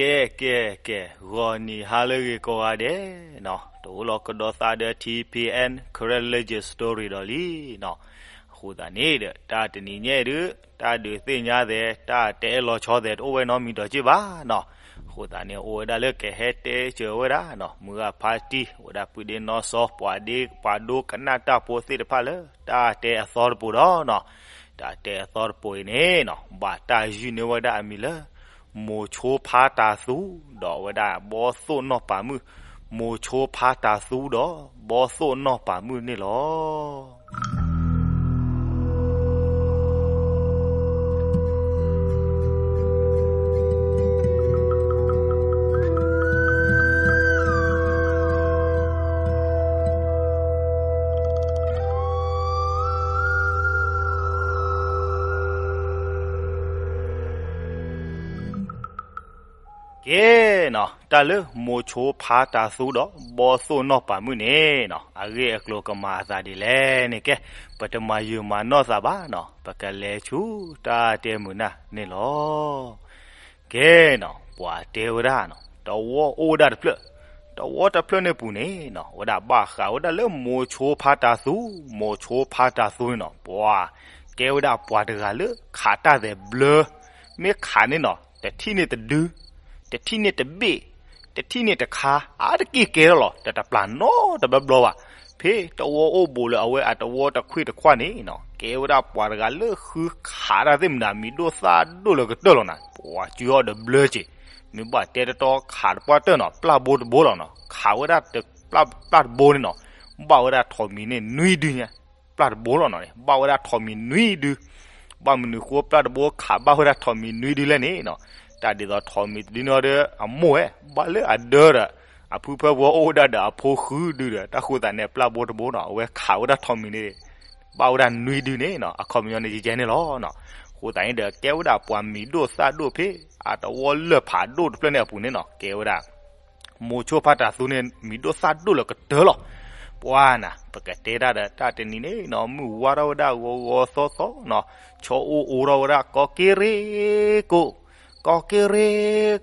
ကဲကဲကဲဂေါ်နီဟာလေကိုရတဲ့နော်တို့လောက်ကတော့သာတဲ့ TPN courageous story တော်လီနော်ခုဒါနေတဲ့တာတနီညဲ့ရတာတွေသိညာတဲ့တာတဲလောချောတဲ့အိုဝဲနော်မီတော်ကြည့်ပါနော်ခုဒါနေအိုဝဲဒါလည်းကဲဟဲတဲချေဝဲရာနော်မူကပါတီဝဒါပူဒီနော်ဆော့ပွားဒီပါဒိုကနာတာပိုသိတဲ့ဖာလေတာတဲအသော်ပူတော့နော်တာတဲအသော်ပူနေနော်ဘာတာယူနေဝဒါအမီလားโมโชพาตาสูดอวดาบอโซนอปามือ โมโชพาตาสูดอบอโซนอปามือนี่หรอနော်တာလမိုချိုဖာတာဆူတော့ဘောဆူနော်ပါမှုနေနော်အရေအကလကမာစာဒီလဲနေကဲပထမယူမနော်စာပါနော်ပကလဲချူတာတဲမူနာနေလောကဲနော်ဘွာတေဝရာနော်တော်ဝအိုဒါတပြတော်ဝတပြနေပူနေနော်ဝဒါပါခါဝဒါလမိုချိုဖာတာဆူမိုချိုဖာတာဆူနော်ဘွာတေဝရာဘွာတကလခါတာတဲ့ဘလမေခါနေနော်တတိနေတဒူးတတိနဲ့တဘေတတိနဲ့တခါအာတကိကေလောတတပလန်နောတဘဘလောဝါဖေတဝအိုဘူလအဝဲအတဝတခွေတခွနေနော်ကေဝရပွာရကလခုခါရဒိမနာမီဒိုသာဒိုလကတလနာပွာချီယောဒဘလချီမြဘတဲတော့ခါပွာတနော်ပလဘတ်ဘောလနော်ခါဝရတပလပလဘောနော်ဘာဝရထောမီနေနွီဒူညာပလဘောလနော်ဘာဝရထောမီနွီဒူဘာမနူခိုပလဘောခါဘာဝရထောမီနွီဒူလဲနေနော်တာဒီတော့ထော်မီဒီနော်ရအမွဲဘာလဲအဒရအပူပဘောအိုဒါဒါဖိုခူးဒူရတခုတန်နဲ့ပလဘောတဘောနော်ဝဲခါဝဒထော်မီနေပါဝဒနွီဒူနေနော်အကွန်မြူနတီဂျန်နေလောနော်ဟိုတိုင်းတဲ့ကဲဝဒပွမ်မီဒိုစာဒိုဖေအတဝလဖာဒိုပလနေပူနေနော်ကဲဝဒမိုချိုဖတာသူနေမီဒိုစာဒိုလကတဲလောပွာနာပကတေရဒတာတနီနေနော်မူဝါရဝဒဝောသောသောနော်ချောအိုအိုရဝရကောကေရေကိုကောကေရေ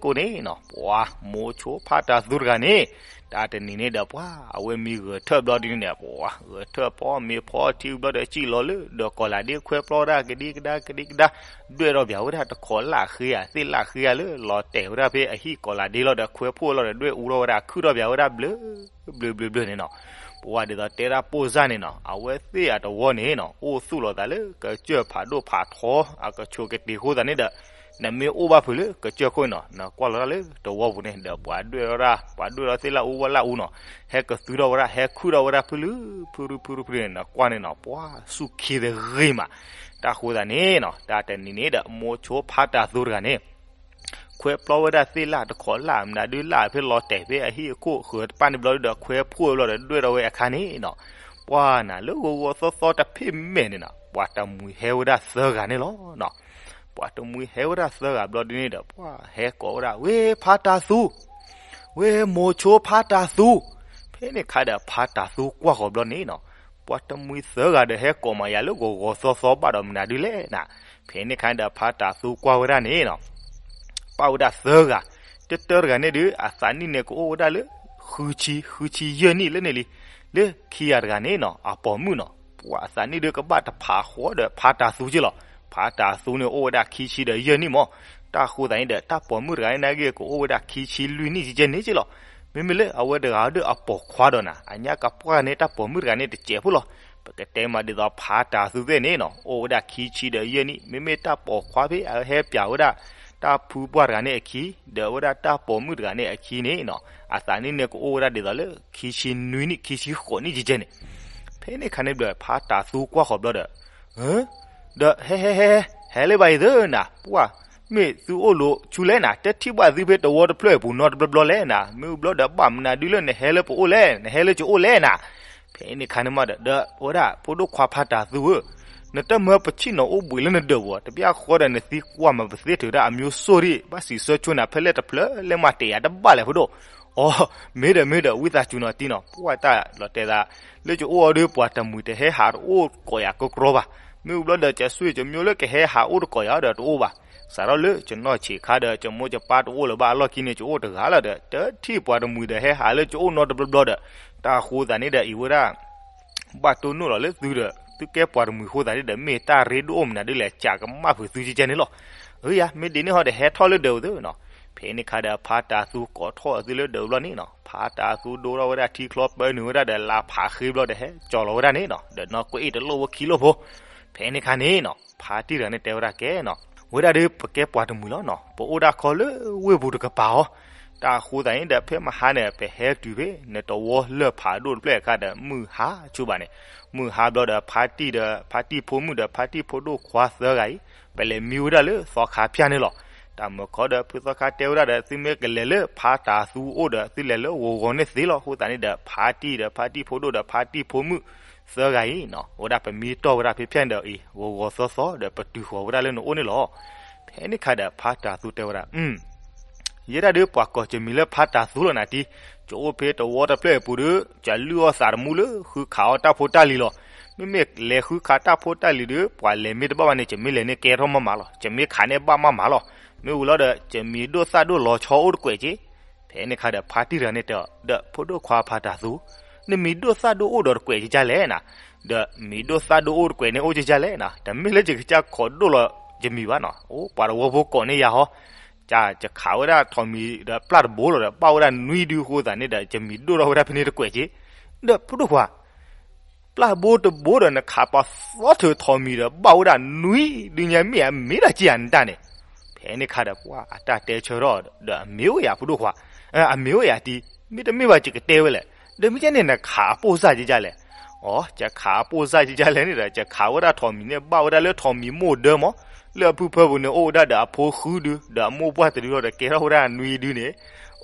ကိုနေနော်ပွာမိုချိုဖာတာသူရကနေတာတနေနေတော့ပွာအဝဲမီကထပ်တော့ဒီနေပွာထပ်ပေါ်မီပေါ်တီဘတော့ချီလော်လေတော့ကောလာဒီခွဲပလော်ရာကဒီကဒါကဒီကဒါတွေ့တော့ဗျာဝရတခေါ်လာခေးရသိလာခေးရလေလော်တဲဝရဖေးအဟိကောလာဒီလော်တော့ခွဲဖို့လော်တော့တွေ့ဦးတော့ဝရခုတော့ဗျာဝရဘလူဘလူဘလူဘလူနေနော်ပွာဒီတော့တဲရာပိုဇာနေနော်အဝဲသိရတော့ဝနေနော်အိုးစုလော်တာလေကကြွဖာတို့ဖာထောအကချိုကတိဟိုတာနေတော့ na me uba phule ka che ko no na kwa la le to wa bu ne da wa du ra wa du ra se la u wa la u no he ka tu ra ra he khu ra ra phulu phuru phuru phuru na kwa ne na pwa su khi de ri ma ta khu da ne no ta te ni ne da mo cho pha ta su ra ne ควปลอวดาสิลาตะขอลามนะดื้อลาเพื่อรอแต่เพื่อฮีโคเขิดปานบลอดควพูดรอด้วยเราอาคานี้เนาะว่านะลูกวอซอซอตะพิมเมนเนาะว่าตะมุยเฮวดาเซอกันเนาะเนาะပွာတမွေဟဲဝရဆကဘလဒနေတာပွာဟဲကောရာဝေဖာတာစုဝေမိုချိုဖာတာစုဖဲနေခါတာဖာတာစုကွာဟောဘလနေနော်ပွာတမွေဆကတဲ့ဟဲကောမရလို့ကိုကိုစောစောပါတော့မနာဒီလေနာဖဲနေခါတာဖာတာစုကွာဝရနေနော်ပေါဒါဆကတတရကနေဒီအသနိနေကိုဒါလေခူချီခူချီယနီလေနေလီလေခီယာကနေနော်အပေါ်မှုနော်ပွာသနိဒီကပတ်ဖာဟောတဲ့ဖာတာစုကြလော爬大苏呢，我打起起的，也你么？大湖咱的，大保姆咱那个，我打起起绿你直接你去了。没没嘞，我的阿的阿婆夸的呢，俺家个婆呢，大保姆咱的接不了。不个他妈的到爬大苏在那呢，我打起起的，也你没没大保夸呗，还还表的。တာဖူပွားရကနေအခီဒေဝရတာပေါ်မှုရကနေအခီနေနော်အစာနေနေကိုအိုရဒေတယ်ခီရှင်နွိနိခီရှိခိုနိဂျီဂျေနေဖဲနေခနေဘလဖာတာဆူကွာခေါ်ဘလဟမ်ဒါဟဲဟဲဟဲဟဲလေပိုင်ဒနာပွာမေသူအိုလိုချူလဲနာတက်တိပွားသီဘေတဝတ်ဖလွဲဘူး not blood လဲနာမေဘလော့ဒါပမ်နာဒီလနဲ့ဟဲလေပိုအိုလဲနဲ့ဟဲလေချူအိုလဲနာဖဲနေခါနမဒါဒါအိုဒါပိုဒိုခွာဖတာသူနတမပချိနောအဘူလနဒဝတပြခေါ်တဲ့နစီကွာမပစေထရအမျိုးဆိုရီဘာစီဆွချွနာဖလက်တဖလလဲမတေရတပလဲဟိုတော့အော်မေဒမေဒဝိသချူနာတီနောပွာတာလော်တေသာလေချိုအိုအိုဒီပွာတမူတေဟဲဟာအိုကိုယာကိုကရောပါမြို့ဘလဒချက်ဆွေချမြို့လကဟဲဟာဥရကောရဒတူပါစရလေကျွန်တော်ချေခါတဲ့ကျွန်မချပတ်ဝလဘာလော်ကင်းနေချို့တကားလာတဲ့တတိပွားတမူတဲ့ဟဲဟာလေချို့နော်ဒဘလဒတာခိုးတဲ့နေတဲ့ဤဝရဘတ်တုန်နော်လေသူတဲ့သူကဲပွားတမူခိုးတဲ့မေတာရေဒိုမနာဒီလေချာကမဖူသူချင်နေလို့အေးရမေဒီနေဟောတဲ့ဟဲထော်လို့တဲ့နော်ဖေနိခါဒဖာတာစုကောထောအစလေဒေဝလနိနော်ဖာတာစုဒိုရဝရတီကလော့ပဲနူရတဲ့လာဖာခိဘလို့တဲ့ဟဲကြော်လို့ရနေနော်ဒေနော်ကိုအေးတလို့ဝကီလို့ဖို့ဖဲနေခါနေနော်ဖာတီရနဲ့တဲဝရကဲနော်ဝေဒရေပကဲပွားတမူလောနော်ပိုအိုဒါခေါ်လေဝေဘူးတကပါဟောတာခိုးတိုင်းတဲ့ဖဲမဟာနဲ့ပဲဟဲတူပဲနဲ့တော်ဝလှဖာတို့ပြက်ခတဲ့မူဟာချူပါနဲ့မူဟာတော့တဲ့ဖာတီတဲ့ဖာတီဖိုမှုတဲ့ဖာတီဖိုတို့ခွာစရိုင်းပဲလေမြူရလေစောခါပြနေလောတမခေါ်တဲ့ပုစခါတဲရတဲ့စိမေကလေးလေဖာတာစုအိုတဲ့စိလေလေဝဂုံနဲ့စိလောဟိုတန်တဲ့ဖာတီတဲ့ဖာတီဖိုတို့တဲ့ဖာတီဖိုမှုစောဂိုင်းနော်ဝဒပမီတော်ဝဒဖဖြန်တော်ဤဝဝစောစောဒပတူဟောဝဒလဲနိုနေလောဖဲနိခါဒဖာတာသူတဲဝဒอืมရရဒေပွားကောချမီလဖာတာသူလနာတီโจเพตวอเตเพลปูรุจะลัวสารมูลคือขาวตาโพตาลีลอมิเมกเลคือขาตาโพตาลีหรือปวาเลมิดบ้านี่จะมีเลนี่เกรอมมาลอจะมีขาเนี่ยบ้ามามาลอมิอุลอเดจะมีโดซาโดลอชออุดกวยจีเพนี่ขาเดพาติรเนี่ยเดเดโพโดควาพาตาซู ni mido sado odor kwe jalena da mido sado odor kwe ne oje jalena da mile je cha kodo lo je mi bana o para wo bo ko ne ya ho cha cha khaw da thomi da plat bo lo da paw da nui du ho da ne da je mi do ro da phine de kwe je da pudu kwa plat bo to bo da na kha pa so to thomi da paw da nui du nya mi a mi da ji an da ne ဲနေခါတော့ကွာအတတဲချောတော့အမျိုးရဘူးလို့ခွာအမျိုးရဒီမိတမိပါကြည့်တဲဝဲလေ对面的那卡波啥就家嘞？哦，这卡波啥就家嘞？你这卡我那淘米呢？把我那了淘米莫得么？了不怕不呢？哦，那那破糊的，那莫不得了的，给他我那女的呢？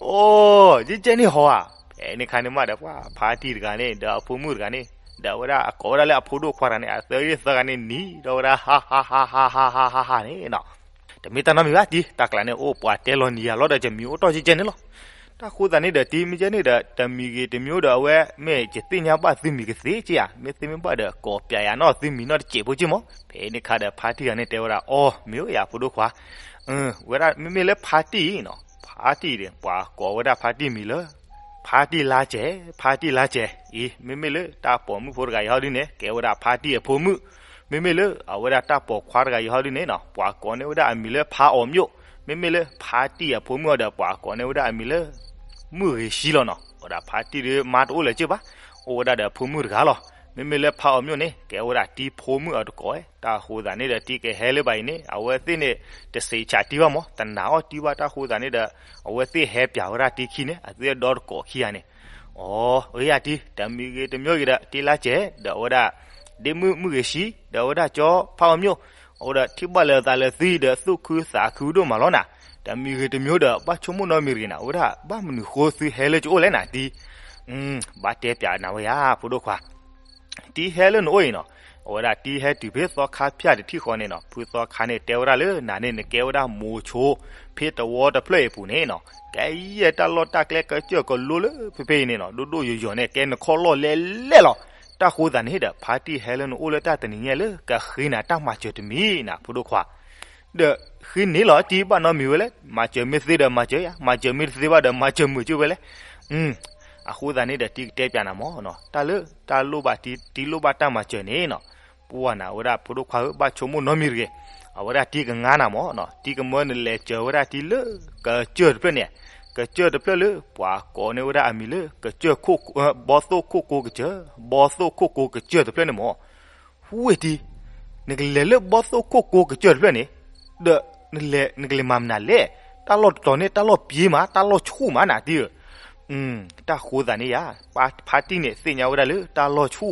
哦，这真的好啊！哎，你看你妈的哇，爬地的干呢，那破木的干呢，那我那搞那了破 đồ 垮了呢，所以说干呢你，那我那哈哈哈哈哈哈哈哈呢那。这没当那没话的，大个呢哦，把电脑你啊，老的这没有到这真的了。ta khu da ni da ti mi je ni da ta mi ge de myo da we me je ti nya ba ti mi ge se che ya me ti mi ba da ko pya ya no ti mi no che bo che mo pe ni kha da party ga ni te ora o myo ya pu do khwa um we da me me le party no party de kwa ko we da party mi le party la che party la che e me me le ta po mu phor ga ya ri ne ke we da party e pho mu me me le a we da ta po khwa ga ya ri ne no kwa ko ne we da mi le pha o myo မေမေလေပါတီအဖို့မော်ဒါပွားကောနေဝဒအမီလေมือชีลอเนาะโอดาพาติเรมาโตเลยจิบะโอดาเดพูมือกาลอမမလည်းဖောက်မျိုးနေကဲဟိုဒါတီဖိုးမှုအတကောတာဟိုဒါနေတဲ့တီကဲဟဲလေးပိုင်နေအဝဲသိနေတစေချာတီပါမောတနာောတီပါတာဟိုဒါနေတဲ့အဝဲသိဟဲပြဝရတီခီနေအသေးဒေါ်ကောခီရနေဩဝေးရတီတမီကေတမျိုးကြီးတဲ့တီလာကျဲဒေါ်ဒါဒီမှုမှုရှိဒေါ်ဒါကြောဖောက်မျိုးဟိုဒါထိပါလေတာလေသီးတဲ့သုခုစာခုတို့မလောနာတမီရတမျိုးတော့ဘာချုံမနော်မီရနာဝရဘာမနခိုးစီဟဲလေချိုလဲနာတီอืมဘာတဲပြနာဝရဖိုတော့ခွာတီဟဲလနိုအိနော်ဝရတီဟဲတီဘေသောခါပြတဲ့တိခေါနေနော်ဖူသောခါနေတဲဝရလေနာနေနကဲဝရမူချိုဖေတဝတပလေပူနေနော်ကဲရတလောတကလကကျောကလူလေဖေဖေနေနော်ဒိုဒိုယိုယိုနေကဲနခေါ်လောလဲလဲလောတခိုးတဲ့နေတဲ့ပါတီဟဲလနိုအိလတတနေလေကခိနာတမချွတ်မီနာဖူတော့ခွာတဲ့ခင်းနေလားတီးပါနော်မြွေလေမချေမစ်သေးတယ်မချေရမချေမစ်သေးပါတယ်မချေမှုကျပဲလေอืมအခုသားနေတဲ့တီးတဲပြန်တာမောနော်တာလို့တာလို့ပါတီးတီးလို့ပါတမချေနေနော်ပူဝနာဝရပူတို့ခွာပါချုံမနော်မြရေအဝရတီးကငါနာမောနော်တီးကမွန်းလေချေဝရတီးလို့ကချွတ်ပြနေကချွတ်ပြလို့ပွာကောနေဝရအမီလို့ကချွတ်ခုဘောသို့ခုကိုကချွတ်ဘောသို့ခုကိုကချွတ်ပြနေမောဟူဝတီနေကလေလို့ဘောသို့ခုကိုကချွတ်ပြနေဒါလေနကလမမနာလေတလော့တော်နေတလော့ပြေးမှာတလော့ချူမှာနာဒီอืมตาโคดานี่ยาปาพาร์ตี้เนี่ยสิญญาวะเลยตาล่อชู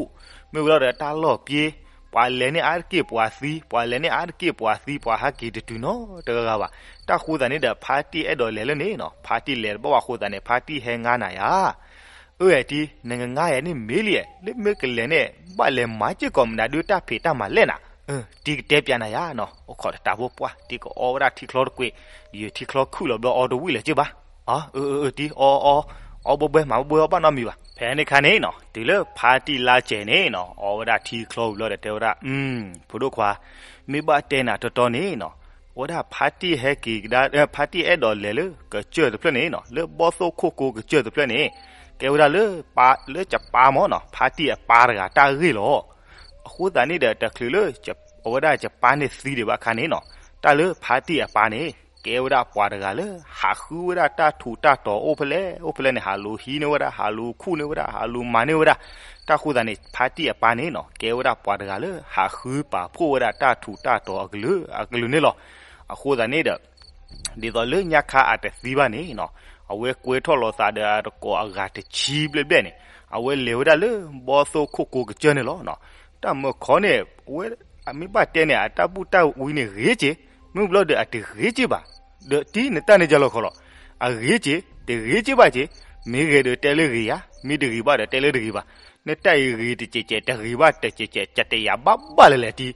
เมื่อเราได้ตาล่อเปียပွာလဲနဲ့အာကေပွာစီပွာလဲနဲ့အာကေပွာစီပွာဟာကေတူနော်တကပါတခုသနဲ့တပါတီအဲ့တော်လဲလဲနေနော်ပါတီလဲဘဝခုသနဲ့ပါတီဟဲငါနာယာအိုရတီငငငါရနေမေးလျက်လက်မကလဲနဲ့ဘာလဲမချေကောမနာဒူတာဖေတာမလဲနာတီတဲပြန်နာရနော်အခေါ်တာဘောပွားတီကအော်ရာတီကလောကွေဒီတီကလောခုလောဘောအော်ဒဝီလေကြပါအာအအတီအော်အော်အော်ဘဘမဘဘနာမီပါဖဲနေခနေနော်ဒီလေပါတီလာကျဲနေနော်အော်ရာတီကလောလောတဲ့တော်ရာอืมဖုဒိုခွာမိဘတဲနာတော်တော်နေနော်ဝဒပါတီဟဲကီဒါပါတီအဲ့တော်လေလေကကျဲ့တပြနေနော်လေဘောဆိုခိုကိုကကျဲ့တပြနေကဲဝဒါလေပါလေချပါမောနော်ပါတီအပါရကတာရီလောအခုတန်နေတဲ့တခလူလချက်အဝဒချက်ပါနေစီတွေပါခါနေနော်တလဖာတီအပါနေကဲဝဒပွားတကလေဟာခူဝဒတာထူတာတော်အိုဖလေအိုဖလေနဲ့ဟာလူဟီနဝဒဟာလူခုနဝဒဟာလူမာနဝဒတာခုဒနဲ့ဖာတီအပါနေနော်ကဲဝဒပွားတကလေဟာခူပါဖို့ဝဒတာထူတာတော်အကလူအကလူနေလောအခုဒနေတဲ့ဒီတော်လေညခါအတက်စီပါနေနော်အဝဲကွေထော်လောစာတဲ့ကောအဂါတချီဘလဘဲနေအဝဲလေဝဒလေဘောဆိုခုကိုကြနေလောနော်တမခေါနဲ့ဝဲအမိပါတဲနဲ့အတပူတဝင်းနေရေးချေမင်းဘလော့တဲ့အတရေးချေပါဒတီနတနေကြလို့ခေါ်တော့အရေးချေတရေးချေပါချေမိရေတဲလေရီယာမိဒရီပါတဲလေရီပါနဲ့တိုက်ရီတချေချေတရီပါတချေချေချက်တရဘဘလေလေတီ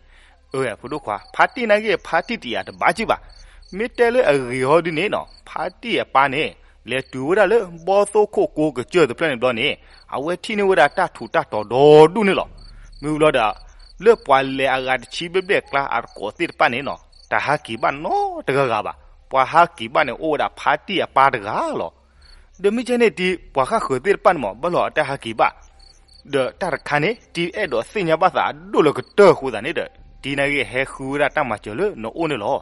အိုးရဖုဒုခွာဖာတီနိုင်ရဲ့ဖာတီတီယာတဘာချေပါမိတဲလေရီဟောဒီနေနော်ဖာတီရဲ့ပါနေလေတူရလေဘောသိုခိုကိုကကျွတ်တဲ့ plan တော့နေအဝဲတီနေဝရတာထူတာတော်တော်ဒုနေလောมิวลอดาเลือกปวาเลอากาศชีเบเบกลาอารโกติรปานินอตาฮากีบานโนตะกะกาบาปวาฮากีบานโอดาพาติอะปาตะกาลอเดมิเจเนติปวาคาโคติรปานมอบลอตาฮากีบาเดตาคานิติเอดอสิญญาบาสาดุลกเตอคูดานิเดဒီနေရဲ့ဟဲခူရတမချလနိုအိုနလော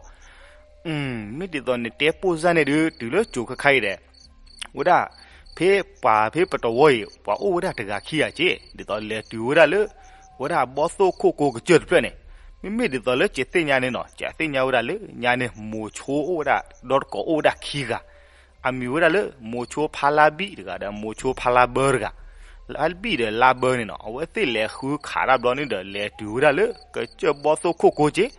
อืมမိတီတော်နေတေပူဇာနေဒီဒီလချိုခခိုက်တဲ့ဝဒဖေးပါဖေးပတော်ဝေးပါအိုဝဒတကခိရချေဒီတော်လေဒီဝဒလေဝဒါဘောဆိုကိုကိုကကျွတ်ပြနေမိမိဒီတော့လေจิตညာနေနော်จิตညာဝဒါလေညာနေမိုချိုဝဒါဒေါ်ကိုဝဒါခီဂါအမီဝဒါလေမိုချိုဖာလာဘီတကဒါမိုချိုဖာလာဘာဂါအလ်ဘီရလာဘာနေနော်အဝသိလေခူခါရာဘလောနေတယ်လေဒူဒါလေကချဘောဆိုကိုကိုကြီး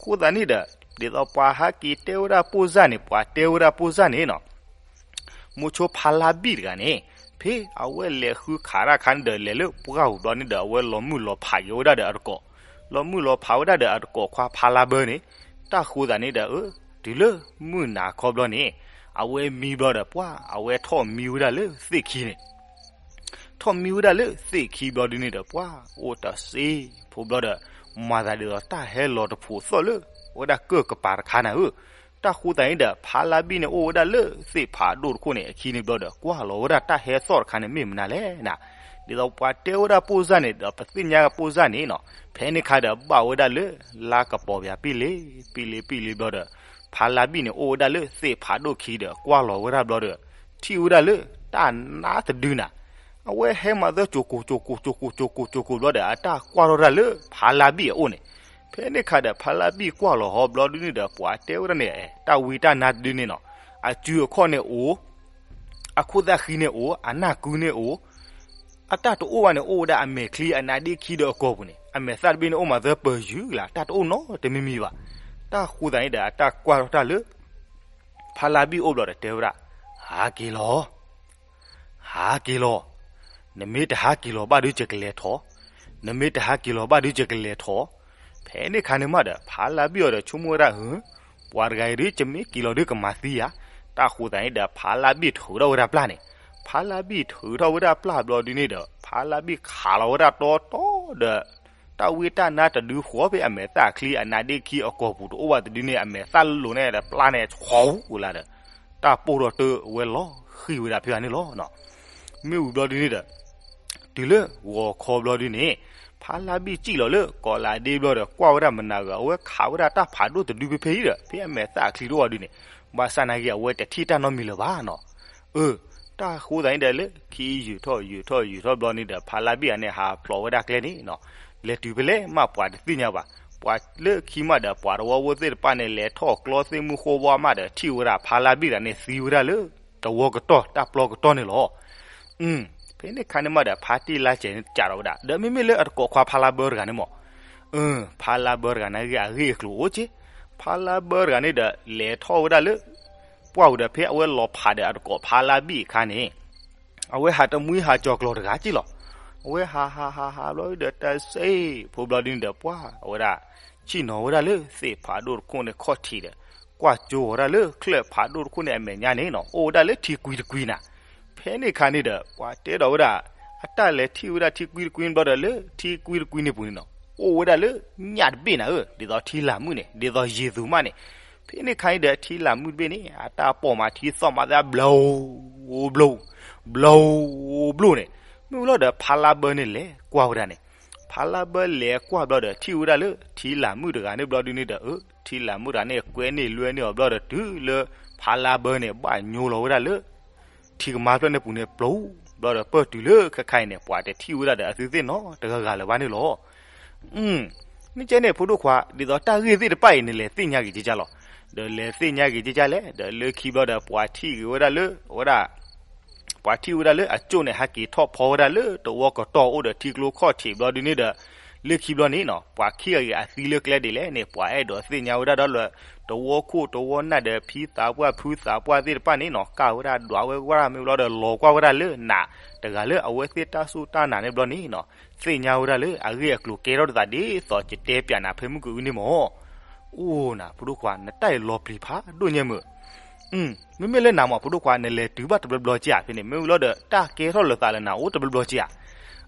ကိုဒါနေတယ်ဒီတော့ပါဟာကီတေဝရာပူဇာနေပွာတေဝရာပူဇာနေနော်မိုချိုဖာလာဘီကနေဖေအဝဲလေခုခါရခန်တယ်လေလေပူကဟူတော့နေတယ်အဝဲလောမှုလောဖာယောဒါတယ်အကောလောမှုလောဖာဝဒါတယ်အကောခွာဖာလာဘဲနေတခုဒါနေတယ်ဒီလေမှုနာခေါ်လို့နေအဝဲမီဘတော့ပွာ အဝဲထော့မီဦးတယ်လေသိခီနေထော်မီဝဒလေသိခီဘဒနေတပွာ။အိုတစေဖိုဘဒမာဒါလေတာဟဲလော်တဖိုဆောလေ။ဝဒကကပါခါနာဟု။ ta khu ta ida pha la bi ne o da le se pha do ko ne khi ne do da ko ha lo da ta he sor kha ne me na le na di do pa te o da pu za ne da pa si nya pu za ne no phe ne kha da ba o da le la ka po ya pi le pi le pi le do da pha la bi ne o da le se pha do khi da ko ha lo da do da thi o da le ta na ta du na အဝဲဟဲမှာတော့ချိုကိုချိုကိုချိုကိုချိုကိုချိုကိုလို့တဲ့အတာကွာရရလေဖာလာဘီအိုနေဖဲနေခါတဲ့ဖလာပြီကွာလောဟောဘလောဒူနီတဲ့ပွာတဲဝရနေတာဝီတာနာဒူနီနော်အကျူခေါနဲ့အိုအခုဒခီနဲ့အိုအနာကူနဲ့အိုအတတ်အိုဝနဲ့အိုဒါအမေခလီအနာဒီခီတော့ကောဘူးနေအမေသတ်ဘင်းအိုမသပယူလာတတ်အိုနော်တမီမီပါတာခူတိုင်းဒါတာကွာတာလေဖလာပြီအိုဘလောတဲဝရဟာကီလောဟာကီလောနမေတဟာကီလောဘာဒူချက်ကလေထောနမေတဟာကီလောဘာဒူချက်ကလေထော फैने खाने मर फाला भी और छुमोरा हूँ वार गाय रिच में किलो रिक मासिया ता खुदा ही दा फाला भी ठोरा उरा प्लाने फाला भी ठोरा उरा प्ला ब्लो दिने दा फाला भी खाला उरा तो तो दा တာဝေတာနာတဒူခေါ်ပေအမေတာခလီအနာဒီခီအကောပူတိုဝတ်ဒီနေအမေသလလုံးနဲ့ပလာနဲ့ခေါ်ဦးလာတယ်တာပိုတော့တဲဝဲလောခီဝေတာပြာနေလောနော်မြို့ဘလော်ဒီနေတာဒီလေဝေါ်ခေါ်ဘလော်ဒီနေဖာလာဘီကြည့်လို့လေကောလာဒီဘလို့ကွာဝရမနာကဝဲခါဝရတာဖာတို့တူပြဖေးရဖေးအမဲသာခလီတို့အဒုနေဘာစနာကြီးဝဲတထီတာနော်မီလဘာနော်เออတာခိုးတိုင်းတယ်လေခီယူထော့ယူထော့ယူထော့ဘလို့နေတဲ့ဖာလာဘီအနေဟာဖလော်ဝဒကလေးနေနော်လက်တူပဲလေမပွားတိညာပါပွားလေခီမတာပွားရဝဝစစ်ပနဲ့လေထော့ကလောစင်မှုခိုးပွားမတာထီဝရဖာလာဘီရနဲ့စီဝရလေတဝကတော့တာပလောကတော့နေလို့อืม pene khane ma da phati la chen charo da da mi mi le ar ko khwa phala bor ga ne mo um phala bor ga na ga ri klu o che phala bor ga ne da le tho da le pwa da phe awe lo pha da ar ko phala bi khane awe ha ta mui ha chok lo ga chi lo awe ha ha ha ha lo da ta sei pho bla din da pwa awe da chi no awe da le se pha dor ko ne kho thi da กว่าโจระเลคลอผาดูคุณแม่ญาเนเนาะโอดาเลทีกุยกุยน่ะဖဲနေခါနေတာကွာတဲတော်ဝဒအတလဲထီဝဒထီကွီကွင်းဘဒလေထီကွီကွင်းနေပူနေနော်โอ้วดาเลยหยาดเบนะเออเดี๋ยวทีละมุเนี่ยเดี๋ยวเยซูมาเนี่ยพี่นี่ใครเดี๋ยวทีละมุเบนี่อาตาปอมาทีสอมาจะบลูบลูบลูบลูเนี่ยมึงเราเดี๋ยวพาลาเบนี่เลยกว่าวดาเนี่ยพาลาเบเลยกว่าเราเดี๋ยวทีวดาเลยทีละมุเดี๋ยวเนี่ยเราดูนี่เดี๋ยวเออทีละมุดาเนี่ยเกวนี่เลื่อนเนี่ยเราเดี๋ยวดื้อเลยพาลาเบเนี่ยบ้าญูเราวดาเลยทีมาเพื่อนในปุ่นเนี่ยปลูบลอดเปิดดูเลือกใครเนี่ยปวดแต่ที่อุระเดอซื้อเส้นเนาะแต่ก็กาเลยวันนี้หรออืมไม่ใช่เนี่ยพูดว่าดีต่อตาเรื่อยๆไปนี่แหละสิ่งยากกี่จ้าหรอเดี๋ยวเลยสิ่งยากกี่จ้าเลยเดี๋ยวเลือกคีบลอดปวดที่อุระเลือกอุระปวดที่อุระเลือกอจุเนี่ยฮักกี่ทอพออุระเลือกตัวก็ต่ออุระที่กลัวข้อถีบลอดดูนี่เด้อလေခီဘလနေနော်ပွာခီရအစီလကလက်ဒီလေနေပွာအဲ့တော့စင်ညာဝဒတော့လတဝခုတဝနတ်တဲ့ဖီသာပွာဖူးသာပွာသေးပနေနော်ကာဝဒဒွာဝဲဝရမေလောတဲ့လောကွာဝဒလေနာတကလည်းအဝဲစစ်တဆူတနာနေဘလနေနော်စင်ညာဝဒလေအရေကလူကေရောတာဒီစောချတဲပြနာဖေမှုကူနေမောအိုးနာဘုဒ္ဓကွာနတိုက်လောပလီဖာဒုညမေอืมမမေလဲနာမဘုဒ္ဓကွာနေလေဒူဘတဘလဘလကြာဖြစ်နေမေလောတဲ့တာကေရောလတာလနာအိုးတဘလဘလကြာ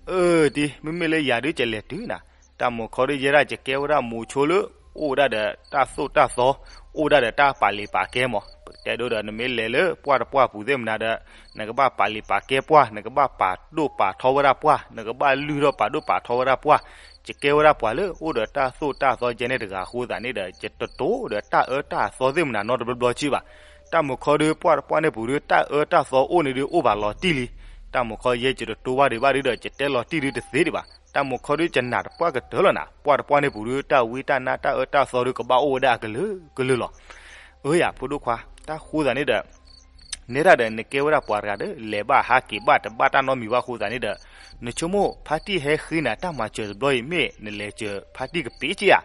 เออดิมึงไม่เลยอย่าด้วยเจเลยดื้อนะตามหมอขอได้เยอะจะแก้วได้หมูโชลุโอ้ได้เดตาสู้ตาซอโอ้ได้เดตาปาลีปาแก้หมอแต่โดนเมลเลยเลยปวดปวดผู้เต็มนาเดนักบ้าปาลีปาแก้ปวดนักบ้าปาดูปาทวราปวดนักบ้าลือปาดูปาทวราปวดจะแก้วราปวดเลยโอ้เดตาสู้ตาซอเจเนตกาคูสานี่เดจะตโตเดตาเออตาซอเต็มนานอดบลอชีบะตามหมอขอได้ปวดปวดในผู้เรือตาเออตาซอโอ้ในเรือโอ้บาลอตีลีတမခေါ်ရဲ့ကျတော့တိုးဝါတွေပါတွေတော့ကျတဲလော်တီတွေတသေးတွေပါတမခေါ်တွေကျနာတပွားကဒေါ်လနာပွားတပွားနေဘူးတွေတဝေးတနာတအတဆော်တွေကပါအိုဒါကလေကလေလောအိုးရပုဒုခွာတခိုးတာနေတဲ့နေရတဲ့နေကေဝရပွားရတဲ့လေဘာဟာကိဘတ်ဘတာနော်မီဝါခိုးတာနေတဲ့နချုမိုဖာတီဟဲခိနာတမချေဘလို့မေနလေချေဖာတီကပေးချီယာ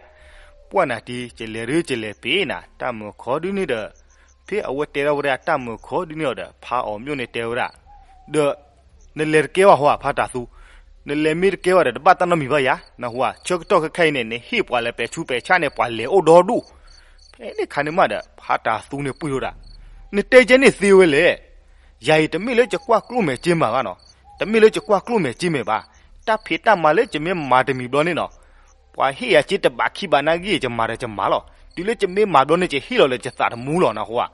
ပွားနာတီကျလေရဲကျလေပေးနာတမခေါ်ဒီနေတဲ့ဖေအဝတ်တေရဝရတမခေါ်ဒီနေတဲ့ဖာအောင်မြို့နေတဲ့ဝရဒေ neler kewa hoa phata su nele mir kewa re ba ta no mi ba ya na hoa chok to ka khai ne ne hi pwa le pe chu pe cha ne pwa le o do du pe ne khane ma da phata su ne pu yo da ne te je ne si we le ya yi tami le je kwa klu me jin ma ga no tami le je kwa klu me jin me ba ta phi ta ma le je me ma de mi do ne no pwa hi ya chi ta ba khi ba na gi je ma re je ma lo tu le je me ma do ne je hi lo le je sa da mu lo na hoa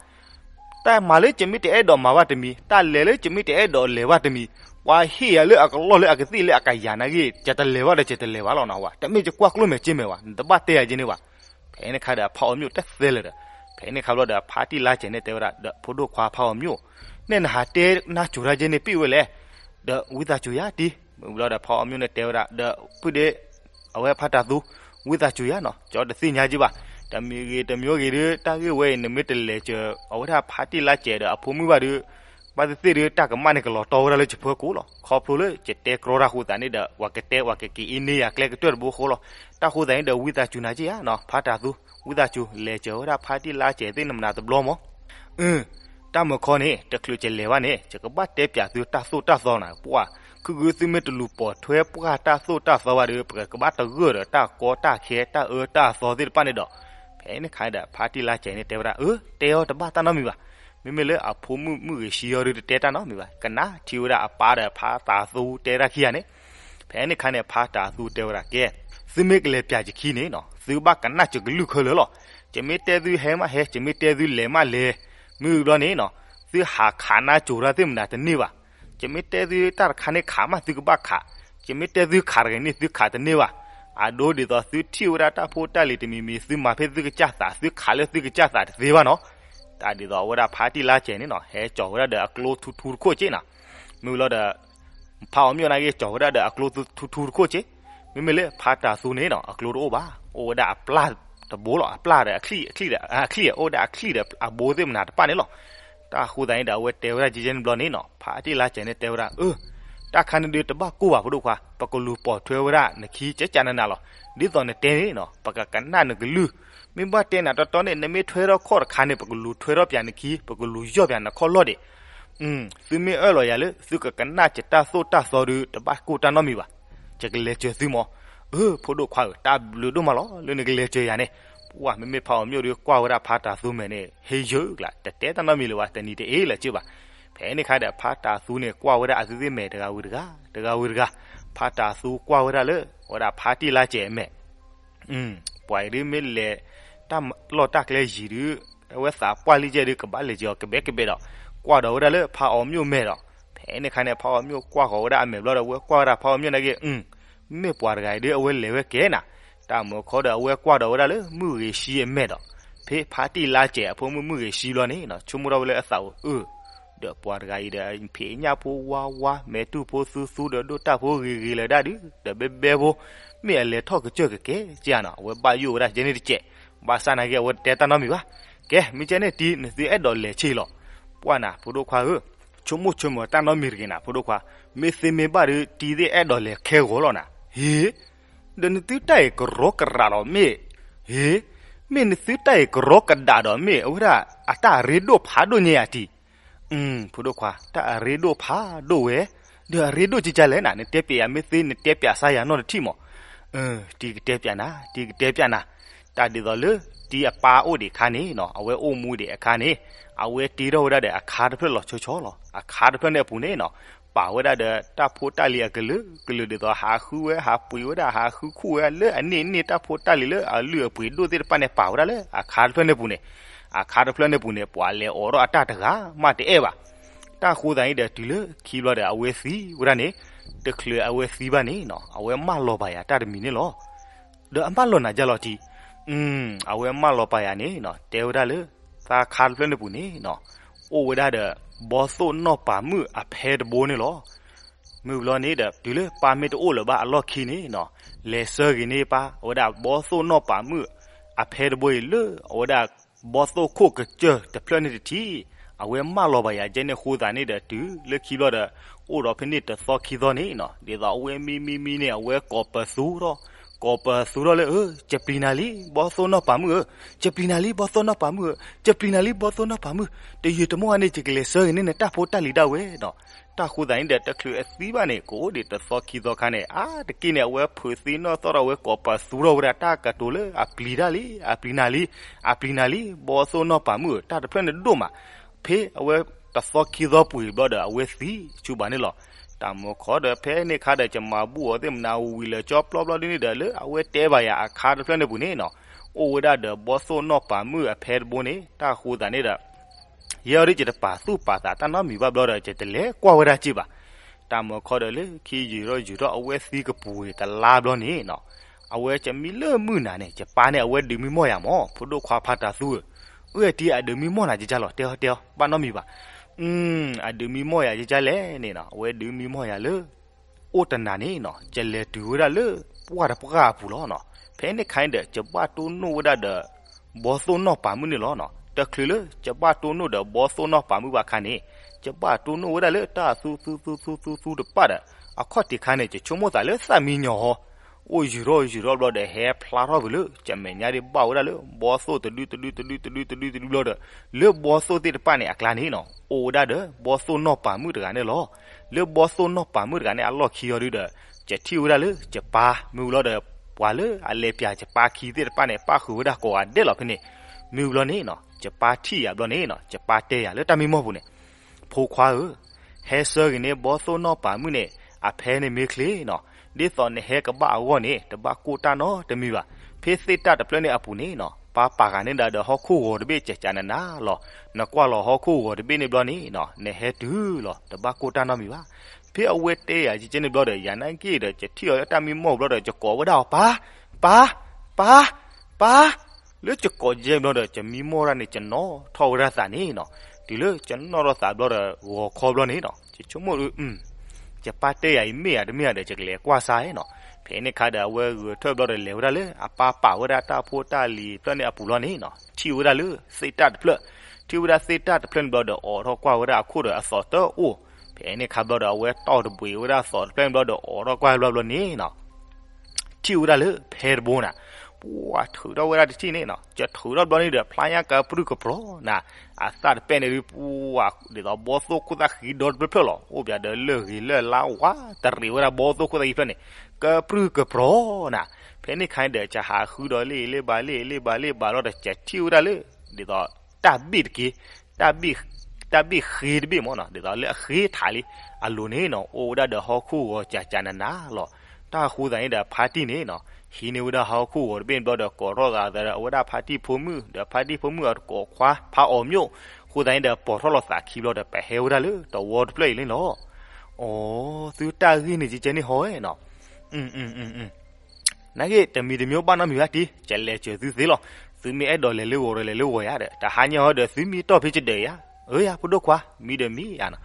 แต่มาเลยจะมีแต่เอดอมาว่าจะมีแต่เลเลยจะมีแต่เอดอเลว่าจะมีဝါဟီရလေအကလောလေအကတိလေအကယာနာကြီးကြတလေဝါလေကြတလေဝါလောနာဝါတမေကြကွာကလုံးမကျင်းမဲဝါတပတ်တဲ့ရခြင်းနေဝါဖဲနေခါတာဖောက်မျိုးတက်သဲလေဖဲနေခါလို့တာပါတီလာခြင်းနဲ့တဲဝါဖိုတို့ခွာဖောက်မျိုးနဲ့နာတဲနာချူရာခြင်းနေပြီဝဲလေဒဝိတာချူရတီဘလောတာဖောက်မျိုးနဲ့တဲဝါဒပုဒေအဝဲဖတ်တာသူဝိတာချူရနော်ကြောတသိညာကြီးပါတမီကြီးတမျိုးကြီးတာကြီးဝဲနေမစ်တလေချောအဝထပါတီလာကျဲတော့အဖိုးမှုပါတို့ပါဒတိရတကမနကလောတော်ရလေချဖကူလောခေါပလူလေချက်တဲကရရာဟူတနိဒဝကတဲဝကကီအင်းနီယကလက်တော်ဘူခိုလောတခုတိုင်းဒဝိတာချူနာကြီးဟာနော်ဖာတာသူဝိတာချူလေချောရာဖာတိလာချေသိနမနာတဘလောမောအင်းတမခေါနေတကလူချေလေဝနေချကပတ်တဲပြသူတဆုတသောနာပွာគឺគឺស៊ីមេតលូពតធ្វេប្រតាសូតាសវរប្រកបាតរឿតាកោតាខេតាអឺតាសោទិប៉ានិដោផេនខៃដាផាទីឡាចេនទេវរាអឺតេអតបាតាណមីបាမိမိလေအဖိုးမှုမှုရှိရတဲ့တဲတာနော်မိပါကနာတီဝရအပါတဲ့ဖာတာသူတဲတာခီရနေဖဲနေခါနေဖာတာသူတဲဝရကဲစမိကလေပြကြခီနေနော်သူဘကနာချကလူခလလောကျမေတဲသူဟဲမဟဲကျမေတဲသူလေမလေမြူတော့နေနော်သူဟာခါနာဂျိုရာတိမနာတနေပါကျမေတဲသူတာခါနေခါမသူဘခါကျမေတဲသူခါရနေသူခါတနေပါအဒိုဒီတော့သူတီဝရတာဖိုတာလီတမီမီသူမဖဲသူကကြတာသူခါလေသူကကြတာသေးပါနော်တာဒီတော့ဝရဖာတီလာကျနေနော်ဟဲကြော်ရတဲ့အကလိုထူထူကိုကျနာမူလာတဲ့ဖောင်မြို့နိုင်ကြီးကြော်ရတဲ့အကလိုထူထူကိုကျမိမလေဖာတာစုနေနော်အကလိုတော့ပါအိုဒါပလာတဘိုးလောအပလာတဲ့အခိအခိတဲ့အခလိအိုဒါအခလိတဲ့အဘိုးသိမနာတပနေလောတာခုတိုင်းတာဝဲတေဝရဂျီဂျန်ဘလောနေနော်ဖာတီလာကျနေတေဝရအူတာခန္ဒီတဘကိုပါဘုဒ္ဓခါပကလူပေါ်ထွေဝရနခီကျကျနနာလောဒီတော့နေတေနော်ပကကနာနဂလူးမိဘတဲနာတော့တောနဲ့နမေထွေတော့ခေါ်ခါနေပကလူထွေတော့ပြန်ကီပကလူရော့ပြန်ခေါ်လို့တယ်อืมซึมเออลอยาเลยซึกกันน่าจะตาโซตาซอดูตะบะกูตานอมีบาจะกเลเจซึมอเออพอดูควาตาลูดูมาลอลุนกเลเจยาเนปูอ่ะเมเมพาวမျိုးတွေกว่าวราพาตาซูเมเนเฮยุกล่ะตะเตตานอมีเลวะตะนีเตเอละจิบาဖဲနေခါတဲ့ဖာတာစုနဲ့ကွာဝရအစစ်စစ်မဲ့တကဝီတကတကဝီတကဖာတာစုကွာဝရလေဝရဖာတီလာကျဲမဲ့อืมပွိုင်ရီမဲလေတာလော်တာကလေးရီရူဝက်စာပွာလီကျဲရကဘာလေကျော်ကဘဲကဘဲတော့ကွာတော့ရလေဖာအောင်မြို့မဲတော့ဖဲနေခိုင်နေဖာအောင်မြို့ကွာခေါ်ရအမေဘလို့ဝဲကွာရဖာအောင်မြို့နေကအင်းမေပွာရဂိုင်ဒီအဝဲလေဝဲကဲနာတာမခေါ်တော့ဝဲကွာတော့ရလေမှုရရှိရမဲတော့ဖဲဖာတီလာကျဲအဖုံမှုမှုရရှိလောနေနော်ချုံမတော့လေအစာကိုအင်းတော့ပွာရဂိုင်ဒါဖဲညာပိုဝါဝါမဲတူပိုဆူဆူတော့ဒိုတာဖိုရီရီလေဒါဒီတဘဲဘဲဘောမြဲလေထော့ကကြွက်ကဲကြာနော်ဝဲပါယူရဂျင်းနေကျဲဘာစနာကေဝတဲတနမီဝါကဲမိချနေတီနစီအဒေါ်လေချီလောပွာနာဖူဒိုခွာဟချုံမချုံမတနမီရကနာဖူဒိုခွာမေစီမေပါရီတီဒီအဒေါ်လေခဲကိုလောနာဟေဒနတီတိုက်ကရောကရာလောမေဟေမင်းစီတိုက်ကရောကဒါတော့မေဝရအတာရီဒိုဖာဒိုညယာတီอืมဖူဒိုခွာတာရီဒိုဖာဒိုဝဲဒါရီဒိုကြည်ကြလဲနာနဲ့တက်ပြရမေသေးနဲ့တက်ပြဆာရနော်တိမောအင်းတီတက်ပြနာတီတက်ပြနာတာဒီတော်လေတီအပါအိုဒီခါနေနော်အဝဲအိုမူဒီအခါနေအဝဲတီတော်ရတဲ့အခါတစ်ဖက်လောချောချောလောအခါတစ်ဖက်နဲ့ပူနေနော်ပါဝရတဲ့တာဖို့တလီကလေကလေတော့ဟာခူဝဲဟာပူဝဒဟာခူခူဝဲလေအနေနေတာဖို့တလီလေအလွေပွေတို့တဲ့ပနဲ့ပါဝရလေအခါတစ်ဖက်နဲ့ပူနေအခါတစ်ဖက်နဲ့ပူနေပွာလေအော်တော့အတတက မတဲဲပါတာခိုတိုင်းတဲ့ဒီလေခီလာတဲ့အဝဲစီဝရနေတကလေအဝဲစီပါနေနော်အဝဲမလောပါရတာတမီနေလောဒါအမလောနာကြလောတီอืมเอาเวมาลอไปอันนี้เนาะเตวได้เลยตาคาดเล่นปุ่นี่เนาะ โอ้เวได้เด้อบอสโซนอป่ามืออะเพดโบนี่หรอมือลอนี่เด้อดูเลยป่าเมตโอหรอบะอลอคีนี่เนาะ เลเซอร์กินี่ป่าโอดาบอสโซนอป่ามืออะเพดโบยเลยโอดาบอสโซโคกเจอแต่เพลนี่ทีအဝဲမလောပါရကျနေခိုးတာနေတဲ့တူလက်ခီလို့တဲ့အိုတော့ဖနစ်တဲ့သော်ခီသောနေနော်ဒီသာအဝဲမီမီမီနဲ့အဝဲကော်ပဆူတော့ကောပါဆိုတော့လေဂျပလီနာလီဘောဆိုနောပါမှုဂျပလီနာလီဘောဆိုနောပါမှုဂျပလီနာလီဘောဆိုနောပါမှုတရေတမောအနေချက်ကလေးဆောရင်နဲ့တဖို့တက်လီတော့ဝဲတော့တခုတိုင်းတဲ့တက်ခွေအသီးပါနေကိုဒီတသောခီသောခါနဲ့အာတကိနေဝဲဖွေသီနောသောတော့ဝဲကောပါဆူရောရတာကတိုလေအပလီဒါလီအပလီနာလီအပလီနာလီဘောဆိုနောပါမှုတတဖက်နဲ့တို့မှာဖေးအဝဲတသောခီသောပွေဘောဒါအဝဲစီချူပါနေလော့တမခေါ်တဲ့ဖဲနေခါတဲ့ကျမဘူးအတဲ့မနာဝီလေချောပလော့ပလော့နေတယ်လေအဝဲတဲပါရအခါတဲ့ဖဲနေဘူးနေနော်အိုဝဒါတဲ့ဘောဆိုနော်ပါမှုအဖဲဘူးနေတာခူတာနေတာယော်ရီကျတဲ့ပါသူ့ပါတာတနာမီဘဘလော့တဲ့ကျတဲ့လေကွာဝဒါကြည့်ပါတမခေါ်တယ်လေခီရီရောယူတော့အဝဲစီကပူတလာဘလော့နေနော်အဝဲချမီလမှုနာနဲ့ချပါနဲ့အဝဲဒီမီမော့ရမောဖိုတိုခွာဖတာသူ့ဥရတီအဒီမီမော့လာကြကြလောတဲတဲပါနော်မီပါ um adumi moya je jale ni no we dumi moya le o tana ni no jale du da le wa da pra pu lo no phe ni khain de je ba tu nu da de bo so no pa mu ni lo no ta khlu le je ba tu nu de bo so no pa mu ba khan ni je ba tu nu da le ta su su su su su su de pa da a kho ti khan ne je chu mo da le sa mi nyo ho o jiro jiro lo de he plaro bulu chame nyari ba ora lo bo so to du to du to du to du to du to du lo de le bo so ti de pa ne akla ni no o da de bo so no pa mu de ga ne lo le bo so no pa mu de ga ne a lo ki yo de che ti ora le che pa mu lo de wa le a le pya che pa ki de pa ne pa khu da ko a de lo kne mu lo ne no che pa ti ya lo ne no che pa te ya le ta mi mo bu ne pho khwa he sir ne bo so no pa mu ne a phe ne me kle no လေသော်နေဟဲကဘာဝနေတဘာကိုတာနော်တမီပါဖေးစစ်တာတပလနေအပူနေနော်ပါပါကနေဒါဒဟခုကိုတပိချေချာနနာလောနကွာလောဟခုကိုတပိနေဘလနေနော်နေဟဲဒူလောတဘာကိုတာနော်မီပါဖေးအဝဲတဲရကြီးချင်းနေဘလတဲ့ရန်နိုင်ကြီးတဲ့ချက်တီရတာမီမောဘလတဲ့ချက်ကောဝဒါပါပါပါပါလေချက်ကောဂျေဘလတဲ့ချက်မီမောရနေချက်နော်ထော်ရသနေနော်ဒီလေကျွန်တော်ရသဘလတဲ့ဝခေါ်ဘလနေနော်ချက်ချုံမလို့อืมจะปาเตยไอเมียดเมียเดจะเกลกว่าสายเนาะเพนี่คาดาเวอเถอดดเลวดาเลยอปาปาวดาตาโพตาลีตอนนี้อปุลอนี่เนาะชิวดาเลยเซตัดเพลทิวดาเซตัดเพลนบอดออทอกว่าวดาคู่ดอสอเตอโอเพนี่คาดาเวตอดบุยวดาสอเพลนบอดออทอกว่าลอลอนี่เนาะชิวดาเลยเพรโบนา wa thu do wera di chini no je thu do bani de playa ka pru ko pro na a sar pen ri wa de do bo so ku da hi do be pelo o bia de le ri le la wa ta ri wera bo so ku da i pene ka pru ko pro na pene khai de cha ha khu do le le ba le le ba le ba ro de cha chi ura le de do ta bi ki ta bi ta bi khir bi mo na de do le khir thali a lu ne no o da de ho khu wo cha cha na na lo တာခူဇိုင်ဒါဖာတီနေနော်ဟီနေဝဒဟောခုဝဘင်ဘဒကောရောဂါဒါဝဒဖာတီဖုံမှုဒါဖာတီဖုံမှုကောခွာဖာအော်မျိုးခူဇိုင်ဒါပေါ်ထော်လစာခီဘဒပဟေဝဒလေတော့ဝေါ်ပလေးလင်းလောဩသူတာကြီးနေကြည့်နေဟောရဲ့နော်อืมอืมอืมอืมနာကေတမီတမျိုးပါနာမီရတီကျလဲကျသူသေးလောသူမီအဲ့တော်လေလေဝရလေလေဝရတဲ့တဟာညောတဲ့သူမီတော့ဖြစ်တဲ့ရเอ้ยอ่ะพุดกว่ามีเดมีอ่ะนะ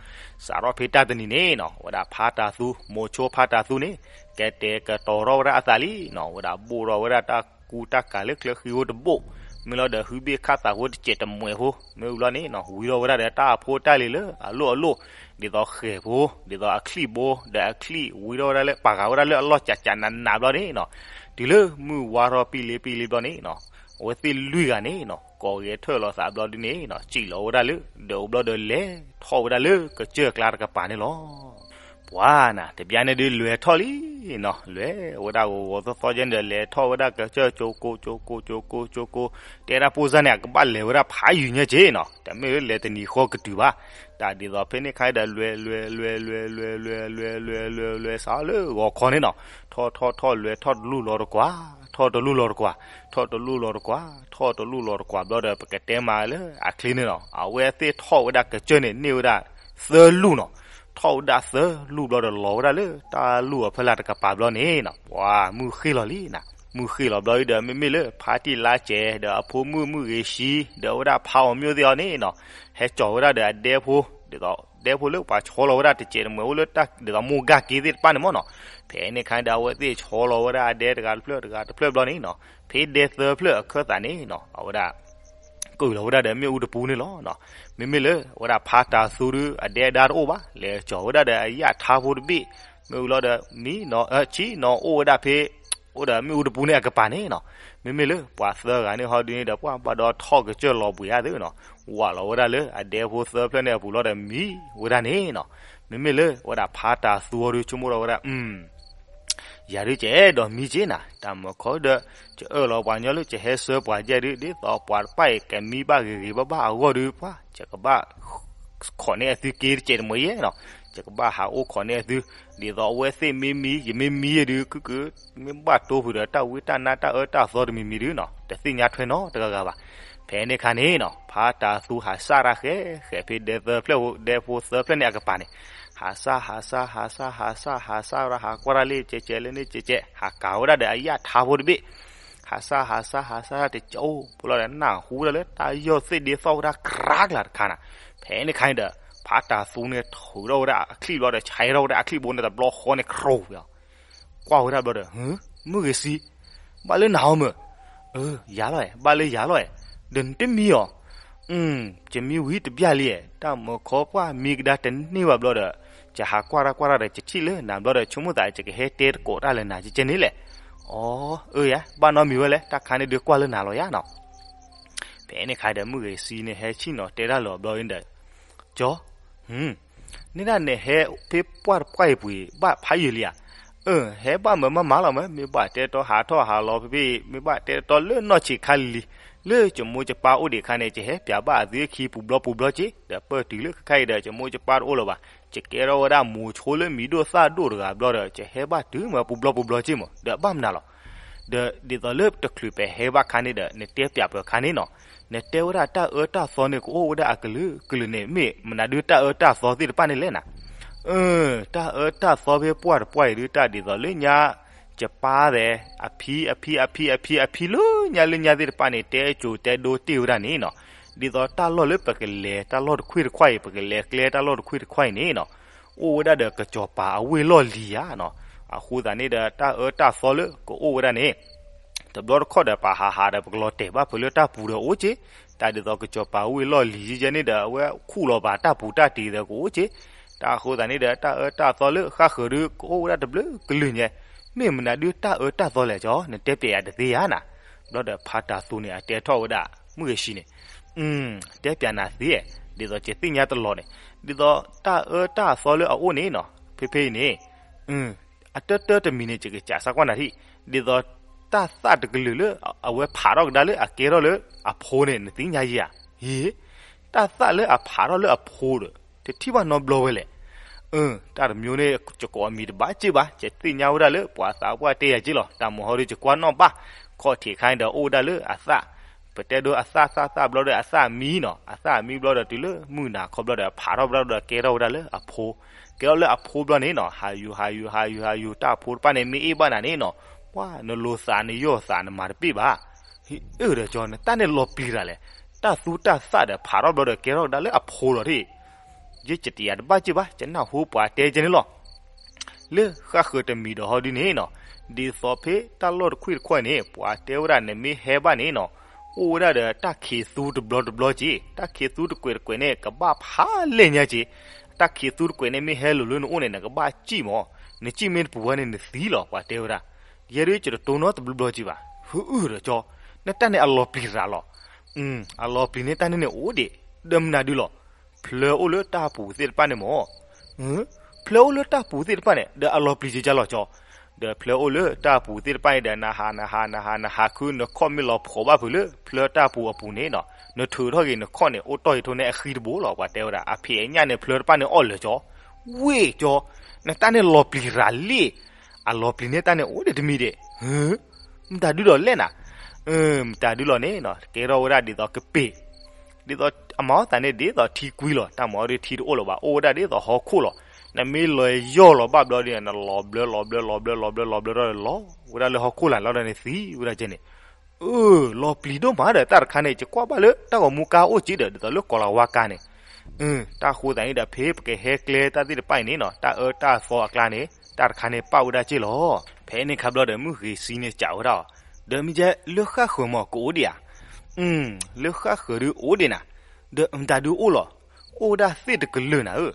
สารอเพตาตะนี่เนาะวะดาพาตาซูโมโชพาตาซูนี่ကဲတဲကတော်ရောရအသလီနော်ဝဒဘူရောဝဒတာကူတာကလကလခီဝတ်ဘိုမလဒဟူဘီခါတာဝတ်ချက်တမွေဟိုမေူလနေနော်ဝီရောဝဒတာဖိုတာလီလေအလိုအလိုဒီတော့ခေဘိုဒီတော့အခလီဘိုဒါအခလီဝီရောရလေပါကဝရလေအလောချာချာနန်နာဘလနေနော်ဒီလေမူဝါရောပီလီပီလီဘလနေနော်ဝသိလူကနေနော်ကောရဲထွလောစာဘလဒီနေနော်ကြည်လောဒါလေဒေဘလဒလေထောဒါလေကကြကလာကပါနေလောဝါနာတပြိုင်နဲ့တည်းလွယ်ထော်လီနော်လွယ်ဝဒါကိုဝသသောကျန်တယ်လေထော်ဝဒါကချောချိုကိုချိုကိုချိုကိုချိုကိုတေရာပူဇာနဲ့ကပတ်လေဝဒါဖာယူညေချေနော်တမေလေတနီခောကတူပါတာဒီတော့ဖိနေခိုင်တယ်လွယ်လွယ်လွယ်လွယ်လွယ်လွယ်လွယ်လွယ်လွယ်လွယ်စားလို့ဝခေါ်နေနော်ထော်ထော်ထော်လွယ်ထော်လူလော်ကွာထော်တလူလော်ကွာထော်တလူလော်ကွာထော်တလူလော်ကွာတော့ပကတဲမာလေအခလင်းနော်အဝဲသေးထော်ဝဒါကချေနေနေဝဒါသလူနော်ထောက်ဒါဆလူဘလော်လော်ဒါလေတာလူအဖလာတကပါဘလော်နေနော်ဝါမူခေလော်လီနာမူခေလော်ဘလော်ဒါမေမေလေဖာတီလာကျဲဒါအဖိုးမှုမှုရေရှိဒါဝဒါဖောင်မျိုးတော်နေနော်ဟဲကြော်ဒါဒါဒဲဖိုးဒါတော့ဒဲဖိုးလို့ပါချောလော်ဒါတကျဲမေလို့တက်ဒါမူဂါကီဒီပန်မော်နော်ဖဲနေခိုင်းဒါဝဲသိချောလော်ဒါဒဲတကဖလော်တကဖလော်ဘလော်နေနော်ဖေးဒဲသဖလော်ခတ်တာနေနော်ဟောဒါကိုလဝဒတဲ့မြို့တပူနေလောနော်မိမိလေဝဒဖာတာဆူရအဒဲဒါရိုပါလေကျော်ဝဒတဲ့အရာထားဖို့တပိမြို့လောတဲ့မီနော်အချီနော်အိုဝဒဖေအိုဒါမြို့တပူနေကပါနေနော်မိမိလေပွာဆာကနေဟောဒီနေတာပွာပတော်ထော့ကကျော်လောပူရတယ်နော်ဝါလောဝဒလေအဒဲဖို့ဆာဖလနဲ့ပူလောတဲ့မီဝဒနေနော်မိမိလေဝဒဖာတာဆူရချုံမောဝဒအင်းยาริเจดอมีเจนะตามขอเดจเออลอปาญอลเจเฮซอปาเจริดิตอปาไปแกมีบะกิบะบะออดิปาจกบะขอเนติกีเจมเยเนาะจกบะหาโอขอเนติดิตอเวซิมีมียมีมีดิกุกุมีบะโตผุดตะวิตานาตะเอตะซอดมีมีดิเนาะตะสิญาถวยเนาะตะกะบะဖဲနေခါနေနော်ဖာတာသူဟာစရခဲခဲဖိဒေဗပလဒေဖိုသပလနေကပါနေหาซาหาซาหาซาหาซาหาซาเราหากวราลีเจเจเลนี่เจเจฮาเก่าได้เดียทาวุบิหาซาหาซาหาซาติเจ้าพวกเราหน้าหูเลยตายโยสิเดียวเราได้ครากหลักขานะแผ่นนี่ใครเด้อพัตตาสูงเนี่ยถูเราได้คลีเราได้ใช้เราได้คลีบนแต่บล็อกคนในครูเปล่ากว่าเราได้บ่เด้อเฮ้ึมึงเอสิบาลีหนาวมั้งเออยาเลยบาลียาเลยเดินเต็มมีอ่ะอืมจะมีวิธีแบบยัเลยแต่เมื่อครบว่ามีกระดาษนี่ว่าบล็อกเด้อ jaha kwara kwara re chichi le nam do re chumu da chike he ter ko ra le na chi cheni le o e ya ba no mi le ta khane de kwa le na lo ya no pe ne khai de mu ge si ne he chi no te ra lo blo in de jo hm ni na ne he pe pwa pwa pwi ba phai ye lia เออเฮบ้าเหมือนมาหมาเราไหมมีบ้าเตะต่อหาท่อหาลอพี่มีบ้าเตะต่อเลื่อนนอชิคันลีเลื่อจมูกจะปาอุดิคันเนจเฮเปียบ้าซื้อขี้ปุบลอปุบลอจีเดี๋ยวเปิดตีเลือกใครเดี๋ยวจมูกจะปาโอลบ่า che kero wada mu chole mi do sa do ga blo da che he ba tu ma pu blo pu blo che mo da ba na lo de de da lep ta klu pe he ba khani da ne te pya pa khani no ne te wada ta o ta so ne ko wada aklu klu ne me mna du ta o ta so ti pa ne le na เออตาเออตาซอเบปวดป่วยหรือตาดิซอเลยญาจะป้าเดอภีอภีอภีอภีอภีลุญาลุญาติปานี่เตจูเตโดติวดานี่เนาะဒီတော့တာလော်လေပကလေတာလော်ခွိရခွိုင်ပကလေကလေတာလော်ခွိရခွိုင်နေနော်အိုဝဒဒကကြောပါအဝေလော်လီယာနော်အခုဒါနေတာတာအတာဆော်လေကိုအိုဝဒနေတဘလော်ခေါ်တဲ့ပါဟာဟာတဲ့ပကလော်တေဘာဖလိုတာပူရောအိုချေတာဒီတော့ကကြောပါအဝေလော်လီယာနေတာဝဲခုလော်ပါတာပူတာတီတဲ့ကိုအိုချေတာခိုးတာနေတာတာအတာဆော်လေခါခရုကိုအိုဝဒဒဘလကလွင်ရဲ့မေမနာဒီတာအတာဆော်လေကြောနဲ့တက်ပြရတဲ့သေးရနာဘလော်တဲ့ဖာတာဆူနေအတဲထော့ဝဒမှုရရှိနေ음대피아나시에디저제티냐떨로네디저따어따솔로오네너페페네음아따따미네제게자사과나히디저따싸드글르아웨파럭달레아케로르아포네니냐야히따싸레아파로르아포르테티바노블로벨레အင်းတာမျိုးနဲ့ကြကောမီတပါချပါချက်တိညာဝရလေပွာစာပွာတေးရကြလောတာမဟောရီကြကွာနောပါခေါ်ထေခိုင်းတော့အိုဒါလေအသပတဲဒိုအဆာဆာဆာဘလော့ဒ်အဆာမီနော်အဆာမီဘလော့ဒ်တူလမူနာခေါ်ဘလော့ဒ်ဖာရောဘလော့ဒ်ကဲရောဒါလေအဖိုးကဲရောလေအဖိုးဘလော့နေနော်ဟာယူဟာယူဟာယူဟာယူတာဖိုးပနေမီအေးပါနာနေနော်ဝါနလိုစာနေရောစာနမာပြပါဟိအဲ့ရကြောနဲ့တန်နဲ့လော်ပီရလေတသူတဆတဲ့ဖာရောဘလော့ဒ်ကဲရောဒါလေအဖိုးတော်ထိရစ်ချတီရတပါချပါကျွန်တော်ဟိုးပွားတဲခြင်းလောလေခါခတမီတော်ဟောဒီနေနော်ဒီစော်ဖေးတလော်ခွိခွနေပွားတဲဝရနေမီဟဲပါနေနော် o da da ta ke su de blo de blo ji ta ke su de kwe kwe ne ka ba pha le nya ji ta ke su de kwe ne mi he lu lu no ne ka ba chi mo ne chi me bu wa ne ne si lo kwa de ra ye ri chi de to no de blo blo ji ba hu u ro jo ne ta ne allah pli ra lo um allah pli ne ta ne ne o de dam na du lo phle o lo ta pu se pa ne mo hm phle o lo ta pu se pa ne de allah pli ji ja lo jo de pleu le ta pu tir pai de na ha na ha na ha na ha ku no kom mi lo pho ba pu le pleu ta pu apu ne no no thu tho gi no khon ne o toi tho ne khir bo lo wa te ora a phi nya ne pleu pa ne ol jo we jo na ta ne lo pli ra li a lo pli ne ta ne o de de mi de hm da du lo le na hm da du lo ne no ke ro ra di to ke pe di to အမောတန်နေဒီတော့ထီကွီလောတမောရီထီအိုလောပါအိုဒါဒီတော့ဟောခုလောนมีลอยย่อลอบับดอเดียนลอบเลยลอบเลยลอบเลยลอบเลยลอบเลลอลอวลาเลฮอกแลเรลอด้สีวลาเจเนเออลอปลีดมาเดตาอาเนจะกว่าบาเลตากอมุกาโอจิเดเดลอกอลาวากาเนเออตาคูแต่นี่ดบเพปเกเฮเกลตาี่ไปนี่เนาะตาเออตาฟออักลาเ่ตาคาเนป้าอุดาจิลอเพเนขับรอเดมือซีเนจาเรอเดมิเจเลือกข้าขมอกูเดียอืมเลือกข้าขรืออูเดนะเดมตาดูอูลออูดาสีตกลือนะเออ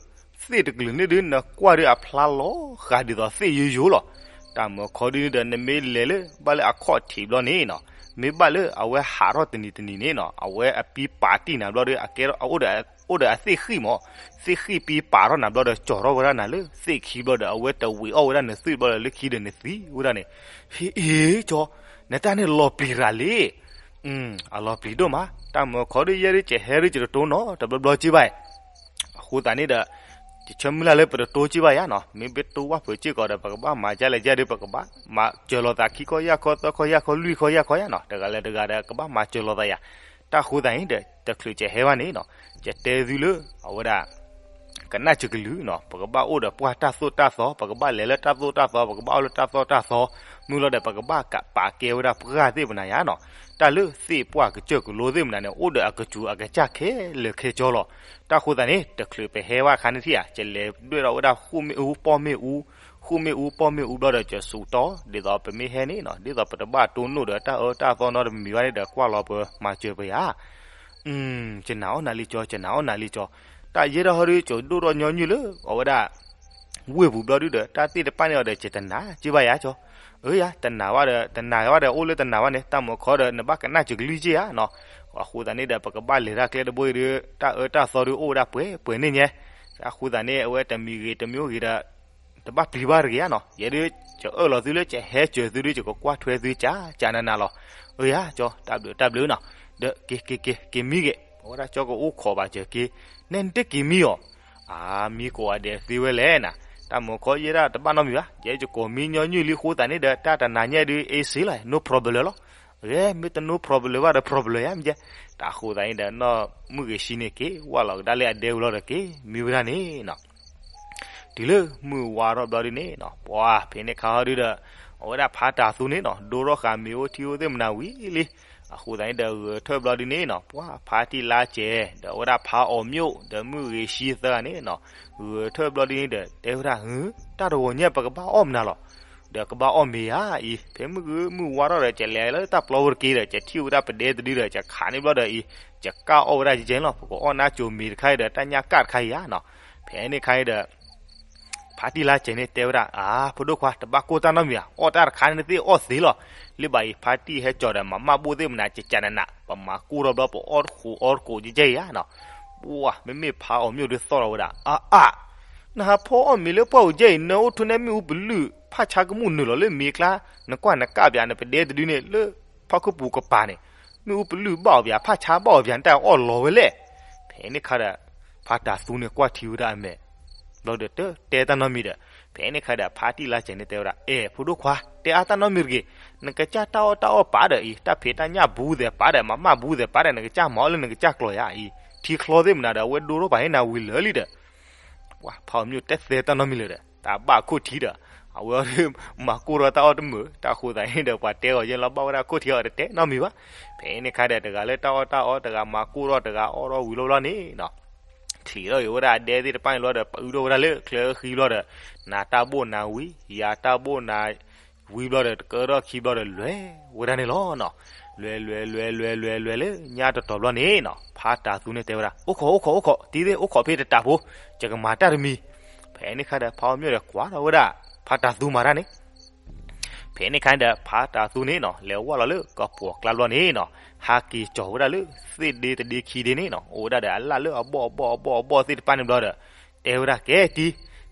စေတကလနေဒင်းနကွာရအဖလာလောခါဒီတော့စေယူယူလောတာမခေါ်ဒီတဲ့နမေလေလေဘာလဲအခေါ်တီလောနေနော်မေဘာလဲအဝဲဟာရတနီတနီနေနော်အဝဲအပီပါတီနာလောတဲ့အကဲအိုဒါအိုဒါစေခိမောစေခိပီပါရနာလောတဲ့ကြော်ရောကရနာလေစေခိဘောတဲ့အဝဲတဝီအော်ရနေစေဘောလေခိတဲ့နေစီဟိုဒါနေဟေးအေးကြောနတနဲ့လော်ပလီရာလေอืมအလော်ပလီတော့မှာတာမခေါ်ဒီရရချဲဟဲရချတုံးနော်တဘလော်ကြည့်ပါခုတန်နေတဲ့ chấm là lấy bờ tô chứ bà ya nó mình biết tô quá phải chứ có được bờ bà mà cha lại cha được bờ bà mà chờ lo ta khi có ya có to có ya có lui có ya có ya nó được là được là được bà mà chờ lo ta ya ta khu đấy để ta khử chế heo này nó chế tê dữ lứ ở đó cái na chực lứ nó bờ bà ô được qua ta số ta số bờ bà lấy lấy ta số ta số bờ bà ô lấy ta số ta số nu lo được bờ bà cả bà kêu ra bờ ra thế bữa nay ya nó တာလုစီပွားကကြကလိုသိမနာနဲ့အိုဒအကကျူအကကြခဲလေခဲကြောလောတာခုတန်နေတကလပဟဲဝါခန်စီယာကျလေတွေ့တော့ဒါခုမေဦးပေါ်မေဦးခုမေဦးပေါ်မေဦးတော့ကျဆူတော့ဒီတော့ပမေဟဲနေနော်ဒီတော့ပတဘတုံနိုတော့တာအော်တာသောနော်မီဝါရတဲ့ကွာလောပမာကျွေပယာอืมကျနာအောင်နာလီကျော်ကျနာအောင်နာလီကျော်တာရေတော်ဟရီကျော်တို့တော့ညောညူလို့ဟောဒါဝေဘူးပြောတူတာတိတပိုင်းရတဲ့စေတနာကြည်ပါရကျော်เอ้ยตันนาว่าเดตันนาว่าเดโอเลตันนาว่าเนี่ยตามขอเดนบักน่าจุกลุยเจียเนาะအခုတနေ့တပကပလေရကလေဘွေရတာအတာစော်ရအိုဒါပွဲပွဲနေညအခုတနေ့အဝဲတမီကြီးတမျိုးကြီးတာတပပြပါရကြီးနော်ရေရကျော်အလောသူလေချဲဟဲကျော်သူလေကျော်ကွာထွဲသွေးချာဂျာနနာလောအေးဟာကျော် W W နော်ဒကေကေကေကေမီကေဟောရာကျော်ကိုအိုခေါ်ပါချေကေနန်တက်ကေမီယောအာမီကိုအဒဲသေးဝဲလဲနာတာမခေါ်ရတာတပနော်မြွာရဲချကိုမီညောညူလီခိုးတန်နေတဲ့တာတာနာညဲဒီအေးစီလိုက် no problem လောရဲမီတ no problem ဝါ problem ယမ်ကြတာခိုးတိုင်းတဲ့နော်မူကရှိနေကေဝါလောက်ဒါလေအဒဲဝလောကေမီဝရနေနော်ဒီလေမူဝါတော့ဘာဒီနေနော်ဘွာဖင်းနေခါရီတဲ့ဝါဒါဖာတာသူနေနော်ဒိုရောခါမီယိုတီယိုသေမနာဝီလီအခုတိုင်းတထွက်ပလာဒီနေနော်ပွာဖာတီလာကျဲဒါဝရဖာအော်မြို့ဒမှုရေရှိသနေနော်ထွက်ပလာဒီနေတဲ့တေဝရဟင်တတော်ညက်ပကပါအော်မနာလောဒါကဘာအော်မီယာဤဖေမှုကမူဝါရတဲ့ကျလဲလဲတပ်လောဝကြီးတဲ့ကျထီဝရပဒေတဒီတဲ့ကျခါနေဘလို့တဲ့ဤကျကအော်ရကျင်းလောပကောအော်နာချုံမီခိုင်တဲ့တညာကတ်ခိုင်ရနော်ဖေနေခိုင်တဲ့ဖာတီလာကျင်းနေတေဝရအာဖုဒုခွာတဘကိုတနမီယာအော်တာခါနေတိအော်စီလော libai party he chore ma ma bu de mna che chanana pa ma ku ro bo or khu or ko ji je ya no wa me me pha o myo de so ro da a a na ha pho o mi le pau je no thu ne mi u blu pha cha ku mu nu lo le mi kla na kwa na ka bya na pe de du ne le pha ku bu ko pa ne mi u blu ba bya pha cha ba bya ta o lo we le phe ne kha da pha ta su ne kwa thi u da me lo de te te ta no mi da phe ne kha da pha ti la chen ne te ora e phu do khwa te a ta no mi ge 那个家到到八的伊，他陪他家补的八的妈妈补的八的那个家毛了那个家搞呀伊，提搞的那的我多罗把那为了里的，哇，跑没有得死到那米了的，他把裤提的，啊我马裤了到的么，他裤子里的把带个人老把我那裤提的带那米吧，陪你看的这个了到到这个马裤了这个哦了为了了你喏。ထီရောရာဒဲဒီပိုင်းလောတဲ့ပူရောရာလေကလခီလောတဲ့နာတာဘောနာဝီယာတာဘောနာဝီဘလာတဲ့ကရခီဘလာလွယ်ဝရနေလောနော်လွယ်လွယ်လွယ်လွယ်လွယ်လွယ်လေညာတော်တော်လောနေနော်ဖာတာသူနဲ့တဲဝရာဥခောဥခောဥခောတီးသေးဥခောဖေးတာဖို့ကြကမာတရမီဖဲနေခါတဲ့ဖောင်မြို့တဲ့ကွာတော်ဝရာဖာတာသူမာရနေဖဲနေခါတဲ့ဖာတာသူနေနော်လဲဝလာလေကပူကလာလောနေနော်ဟာကီကြောဝရာလေစစ်ဒီတဒီခီဒီနေနော်အိုဒါတဲ့အလာလေအဘောဘောဘောဘောစစ်ပန်နေတော့တဲဝရာကဲတီး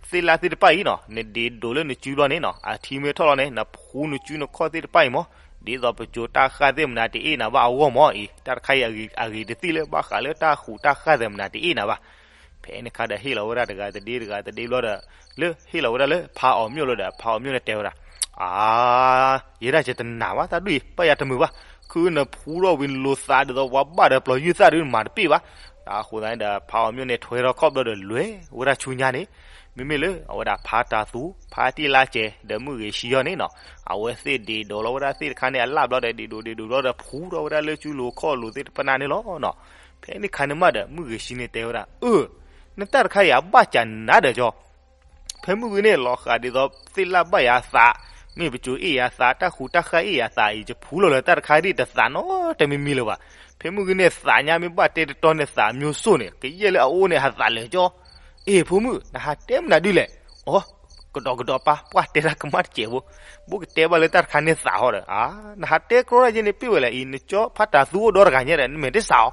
စေလာစေတပိုင်နော်နေဒီဒိုလနေချူလောနေနော်အထီမေထော်လောနေနဖူးနချူနခေါ်စေတပိုင်မောဒီတော့ပချိုတာခါဒေမနာတီနာဘာဝမောဤတခိုင်အဂီအဂီဒတိလေဘာခါလေတာခူတာခါဒေမနာတီနာဘာဖဲနေခါဒဟီလောရတကတဒီတကတဒီလောရလေဟီလောရလေဖာအောင်မြို့လို့တာဖာအောင်မြို့နဲ့တဲရတာအာရေရချေတနာဝါတာတွေ့ပရတမှုပါခုနဖူးတော့ဝင်လိုစားတော့ဝါပါတော့ပလောယူစားတယ်မာတပြပါဒါခိုတိုင်းတာဖာအောင်မြို့နဲ့ထွေတော့ခော့တော့လွဲဝရချူညာနေမိမိလေအဝဒဖာတာသူဖာတီလာကျဲဒမှုရရှိရနေနော်အဝစစ်ဒီဒေါ်လာဝဒစစ်ခါနေအလှဘလောက်တဲ့ဒီတို့ဒီတို့တော့ဖူးတော့ဝဒလေကျူလိုခေါ်လို့စစ်ပနာနေလောနော်ဖဲနေခါနေမတဲ့မှုရရှိနေတဲ့ဝဒအေးနတရခါရဘာချန်နာတဲ့ကြောဖဲမှုကနေလောခါဒီတော့စစ်လာဘယာစာမိပကျူအေးရစာတခုတခါအေးရစာဤဖူးလို့လေတရခါဒီတသနော်တမီမီလောပါဖဲမှုကနေစာညာမပတ်တဲ့တော်နဲ့စာမျိုးစွနေကြည့်ရလေအိုးနဲ့ဟာစာလေကြောเอพูมือนะฮะเต็มนะดูแหละโอ้กดอกดอปะปะเตระกมัดเจวบุกเตบะเลตัดคันเนสาวอ่ะอ่านะฮะเตโครเจนี่ปิวเลยอินจ่อพัตตาซูดอรกันเนี่ยเมเดสาว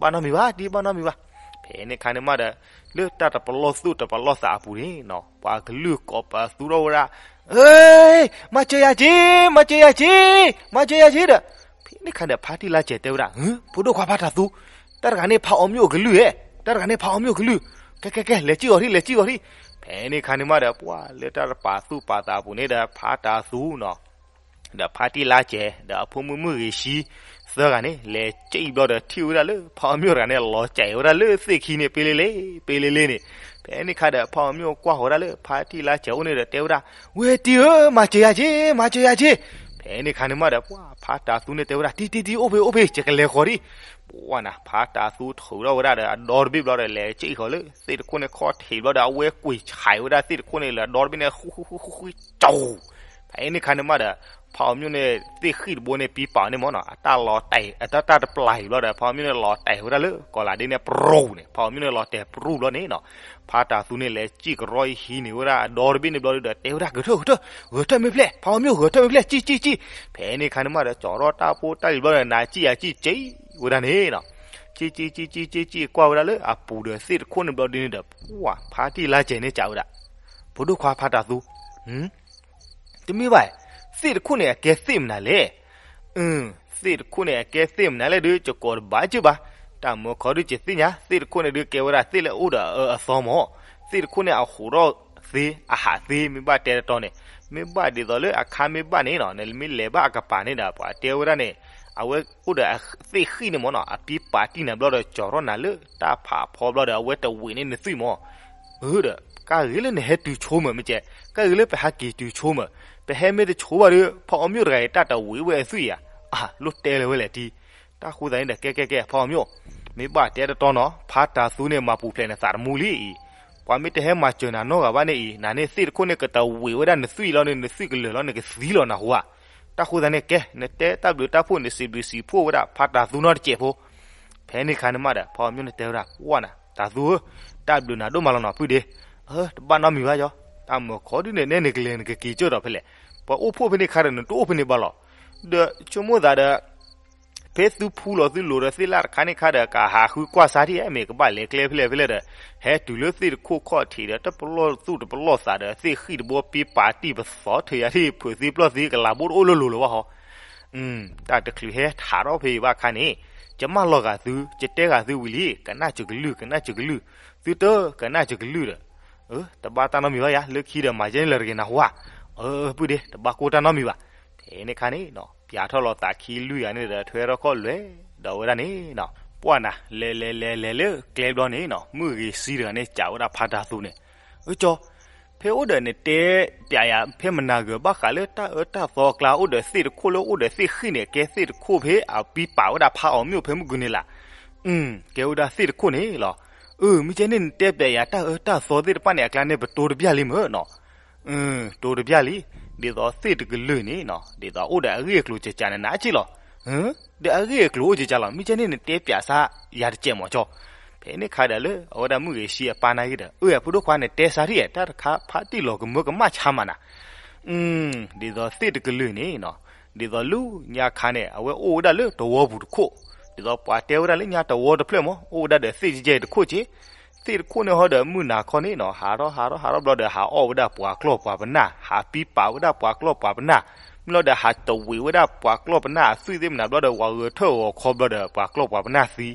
บานอมีวะดีบานอมีวะเพเนคันเนมาดะลือตัดตะปลอสุตะปลอสาปูนี่เนาะปากลือกอปะซูโรราเอ้ยมาเจยาจีมาเจยาจีมาเจยาจีเด้อพี่นี่คันเดพาติลาเจเตวราหึพุโดควาพาตาซูตัดกันเนพาออมโยกลือเอตัดกันเนพาออมโยกลือကဲကဲကဲလက်ကြည့်ော်ဟိလက်ကြည့်ော်ဟိဖဲနေခါနေမတာပွာလက်တာပါစုပါတာဘူးနေတာဖာတာစုနော်ဒါပါတီလာကျဲဒါအဖုံမှုမှုရှိစကားနဲ့လေကြိတ်တော့ထီဦးရလေဖောင်မျိုးရနဲ့လောကြဲဦးရလေစိတ်ခီနေပေးလေလေပေးလေလေနေဖဲနေခါတဲ့ဖောင်မျိုးကွာဟောရလေပါတီလာကျဲဦးနေတဲ့တဲဦးရဝေတီမချေရချေမချေရချေ Pene khane mara wa phata tu ne tewra ti ti ti obe obe chekle khori wa na phata tu thura ora da dor bi blore le chi khole se ko ne kho the lo da we kui chai ora se ko ne la dor bi ne khu khu khu khu chau Pene khane mara 跑我们呢，最黑的波呢，比跑呢么呢，打老带，打打的不来了的，跑我们呢老带回来了，过来的呢不肉呢，跑我们呢老带不肉了呢呢，怕打苏呢来几个ร้อย稀呢，我啦，多的比呢多的，带我啦，个头个头，个头没来，跑我们个头没来，几几几，便宜看他妈的，找到大波带里边的哪几啊几几，我啦呢呢。ជីជីជីជីជីជីกว่าเวลาเลยอ่ะปูเดือสิคนบลอดินเดว่าพาที่ลาเจนเนี่ยจ้าวละปูดูควาพาตาซูหืมติมีไว้สิคุเนี่ยแกซิมนะเลอืมสิคุเนี่ยแกซิมนะเลดูจะกอดบาจุบาตามขอดูจิสิญาสิคุเนี่ยดูเกวราสิเลอุดาเออซอมอสิคุเนี่ยเอาหูรอซีอาหาซีมีบาเตรตอเนี่ยมีบาดิดอเลอาคามีบานี่เนาะเนลมีเลบากะปานี่ดาปาเตวราเนี่ยအဝဲဥဒသိခိနမနအပိပါတိနဘလောကြောရနာလတာဖာဖောဘလောအဝဲတဝင်းနေသိမောဟုတ်ကာရီလနဲ့ဟဲတူချိုးမမကျကာရီလပဟာကီတူချိုးမတဟဲမဲတချိုးပါလေဖောင်မျိုးတကယ်တတဝေးဝဲဆွေရအာလွတ်တဲလေဝဲလေဒီတခုတိုင်းတဲ့ကဲကဲကဲဖောင်မျိုးမေပါတဲတော်နော်ဖာတာစုနေမှာပူဖလဲနေစာမူလီပွာမီတဟဲမှာကျွန်နာနောကဘာနေဤနာနေစစ်ခုနေကတဝေဝဲဒါနဆွေလောနေနစစ်ကလောနေကစီလောနာဟွာတခုတိုင်းကဲနဲ့တဲတပ်လူတပ်ဖို့နေစီဘီစီဖို့ဝဲဒါဖာတာစုနော်ကျေဖို့ဖဲနေခါနမတာဖောင်မျိုးနဲ့တဲရာဝါနာတာစုတပ်လူနာတို့မလောနာပြီဒီဟဲတပနာမီပါရောအမခေါ်ဒီနေနေကလေးကကီကျော်တော့ဖဲလေပေါ်အိုဖို့ဖနေခါရနတိုးဖနေဘလာဒချမိုဒါဒဖေးသူဖူလို့သူလိုရစီလာခါနေခါဒကာဟာခုကွာစားတီအမေကပါလေကလေဖလေဖလေတဲ့ဟဲတူလို့စီခိုခေါ်ထီတဲ့တပလောသူတပလောစားတဲ့စီခိတဘောပီပါတီဘစောထေရတီဖူစီပလောစီကလာဘူးအိုလိုလိုလောဟောอืมตาตะคลีเฮถารอเพว่าคันนี่จมะลอกาซูจิเตกาซูวิลีกะนะจุกลุกะนะจุกลุซูเตกะนะจุกลุเออตะบาตานอมีวะยะลึกขี้เดมาเจนเลรกินะหัวเออปุเดตบากูตานอมีบาเทนี่คันนี่เนาะปยาทอลอตาคีลุยานี่เดถวยรอคอลวยดอวรานี่เนาะပွားနာလေလေလေလေလေကလေတော့နေနော်မှုကြီးစီးတာနဲ့ကြာတာဖာတာသူနဲ့အကျော်ဖေဥဒနဲ့တဲပြာရဖေမနာကဘခလေတာအတာဖောကလာဥဒစီခုလိုဥဒစီခိနေကဲစီခုဖေအပီပါဝဒဖာအောင်မြို့ဖေမှုကနေလာอืมကဲဥဒစီခုနေလောเออมีเจนเนี่ยแต่เปียตาตาซอติปะเนี่ยกลาเนี่ยบตอเปียลิมเหรอเนาะอืมตัวเปียลีဒီတော့စစ်တကလူနေနော်ဒီတော့အိုဒါအရေးကလူချေချာနေနာချီလောဟမ်ဒီအရေးကလူချေချာလောမိချနေနေတဲပြစာရတဲ့ကျဲမော်ချောဖဲနေခါတယ်လေအော်ဒါမှုကြီးရှိအပါနာကြီးတဲ့ဥရဖုတို့ခွာနေတဲစာရီတာခါဖာတိလောကမကမချာမနာอืมဒီတော့စစ်တကလူနေနော်ဒီတော့လူညာခါနေအဝဲအိုဒါလေတော်ဘူးတခုဒီတော့ပွာတဲဝဒါလေညာတော်တဖလက်မောအိုဒါတဲ့စစ်ကြဲတခုချီตีดคู่เนี่ยเขาเดิมมือหนาคนนี้เนาะหาเราหาเราหาเราเราเดี๋ยวหาอ้อวดาปัวกลบปัวปนหน้าหาปีป่าวดาปัวกลบปัวปนหน้าเราเดี๋ยวหาตัววิวดาปัวกลบปนหน้าซื้อเต็มหนาเราเดี๋ยวว่าเออเท่าครบเราเดี๋ยวปัวกลบปัวปนหน้าซี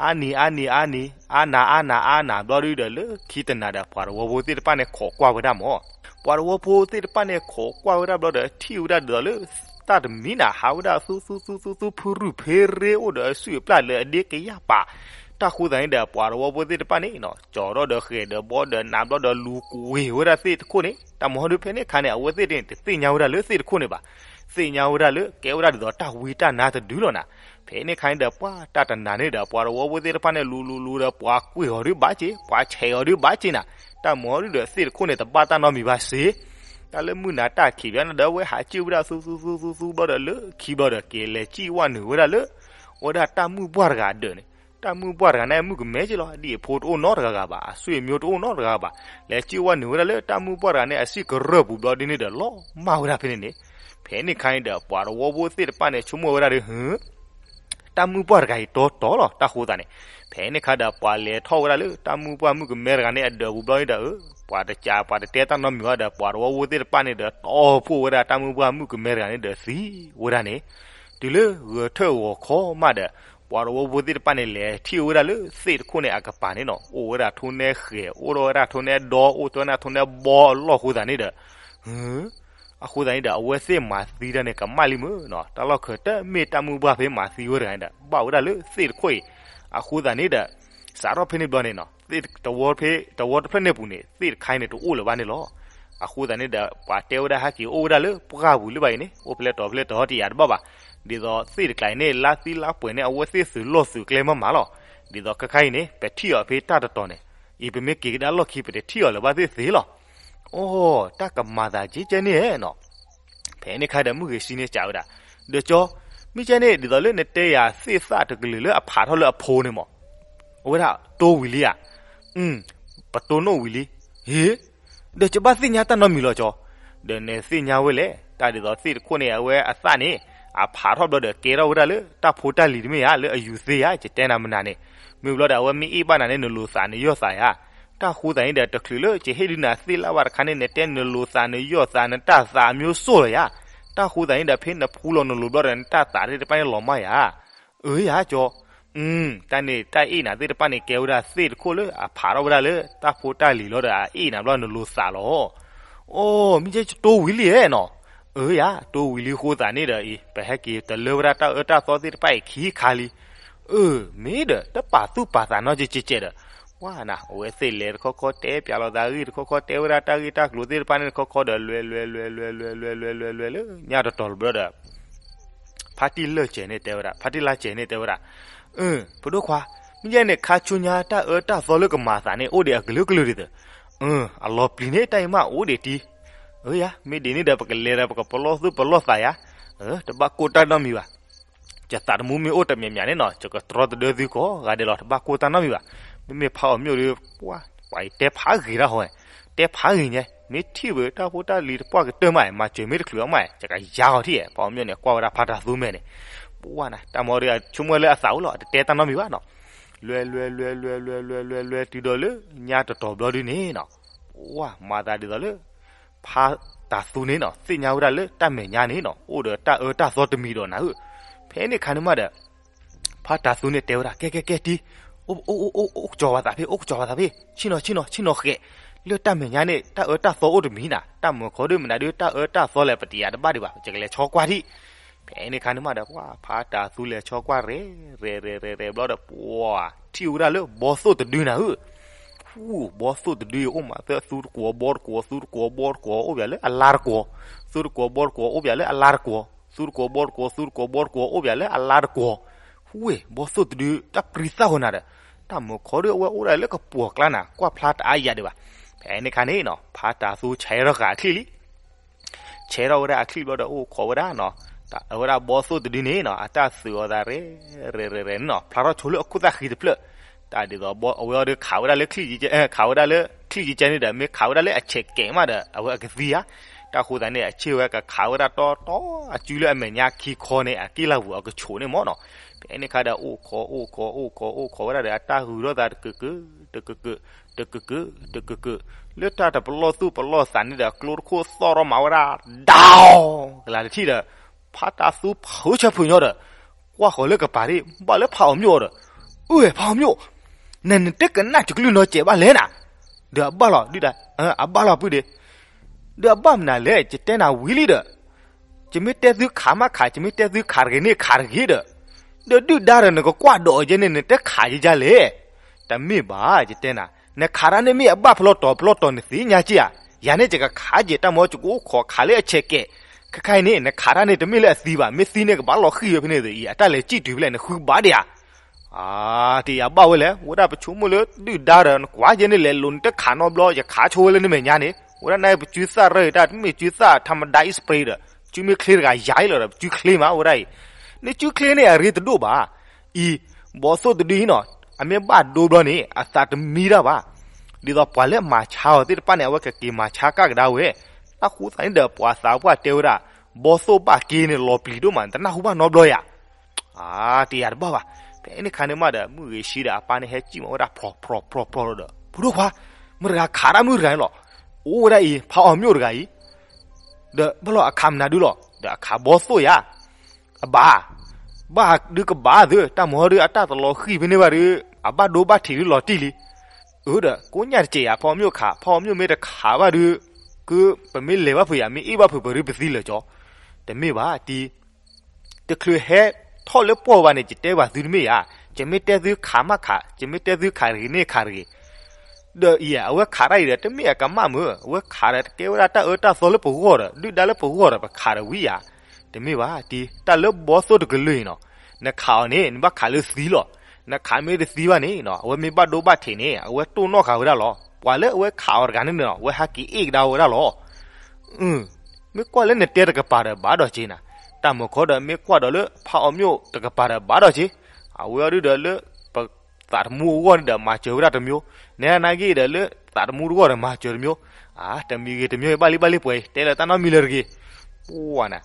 อานีอานีอานีอานาอานาอานาเราดูเดี๋ยวคิดแต่หนาเดี๋ยวปัวเราโบตีดป้าเนี่ยขอกว่าไปได้หมอปัวเราโบตีดป้าเนี่ยขอกว่าไปได้เราเดี๋ยวที่วดาเดี๋ยวตัดมีหนาหาวดาซูซูซูซูซูพูรุเพเรโอเดี๋ยวสื่อปลาเลยเด็กแกยาป่าတာခုတိုင်းတဲ့ပွာရဝဘသိတပနေနော်ကြော်တော့ဒခေဒဘောဒနာဘတော့လူကူဝေဝရသိတခုနေတမောဒုဖေနေခါနေအဝသိတဲ့သိညာဝရလို့သိတခုနေပါသိညာဝရလို့ကဲဝရတော့တာဝေတာနာတဒူးလောနာဖေနေခိုင်းတဲ့ပွာတတနာနေတဲ့ပွာရဝဘသိတပနေလူလူလူတဲ့ပွာကွေဟော်ရဘာချေပွာချေဟော်ရဘာချေနာတမောဒုတဲ့သိတခုနေတပတာနော်မိပါစေတလမှုနာတခိဗျာနဒဝဲဟာချူရာဆူဆူဆူဆူဘဒလခိဘဒကေလေချီဝနဝရလဝဒတမှုဘွာရကဒနေတာမှုပွားရနဲ့မှုကမဲကြလောဒီဖိုတိုနော်တကပါဆွေမျိုးတိုနော်တကပါလဲချီဝနူရလဲတာမှုပွားရနဲ့အစီကရဘူဘဒီနေတယ်လောမာဝရဖနေနေဖဲနေခိုင်းတယ်ပွာရဝဘိုသစ်ပနဲ့ချုံမဝရရဟင်တာမှုပွားရကတော်တော်လောတာခိုးတာနေဖဲနေခါတာပွာလဲထောက်ရလဲတာမှုပွားမှုကမဲရနဲ့အဒဘူဘလိုက်တာပွာတချာပွာတဲတနော်မြောတယ်ပွာရဝဘိုသစ်ပနဲ့တော်ဖို့ရတာမှုပွားမှုကမဲရနဲ့ဒစီဝရနေဒီလေရထောခေါ်မတဲ့ပွာရောဝဒီပနေလေထီဝရလစေခုနေအကပနေနော်အိုရာထုံနေခေအိုရာထုံနေဒေါ်အိုတနာထုံနေဘောလောခုဒနေဒဟမ်အခုဒနေဒအဝဲစေမာသီဒနေကမလီမနော်တလောက်ခတမေတမှုဘဖေးမာသီဝရနေဒဘောရလစေခွေအခုဒနေဒစာရောဖိနေဘနေနော်သေတဝတ်ဖေးတဝတ်ဖက်နေပူနေသေခိုင်းနေတူအိုလဘာနေလောအခုဒနေဒပါတေဝဒဟာကီအိုရာလပူကဘူးလဘိုင်နေအိုပလက်တော်ပလက်တော်တီရဘဘာဒီတော့စီဒကလိုင်းနေလာစီလာပွေနေအဝစီစုလော့စုကလေမမာလောဒီတော့ကခိုင်နေပတိရဖေးတတတော်နေဤပမေကေဒါလော့ခိပတိထီရလဘာသေးသေးလောအိုးတကမာသာကြီးကျနေနော်ဖဲနေခါတဲ့မှုကြီးစီနေကြတာဒီကျော်မိကျနေဒီတော့လေနဲ့တဲရစိစတကလေးလေအဖာထော်လအဖိုးနေမော်ဝရတိုးဝီလီယာอืมပတိုနိုဝီလီဟေဒီချဘစညာတနော်မီလောကျော်ဒီနေစညာဝဲလေတာဒီတော့စိတခုနေအဝဲအစနေအဖာတော့တော့ကေရောရလေတဖိုတလီမရလေအယူစေရချတဲနာမနာနဲ့မြို့လို့တာဝမီအိပနာနဲ့နလူစာနေရောစာရတခိုတိုင်းတဲ့တခလီလေချဟေဒီနာစီလာဝါခနဲ့နဲ့တဲနလူစာနေရောစာနတစာမျိုးဆိုရတခိုတိုင်းတဲ့ဖိနဖူးလို့နလူတော့တဲ့တတာတဲ့ပိုင်းလောမရအေးရကြောอืมတန်နေတိုက်အိနာတဲ့ပနဲ့ကေရစေတခိုလေအဖာတော့ရလေတဖိုတလီလို့တာအိနာဘလို့နလူစာလို့โอ้มิเจโตวิลี่เนาะเออยาตัววิลิโคตานี่เด้ออีไปให้กีแต่เลวราตาเอตาซอสิไปขี้คาลีเออเมเด้อตะปาตุปาตานอจิจิเจเด้อว่านะโอเอสิเลรคอคอเตปยาลอดาอีคอคอเตวราตากีตากลูดิปานิคอคอเด้อเลเลเลเลเลเลเลเลเลเลญาตตอลบรอเด้อพาติเลเจเนเตวราพาติลาเจเนเตวราเออปดุควาမြင်းနဲ့ခါချွညာတာအတာသောလကမာစာနဲ့အိုဒီအကလုကလုရီတဲ့အင်းအလောပလီနေတိုင်မအိုဒီတီเอ้ยะมีดินี่เด็กปกเลระดปกปลอดดูปลอดตายะเออถ้าบักกูตานามีวะจะตัดมุอมีโอแต่เมียเนี่ยน้อจะก็ตรอดเดือดดีก็กาเดลอดบักกูตานามีวะมีมีพ่อมีอยู่ว่าไปเตะพางกีระห้อยเตะพังกีเนี่ยมีที่เวลาพูดไดลีรพวกก็เติมใหม่มาเจอม่รดกเคลื่อใหม่จะก็ยาวที่เอ๋พ่อมีเนี่ยกว่าเราพัฒนาดูเมเนี่ยบัวนะแต่มอเรอยชุ่มเลยสาวหล่อเตะตานามีวะน้อเลื่อยเลว่อยเลื่อยเลื่เลืยเลื่อยเลื่อที่เดอดลยเนี่ยจะตบเราดีเนี่ยนาะว้ามาได้ดีเลยဖာตาสูนี่เนาะสิญาวดาเลยตะเมญานี่เนาะโอเดตะเออตะซอตมีดอนะหึเพนี่คันมาดะพาตาสูนี่เตวดาแกๆๆดีโอโอโอโอจอวาตาพี่โอจอวาตาพี่ชินอชินอชินอเกလွတ်တမညာနဲ့တအတသောအုတ်မီနာတမခေါ်တယ်မနာတို့တအတသောလည်းပတိရတပတိပါကြကလေးချောကွာတိဖဲနေခါနမတော့ကွာဖာတာသူလည်းချောကွာရဲရဲရဲရဲဘလော့တော့ပွာတီဦးရလို့ဘောဆုတ်တွင်းနာဟုတ် hu bo su de di o ma te sur ko bor ko sur ko bor ko o bele alar ko sur ko bor ko o bele alar ko sur ko bor ko sur ko bor ko o bele alar ko huwe bo su de di ta prisa hona de ta mo ko re wa o ra le ko pu kla na kwa pla ta ya de ba pe ne ka ne no pha ta su chai ro ka thi li chai ro ra thi lo de o ko ra no တာအဝရဘောဆုတဒီနေနော်အတဆူရတာရေရေရေနော်ဖလာရချိုလအခုသခီဒပလတာဒီကဘောအဝဲရခါဝရလေခီကြီးအဲခါဝရလေခီကြီးချန်နေတယ်မေခါဝရလေအချက်ကဲမှာတယ်အဝဲကဗီယာတာခိုတဲ့နဲ့အချေဝဲကခါဝရတော်တော်အကျူးလဲအမညာခီခေါ်နေအကိလာဘူးအကချိုနေမောနော်တဲ့နေခါတာအိုခေါ်အိုခေါ်အိုခေါ်အိုခေါ်ဝရတဲ့အတာဟူတော့တာကက တကက တကက တကကလွတ်တာတပလောသူပလောစန်နေတဲ့ကလိုခိုစော်ရမဝရဒေါင်းလာတိတဲ့ဖာတာသူဖိုးချဖွင့်ရတဲ့ကွာခေါ်လက်ကပါရီဘာလဲဖောင်မျိုးတဲ့ဥေဖောင်မျိုးနန်တက်ကနာချကလူနော်ကျဲပါလဲနာဒါဘလာဒီဒါအဘလာပုဒီဒါဘမနာလေကျတဲနာဝီလီဒါကျမတဲသူခါမခါကျမတဲသူခါရနေခါရကြီးဒါဒါဒူဒါရနကကွာတော့ကျနေနတက်ခါကြီးကြလေတမိပါကျတဲနာနခါရနေမိအဘဖလော့တော်ဖလော့တော်နေစီညာကြီးယာနေကျကခါကြီးတမောချကိုခေါ်ခါလေအချက်ကဲခခိုင်နေနခါရနေတမိလက်စီပါမစီနေကဘာလော်ခီရဖနေသေးဤအတက်လေကြည့်တူပြလဲနခူပါတရား啊，对呀，包回来，我那不全部了，你打人，关键的来轮着看到不了，也看错了你们家呢。我那那不追杀人，但没追杀，他们打一 spray 的，就没 clear 个压了的，就 clear 嘛，我来，你就 clear 呢，认得多吧？一，我说的对呢，俺们把多不了呢，啊，啥的米了吧？你到不了马车，这把那我给给马车干个到位，那胡三的不啥不丢了，我说把给你老皮多嘛，但那胡把拿不了呀？啊，对呀，不吧？애니가는마다무게시라빠네했지뭐라프로프로프로로부르봐뭐라가라뭐라로오라이파어묘르가이더별로아캄나두로더가보소야바바드그바드다머르아따로희비네바르아바도바티리로티리으더꼬냐제야파어묘 가, 파어묘메다가바르그범이레바부야미이바부버르비실러죠데메바디데클헤ထော်လပေါ်ပါနေကြတဲ့ဝါသူမေယာဂျမေတဲသူခါမခါဂျမေတဲသူခါရီနေခါရီဒေအီယာဝခါရိုင်ရတမီကမမဝခါရကေဝရတာအတာဆောလပူော်ဒူဒါလပူော်ပခါရဝီယာတမီဝါတီတလဘောဆောတကလွေနော်နခါနေနဘခါလစီလောနခါမေစီဝနေနော်ဝမေပဒိုပထေနေဝတုနောခါဝရလောဝါလေဝခါရကနနော်ဝဟာကီအိကဒါဝရလောအင်းမေကွာလဲနေတဲကပါရဘာတော့ချင်းနာတမခေါ်တယ်မေကွာတယ်လေဖောက်မျိုးတကပါရပါတော့ချေအဝရတယ်လေပတာမူဝန်တယ်မာချေရတမျိုးနေနာကြီးတယ်လေတာမူရကမာချေရမျိုးအာတမီကြီးတမျိုးပါလီပါလီပွဲတဲလတနာမီလကြီးဝါနာ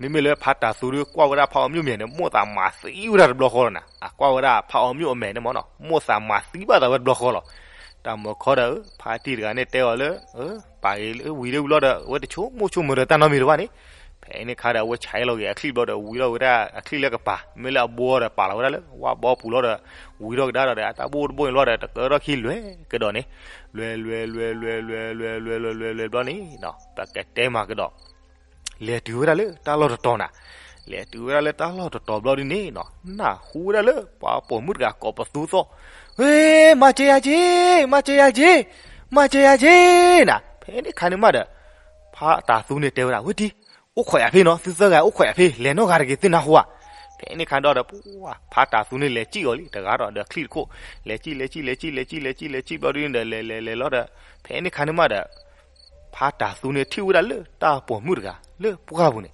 မိမိလည်းဖတ်တာဆိုရကွာဝရဖောင်မြို့မြန်နဲ့မော့တာမာစီရဘလခေါ်နာအကွာဝရဖောင်မြို့အမယ်နဲ့မောနော်မော့စာမာစီပါတာဘလခေါ်လားတမခေါ်တယ်ဖာတီကနဲ့တဲော်လေပါလေဝီလေလော်တော့ဝတ်ချိုးမို့ချိုးမရတနာမီရပါနေ ene kada we chai lo ya kli lo da wi lo da kli le ka pa me la bo da pa lo da le wa bo pu lo da wi lo da da ta bo bo lo da ta ro khi lwe ke do ne lwe lwe lwe lwe lwe lwe lwe lwe lwe lwe do ni no ta ka te ma ke do le tu da le ta lo da to na le tu da le ta lo da to lo ni no na hu da le pa po mu ga ko pa tu so we ma che ya ji ma che ya ji ma che ya ji na pe ni kha ni ma da pha ta su ni te da wi ti ဥခွေအဖေနော်စစ်စကဥခွေအဖေလဲနော်ကားကေတင်နာဟွာတဲ့နေခံတော့ပူဝါဖာတာသူနေလဲကြည့်ော်လीတကားတော့ခလစ်ကိုလဲကြည့်လဲကြည့်လဲကြည့်လဲကြည့်လဲကြည့်လဲကြည့်ပေါ်ရင်းတယ်လဲလဲလဲတော့ဖဲနေခံမှာတာဖာတာသူနေထိဝရလဲတာပေါ်မှုတကလဲပူကားဘူးနေ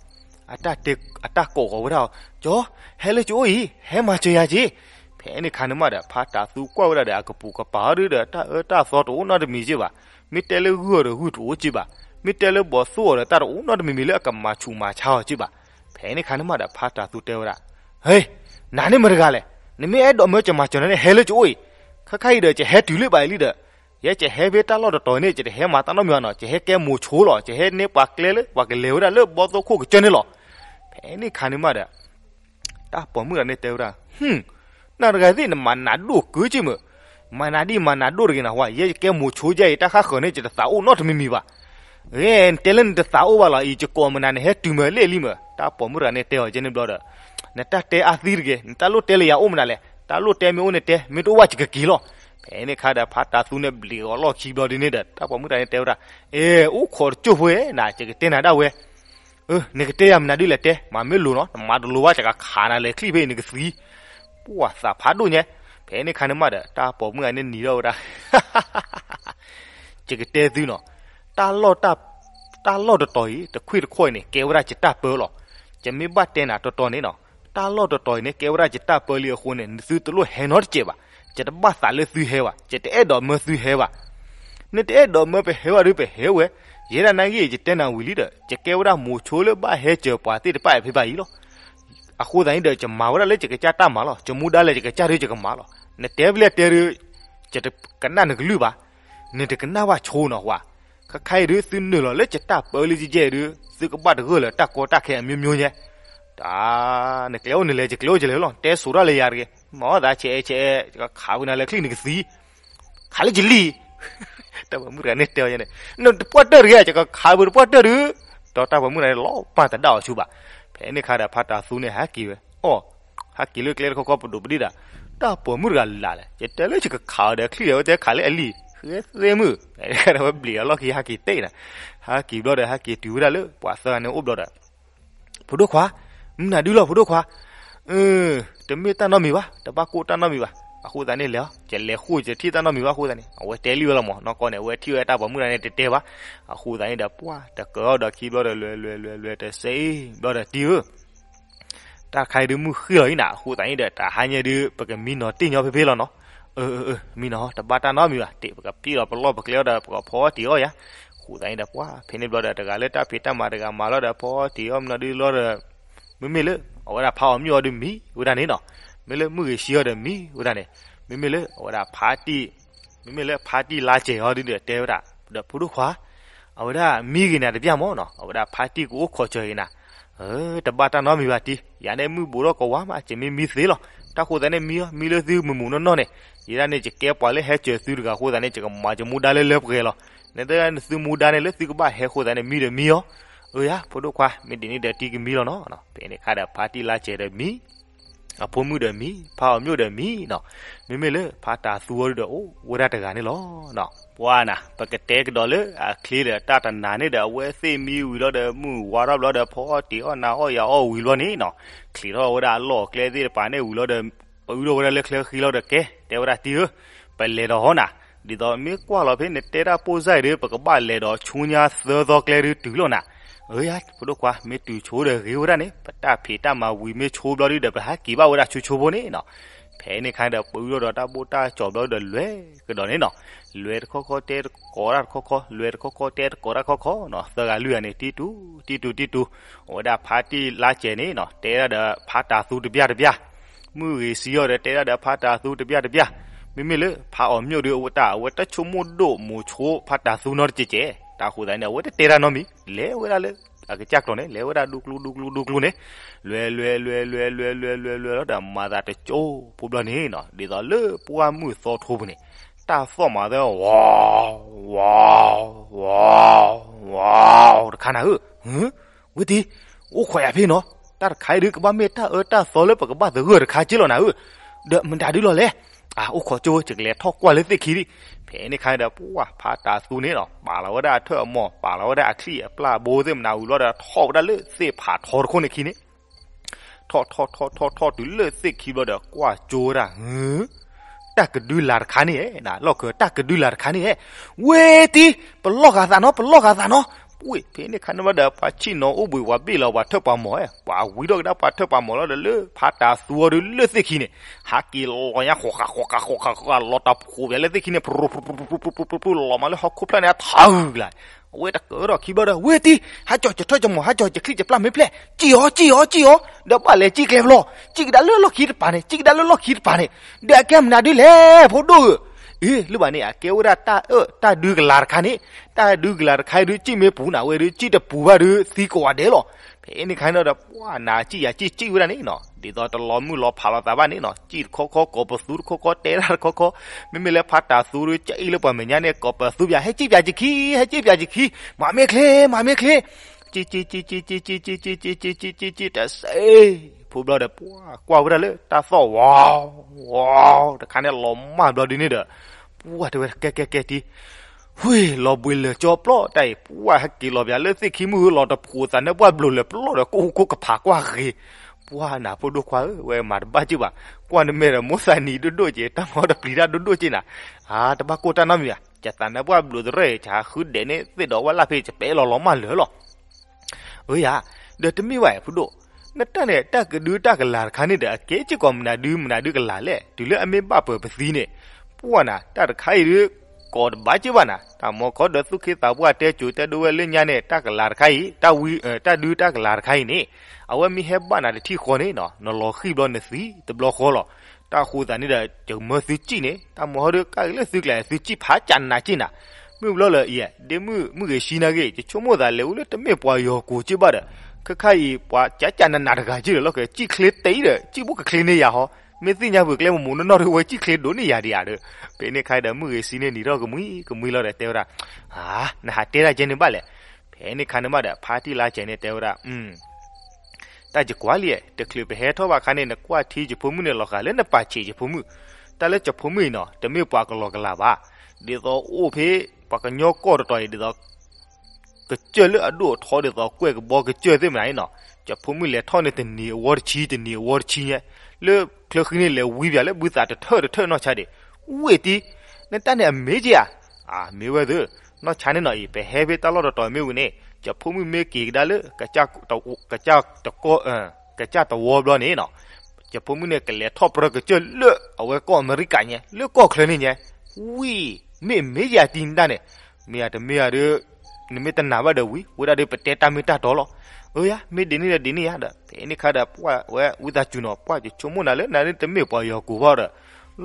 အတတက်အတကောကောဝရကျော်ဟဲလေကျိုးကြီးဟဲမချေရကြီးဖဲနေခံမှာတာဖာတာသူကွက်ဝရတဲ့အကပူကပါရတဲ့တာတာဆော့တော့နော်မီကြီးပါမီတယ်လေဟူရဟူတိုးကြီးပါมิเตลบอสู้นะตาอูนอดมีมีเลกมาชูมาชาวจิบะแผนขันมาดาพาตาตูเตวระเฮ้ยนานี่มรกาเลนี่มีไอ้ดอกเมื่อจะมาจนนี่เฮลจุ้ยข้าใครเดจะเฮถือเลยไปลิเดရဲ့ချေဟေဗေတာလောတော်နေချေဟေမာတနောမြောနော်ချေဟေကဲမူချိုးလောချေဟေနေပါကလေလေပါကလေဝရလေဘောတော့ခုကကျနေလောဖဲနေခါနေမတာတာပေါ်မှုရနေတဲဝရဟွန်းနာရဂသိနမနာဒုကူချိမမနာဒီမနာဒုရကနာဝါရဲ့ကဲမူချိုးကြဲတာခါခနေချေတာအိုနော်တမီမီပါ ren telen de ta o wala i ko mana ne he tu ma le li ma ta po mu ra ne te ho je ne blo da na ta te a thir ge ta lo te le ya o mana le ta lo te mi o ne te mi to wa chi ge ki lo pe ne kha da pha ta tu ne bli o lo chi blo de ne da ta po mu ra ne te ra e u khor chu we na che ge te na da we e ne ge te ya na di le te ma me lo no ma do lo wa cha ka kha na le kli be ne ge si wa sa pha do ne pe ne kha ne ma da ta po mu ra ne ni do da che ge te du no ตาลอดตาตาลอดต่อยตะคุยตะค่อยนี่เกวราจิตตาเปลอจะมีบัดเตน่ะตอตอนี่เนาะตาลอดต่อยนี่เกวราจิตตาเปลือคนนี่ซื้อตะลุเฮนอดเจบะจะตะบัดสาเลซื้อเฮวะจะตะเอดอมซื้อเฮวะนี่ตะเอดอมไปเฮวะรึไปเฮวะเยรานังกี้จิตเตน่ะวิลิเดจะเกวราหมูโชเลบะเฮเจปาติตะไปไปไปอีหลอအခုတိုင်းတော့ကျမဝရလေကျကချတာမလားကျမူဒါလေကျကချရကျကမလားနဲ့တဲဘလက်တဲရကျကနနကလူပါနဲ့တကနာဝချိုးနော်ဟွာခခိုင်ရစင်းနော်လေချက်တာပေါ်လီကြီးကျဲရစကပတ်ဂလတကောတခဲအမျိုးမျိုးညဲဒါနဲ့ကလောနဲ့လေချက်လောချက်လေလောတဲဆိုရလေရရမောဒါချဲချဲခါဝနာလေခလိနကစီခါလေဂျလီတဘမှုရနဲ့တဲရနေနော်ပတ်တရချက်ခါဘပတ်တရတော့တဘမှုနဲ့လောပတ်တတော့ချူပါဖဲနေခါတာဖတာဆူနဲ့ဟာကီပဲအော်ဟာကီလေကလေကောကောပဒုပဒီတာတာပေါ်မှုရလာလေကျတဲလေချက်ခါတယ်ခလိရတဲ့ခါလေအလီ Semu. Kalau beli Allah ki hak kita na. Hak ki bloda hak ki tu dah le. Puasa ni ob bloda. Pudu kwa. Mna dulu pudu kwa. Eh, demi tan nomi ba. Tapi aku tan nomi ba. Aku tan ni le. Jelle khu je ti tan nomi ba aku tan ni. Awe teli wala mo. No kone we ti we ta ba mna ni tete ba. Aku tan ni da pua. Da ko da ki bloda le le le le te sei. Bloda ti u. Ta khai du mu khơi na. Aku tan ni da ta hanya du pakai minoti nyo pepe lo no. เออเออมีเนาะแต่บาตาเนาะมีว่ะติปกับพี่เราปลอบปกแล้วดาปกพอติอ๋อยะขู่ใจดาว่าเพนิบลอดตะกาเลตาเพตามาตะกามาลอดพอติอ๋อมนะดีลอดမမေလေအော်ဒါဖောင်းမျိုးတို့မီဟိုဒါနေနော်မေလေမှုရှိရတယ်မီဟိုဒါနေမေမေလေအော်ဒါပါတီမေမေလေပါတီလာချေဟောဒီတဲဝဒါဒါဖုဒုခွာအော်ဒါမိကင်နာတပြမောနော်အော်ဒါပါတီကိုခေါ်ချေရင်နာအဲတပါတာနော်မိပါတီရန်နေမှုဘူတော့ကွာမအချင်းမီမီသေးလော ta ko dane mi mi le thi mu mu no no ne ira ne je ke pa le he che su ga ko dane je ma je mu da le le ke lo ne da ne su mu da ne le thi ba he ko dane mi le mi yo เออฮะพอดูควาไม่ดีนี่เด็ดที่กินมีแล้วเนาะเนาะเป็นไอ้ข้าเด็ดปาร์ตี้ลาเจอเด็ดมีအဖုံမှုတယ်မီဖာမျိုးတယ်မီနော်မိမိလေဖာတာသူရတော့ဝရတကနေလောနော်ဘွာနာပကတဲ့ကတော့လေအခလီတဲ့တာတနာနေတဲ့အဝဲစေမီဝီတော့တဲ့မှုဝါတော့တဲ့ဖောတီအော်နာအော်ရအော်ဝီလောနေနော်ခလီတော့ဝရလောကလေသေးပါနေဝီလောတဲ့ပူတော့ဝရလက်ခလခီလောတဲ့ကဲတဲ့ဝရတီပလေတော့ဟောနာဒီတော့မြေကွာလောဖိနေတဲ့တာပိုးဆိုင်တွေပကပလေတော့ချူညာသောသောကလေတူလောနာ riyat pulo kwa me tu cho de ge ora ne pata pheta ma wi me cho blo de ba ki ba ora chu cho bo ne no phe ne khai da pu ro da ta bo ta cho blo de lwe ke do ne no lwe kho kho ter korar kho kho lwe kho kho ter korar kho kho no ta ga lwe ne ti tu ti tu ti tu o da pha ti la che ne no te ra da pha ta su de bya de bya mu ge si yo de te ra da pha ta su de bya de bya မိမိလေဖာအောင်မြို့တွေဝတဝတချုံမို့တို့မို့ချိုးဖတ်တာသုနော်ကြည်ကြ takhudane wote teranomi lewera le akechakone lewera duklu duklu duklu ne lwe lwe lwe lwe lwe lwe lwe lwe da mada te cho pobla ne na de da le poa mu so thob ne ta so ma de wa wa wa wa khana hu hu witi u khoya phi no tar khai ri ka ba me ta ta so le pa ka ba de hu kha chi lo na hu de mun da di lo le อาอุขอจูจึงเลียทอกว่าเลยสิคีดิเพนี่ใครเดาว่าพาตาสูนี้หรอป่าเราได้เท่าหมอป่าเราได้อที่ปลาโบเซมนาอูรอดาทอได้เลยเสียผาทอคนในคีนี้ทอทอทอทอทอดูเลยสียคีบเดากว่าจูละเฮ้ตากระดูลารคานี่เอ๋นะลอกเกอตากระดูลารคานี่เอ๋เวทีเป็นลอกอาซานอป็นลอกอาซานออุ้ยเพนี่ขันว่าเดาปาชินอุบุว่าบีลาว่าเทปามอย่าวิโรกได้ปาเทปามอล้วเดลือพัตาสัวรือเลืสิกิเนี่ฮักกิลอยะโคคาโคคาโคคาโัคลอตับัูเลสิกิเนี่ปรุปรุปรุปรุปรุปรุปรุปรุลอมาเลยฮักคุปลาเนี่ยท้าวเลยเวตะกรอคิบระเวตีฮัจจอจะทอยจมูกฮัจจอจะคลิจะปลาไม่เพลจีออจีออจีออเดาปาเลจิกเลวลอจีกดาลลลอกคิดปาเนี่ยจีกดาลลลอกคิดปาเนี่ยเดาแกมนาดิเลพอดูအေးလူပါနေအကေဝရတာတာဒူဂလာခါနေတာဒူဂလာခိုင်ရချိမေပူနာဝဲရချိတပူပါရသီကွာဒဲလောဖဲနေခိုင်တော့ပွာနာချိရချိချိဝရနေနော်ဒီတော့တလောမှုလောဖာလာတာပါနေနော်ချိခေါခေါကောပသူခေါခေါတဲရာခေါခေါမိမိလည်းဖတ်တာသူရချိလပမညာနဲ့ကောပသူပြဟဲချိပြချိခီဟဲချိပြချိခီမမေခလေမမေခလေជីជីជីជីជីជីជីជីជីជីជីជីជីတဆေဖူဘလာတဲ့ပွာကွာဝရလေတာဆောဝါဝါတခါနဲ့လောမဘလာဒီနေတာปวดเวแกแกแกทีหุยลอบุเลยจอบลอได้ปวดกี่ลอบยาเลสิขี้มือลอตะพูสันนปวดบลูเลยปลอดกูกูกะผากว่าเฮปวดหนาปวดูควาเวมาบ้าจิบะกวนเมรมุสานีดูดูเจตั้งหอดกรีดาดูดูจินะอ่าตะบากูตานามีอะจะตันเนปวดบลูเรชาคือเดเนสิดอกว่าลาเพจะเปลอลอมาเหลือหรอเฮ้ยอะเดี๋ยวจะมีไหวพอดูนัตเนี่ยตากดูตากลาคานี่เด็กเกจิกอมนาดูมนาดูกลาเล่ดูเลอเมบ้าเปิดปสีเนี่ puana tar khairi kod bachi bana ta mo kod su khi ta bua te chu te duwe le nya ne ta lar khai ta wi ta du ta lar khai ne awe mi he bana de thi kho ne no no lo khi blo ne si te blo kho lo ta khu ta ni da je mo si chi ne ta mo de ka le si kla si chi pha chan na chi na mu lo le ye de mu mu ge shi na ge je chu mo da le u le te me bwa yo ko chi ba de ခခိုင်ပွားကြာကြာနာနာတကကြီးတော့လောက်ကကြိကလေးတိတ်တယ်ကြိဖို့ကကလေးနေရဟောမေသိညာဘူးကလဲမုန်နော်ရဝဲကြည့်ကလေးဒိုနေရဒီရတဲ့ပေနေခိုင်တဲ့မှုရစီနေနေတော့ကမွီကမွီလာတဲ့တဲဝရာဟာနာဟာတဲရာကျင်းနေပါလေပေနေခန္ဓမတဲ့ဖာတီလာကျင်းနေတဲဝရာอืมတာကြကွာလီတကလပဟဲထောပါခနဲ့နကွာထီချဖမှုနဲ့လောက်ခလည်းနပါချီချဖမှုတလည်းချဖမှုနော်တမေပွားကလောကလာပါဒီတော့အိုဖေပကညောကောတော်ဒီတော့ကကျဲလအဒိုထော်ဒီတော့ကွဲကဘောကကျဲသိမနိုင်နော်ချဖမှုလေထောနဲ့တနေဝေါ်ချီတနေဝေါ်ချီရဲ့လေကလခင်းလေဝီပြလေဘူးသာတထထထနော်ချာဒီဝေတီနဲ့တန်နဲ့မေးကြအာမေဝဲသူနော်ချာနေနော်ဤပဲဟဲဘေတလော်တော်မေဝင်နေကြဖုံမမေကေဒါလေကကြတောက်ကကြတကောအကကြတဝောဘလနေနော်ကြဖုံမနေကလေထော့ပရကကျလေအဝဲကောအမေရိကန်ညလေကောခလနေညဝီမေမေကြတင်တန်နဲ့မေရတမေရနမေတနာဘဒဝီဝဒရပတေတာမီတာတော်လောအိုးယာမေဒီနေတာဒီနေရတာတဲ့နိခါတာပွားဝဲဝီတာချူနော်ပွားချုံမနာလေနာနေတမေပွားရောကိုပါတော့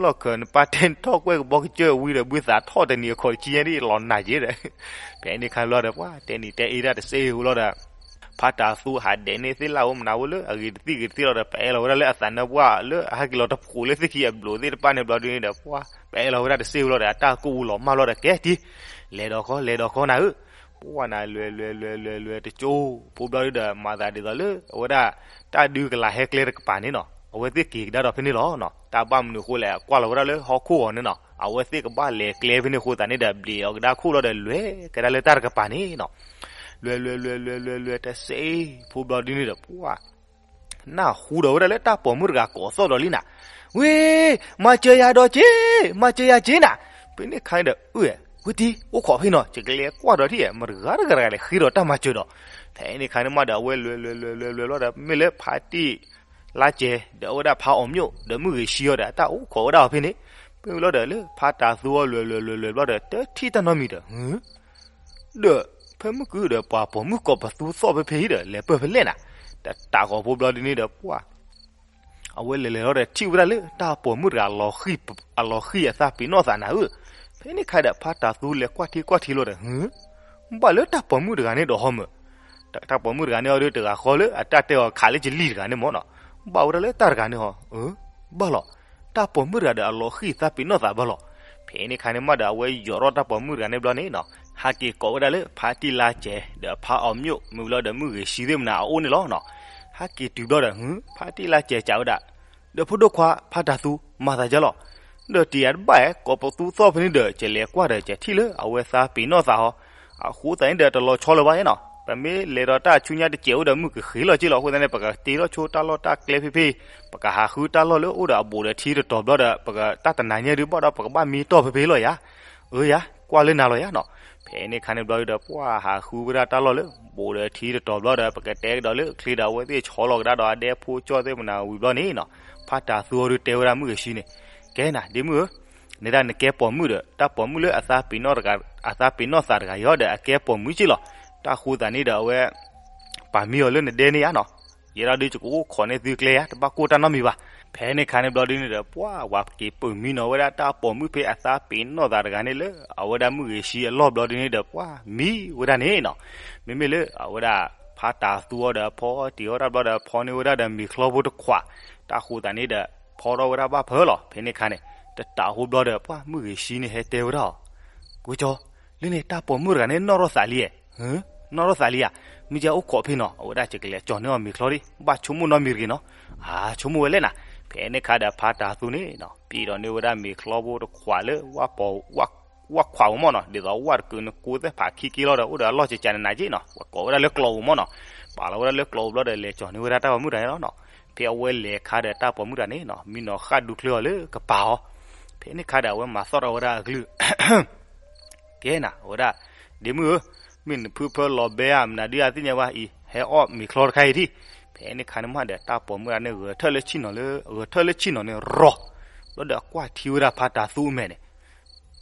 လောက်ကနပါတန်တော့ကွဲဘောကကျဝီရဘွေသာထော့တဲ့နေခေါ်ကျင်းရီလောနာရဲတဲ့ပဲနိခါလောတော့ပွားတဲ့နီတဲ့အေရတဲ့စေဟူလောတာဖာတာသူဟာဒဲနေစီလာဝမနာဝလအဂီတိဂီတိရပဲလောရလေအသနဘွာလဟာကီလောတဖူလေစီကီဘလိုဒီပန်ဘလိုဒီနေတော့ပွားပဲလောရတဲ့စေဟူလောတာတာကူလောမလောတဲ့ကဲဒီလေတော့ခေါ်လေတော့ခေါ်နာဟုတ်ဝါနာလွယ်လွယ်လွယ်လွယ်လွယ်တချိုးပိုပြောရတာမာတာဒီကလေဝဒတာဒူကလာဟက်ကလေကပါနေနော်အဝသိကိဒါတော့ဖနေလောနော်တာပမနခိုလေကွာလဝရလေဟောခိုော်နေနော်အဝသိကပါလေကလေဖနေခိုတာနေဒဘလီအော်ဒါခိုလောတယ်လွယ်ကဒါလေတာကပါနေနော်လွယ်လွယ်လွယ်လွယ်လွယ်လွယ်တစေပိုပြောဒီနေတာပူဝါနာဟူတော့လေတာပေါ်မူရကကောစောတော်လီနာဝေးမချေရတော့ချေမချေရချင်းနာပင်းနေခိုင်းတဲ့ဥရဲ့ guti o ko hino chigle kwa do ti mar gar gar le khiro ta ma chudo thai ni khane ma da we lwe lwe lwe lwe lwe lo da mele phati la che da o da pha om nyu da mu ge shi yo da ta o ko da phin ni pe lo da le pha ta su o lwe lwe lwe lwe lo da te ti ta no mi da hm de pe mu ku da pa po mu ko pa tu so pe phe da le pe phe le na ta ta ko bo blo di ni da kwa အဝဲလေလေရတဲ့တီဝရလေတာပေါ်မှုရာလောခိအလောခိအသပိနောသနာဟုဖေနိခိုင်ဒဖာတာသူလေကွာတီကွာတီလို့ရဟင်ဘာလို့တာပမှုဒကနေတော့ဟမတာတာပမှုဒကနေရတကခေါ်လေအတတဲခါလေဂျလီဒကနေမောနော်ဘာဝရလေတာကနေဟောဟင်ဘာလို့တာပမှုဒကအလောခီသပိနောတာဘာလို့ဖေနိခိုင်နမဒါဝဲယောရတာပမှုဒကနေဘလနေနော်ဟာတီကောဒါလေဖာတီလာကျဲဒဖာအောင်မြို့မူလာဒမှုရရှိသေးမနာအိုးနေလောနော်ဟာကီတူတော့ဟင်ဖာတီလာကျဲကြောက်တာဒဖုဒခွာဖာတာသူမာသာကြလော့เดตีอันบ่ายก็ประตูซอพนี่เดจะเลียกว่าเดจะที่เลอเอาเวซาปีนอซาฮออาคูแต่เดตลอชอลไว้เนาะปะมีเลรอตาชุญญาตะเจียวเดมึกคือลอจิลอคูแต่เนี่ยปะกะตีลอโชตาลอตาเคลพีพีปะกะหาคูตาลอเลอูดาบูเดทีเดตอบลอเดปะกะตาตะนายเนี่ยหรือบ่ดอปะกะบ่มีตอเพลอยะเอ้ยยะกว่าเลนาลอยะเนาะเพนี่คันบลอเดปัวหาคูบราตาลอเลบูเดทีเดตอบลอเดปะกะแตกดอเลคลีดาเวติชอลอกดาดอเดพูจ่อเตมนาวีบลอนี่เนาะဖတ်တာသူတို့တေဝရာမှုရှိနေကဲနာဒီမှုနေတာနကဲပေါ်မှုတော့တပေါ်မှုလဲအသာပိနောတကအသာပိနောစာတကရောတဲ့အကဲပေါ်မှုချီလောတခုတန်နေတော့ဝဲပါမီော်လဲနေတဲနေရနော်ရရဒီချကိုခေါ်နေသီကလေတပကိုတနမီပါဖဲနေခါနေဘလဒီနေတော့ပွာဝပ်ကေပုံမီနော်ဝဲတာပေါ်မှုဖေးအသာပိနောတာတကနေလဲအဝဒမှုရရှိအလော့ဘလဒီနေတော့ပွာမီဝဒနေနော်မိမိလဲအဝဒဖာတာသူော်တဲ့ဖော်တီော်တာဘလတဲ့ဖော်နေဝဒတဲ့မီခလောဘုတ်ခွာတခုတန်နေတော့ဖော်တော်ဝရပါဖော်လောဖိနေခါနေတတာဟုဘလောတဲ့ပွားမှုကြီးရှိနေဟဲတေဝရောကိုကျော်လင်းနေတာပေါ်မှုရကနေနော်ရစာလီရဲ့ဟမ်နော်ရစာလီယာမိကြအုတ်ခေါ်ဖိနော်ဟိုဒါချက်ကလေးကျော်နေမီခလော်ရီဘာချုံမှုနော်မီရီနော်အာချုံမှုလေနာဖိနေခါတာဖာတာသူနေနော်ပြီတော့နေဝရမီခလော်ဘောတော့ခွာလေဝါပေါ်ဝါဝါခွာမနော်ဒီတော့ဝါကုနကိုတဲ့ဖာခီကီလော်တော့ဟိုဒါလော့ချီချန်နာကြီးနော်ဝါကောရလေကလော်မနော်ပါလော်ရလေကလော်လော်တယ်လေကျော်နေဝရတာမှုတယ်နော်เพียวเวลเลขาเดตาปอมุดาเนเนาะมีเนาะขาดุเคลือเลยกระเป๋าเพนี่ขาดาวมาสอรวดากลือเพียนะวดาเดมือมินพืเพลอเบยามนะดีอาติเนวาอีเฮออมีคลอไคที่เพนี่ขาดมาเดตาปอมุดาเนเออเทเลชินเนาะเลยเออเทเลชินเนาะเนรอတော့ဒါကွာတီဝရဖာတာသူမဲနေ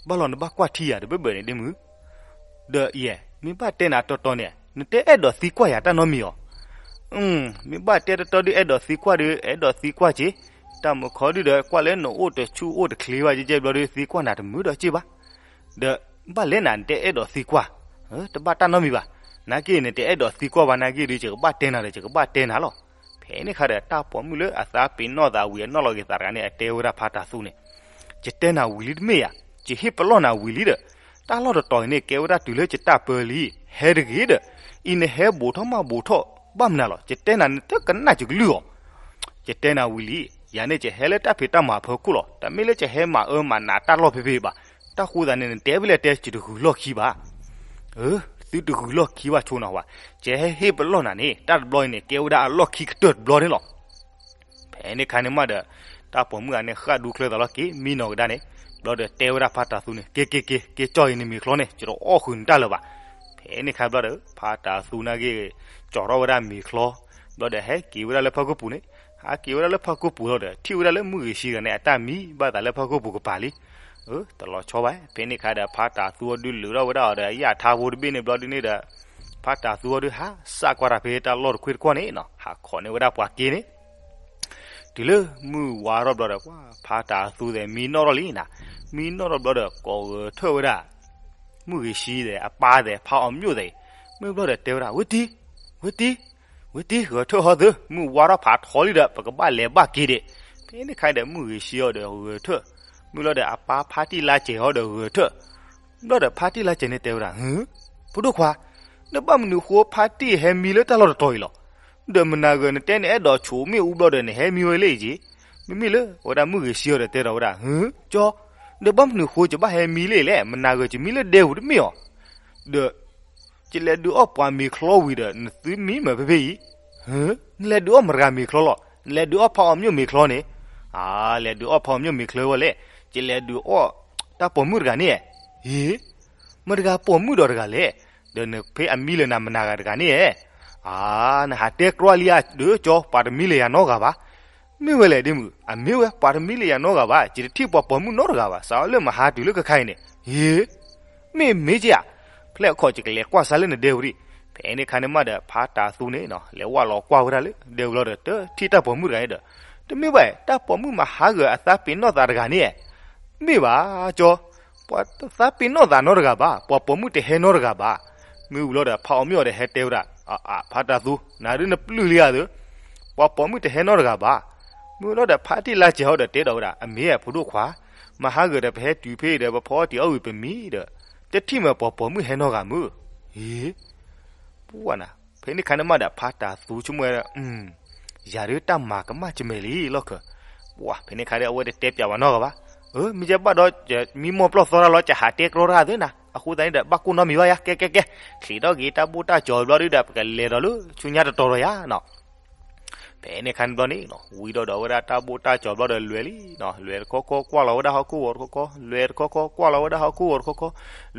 ဘလောနဘကွာတီရတယ်ဘယ်ဘယ်နေဒီမူဒေယေမိဘတဲ့နာတော်တော်နေနတဲ့အဲ့တော့စီကွာရတာနော်မီယော嗯，明白，这到底挨到西瓜的，挨到西瓜节，但么考虑的瓜来弄我的出我的口味，就这不的西瓜哪的没得吃吧？的，把来难的挨到西瓜，呃，这把单弄米吧，那给呢的挨到西瓜吧，那给的这个把单拿的这个把单拿了，便宜开的大包米了，阿啥平哪啥味，哪老给啥干的，带回来怕他输呢，这单拿味里没呀，这黑不老拿味里的，大老的倒呢，给我那丢了这大包里，黑的给的，因呢黑不头嘛不头。밤나로제때나때끝나지글루제때나울리야네제헬레타피타마포쿠로따밀레제헤마어마나타로베베바따후다네데블레테스트두글로키바어뜨드글로키바초나와제헤블로나네따블로이네케우다알로키크트블로네로페네카네마다따봄가네하두클레다로 키, 미노다네တော့တေဝရဖတ်တာသူနေကေကေကေကေကြောင်းနေမိခလုံးနေကျတော့အခုန်တက်လို့ပါ thế này khá đó phá ta su na cái chó rau ra mì khlo đó để hết kiểu ra là phá cô bù này à kiểu ra là phá cô bù rồi thiêu ra là mười xì cái này ta mì ba ta là phá cô bù cái bà lý ừ ta lo cho bé thế này khá đó phá ta su đi lửa rau đó để ya thao vô bên này bao đi này đó phá ta su đi ha sa qua ra phía ta lo khuyết con này nó ha con này ra qua kia này ဒီလိုမူဝါတော့တော့ကွာဖာတာသူတယ်မီနော်တော့လीနာမီနော်တော့တော့ကောထွေဝရမှုကြီးရှိတယ်အပါတယ်ဖောက်အောင်မြို့တယ်မြို့လို့တဲ့ရာဝတီဝတီဝတီဟောထဟောဒမှုဝါရဖာထော်လိတဲ့ပကပလေဘကိတဲ့ဖင်းနေခိုင်တဲ့မှုကြီးရှိရတဲ့ဟောထမြို့လို့တဲ့အပါဖာတိလာချေဟောတဲ့ဟောထလို့တဲ့ဖာတိလာချေနေတဲ့ရာဟမ်ဘုဒ္ဓခွာနဘမနူခိုဖာတိဟဲမီလို့တလို့တော်ရောဒမနာကနတဲ့နဲ့တော့ချိုမီဥဘလို့တဲ့ဟဲမီဝဲလေးကြီးမိမိလေဟောတာမှုကြီးရှိရတဲ့တဲ့ရာဟမ်ကြော de bom nu kho je ba he mi le le mna go je mi le de hu de mi yo de je le du op pa mi klo wi de ne ti mi ma be be yi he ne le du op ma ga mi klo lo le du op pa om nyu mi klo ne a le du op pa om nyu mi klo le je le du o ta po mu ga ne he ma ga po mu do ga le de ne pe a mi le na mna ga ga ne အာနဟာတက်ရောလီယာဒူချောပါဒမီလီယာနောကပါမိဝဲလေဒီမှုအမေဝဲပါရမီလီယာနောကပါဂျီတိပေါ်ပေါ်မှုနောကပါစာလမဟာဒူလကခိုင်းနေဟေမေမေကြီးဖလက်ခေါ်ကြကလေကွာစာလနေဒေဝရီဖဲနေခနမဒဖာတာသူနေနော်လေဝါလောကွာဝရလေဒေဝလောတတိတပေါ်မှုရိုင်းတတမိဝဲတပေါ်မှုမဟာကအသပင်နောတာတကနေမိပါကြောပေါ်သပင်နောတာနောကပါပေါ်ပေါ်မှုတဟဲနောကပါမိဦးလောတဖောင်မြော့တဲ့ဟဲတဲဝရအာဖာတာသူနာရင်းပလူလီယာသူပေါ်ပေါ်မှုတဟဲနောကပါမို့တော့ဖာတီလာကြောက်တဲ့တဲတော်တာအမေကဘုတို့ခွာမဟာကတဲ့ဘဲတူဖေးတဲ့ဘဖောတီအဝိပမီတဲ့တတိမပေါ်ပေါ်မှုဟဲနောကမှုဟေးပူဝနာဖေနိခနမတာဖာတာသူချမွဲအင်းယာရတမကမချမဲလီလောက်ကဘွာဖေနိခရအဝဲတဲပြပါနောကပါเออมีจะบ้าดอมีมอปลอสระลอจะหาเตกรอราด้วยนะအခုတိုင်းတဲ့ဘကုနမီဝါယကဲကဲကဲခီတော့ဂီတာဘူတာကြော်လို့ရတဲ့ပကလေတော်လို့ချူညာတော်တော်ရနော်ဘယ်နဲ့ခံတော့နေနော်ဝီတော့တော့ဝဒတာဘူတာကြော်တော့လွယ်လီနော်လွယ်ကောကောကွာလာဝဒဟောကူဝကောကောလွယ်ကောကောကွာလာဝဒဟောကူဝကောကော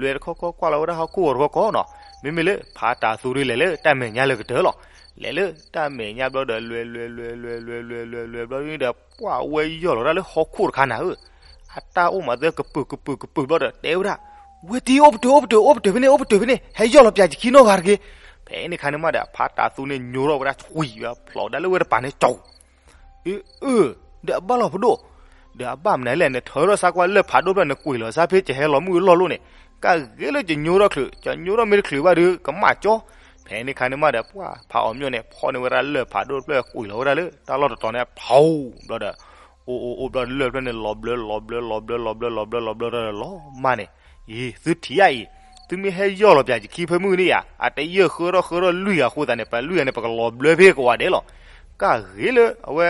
လွယ်ကောကောကွာလာဝဒဟောကူဝကောကောနော်မိမိလေဖာတာသူရီလေလေတတ်မယ်ညာလေကတော်လောလေလေတတ်မယ်ညာတော့လွယ်လွယ်လွယ်လွယ်လွယ်လွယ်လွယ်လွယ်တော့ရင်းတော့ပွာဝဲရော်လာလေဟောကူခါနာဟအတာဥမတဲ့ကပုကပုကပုတော့တဲဝဒဝတီ op to op to op to bine op to bine hey yo lo pya jikino garge ဖဲနေခါန่ဒါဖာတာသူနေညိုတော့ဗလားခွီရဖလော်ဒါလည်ลဝဲပลနေ่าောက်เออเออ เดี๋ยวบ้าเราพอดูเดี๋ยวบ้ามไหนแหละเนี่ยเธอเราสักวันเลิกผาดูแลเนี่ยกุยเหรอซาเพจะให้ลรอมือรอร่นเนี่ยก็เกลือจะยูโรคือจะยูโรไม่คือว่าดูอก็มาจ้อแผนในคานึกมาเดี๋ยวว่าผาอมโยเนี่ยพอในเวลาเลิกผาดูแลกุยเราได้เลยตลอดตอนเนี้ยเผาเราเด้อโอ้โอ้โอ้เราเลิกแล้วเนี่ยลบเลิกลบเลิกลบเลิกลบเลิกลบเลิกลบเลิกลบเลิกลบมาเนี่ยอีสุดที่หญ่သူမဟဲယောလောပြကြီးခီဖမှုနေရအတရခရခရလူရခိုတာနေပလူရနေပကလောဘလဘေကွာဒဲလောကာရီလအဝဲ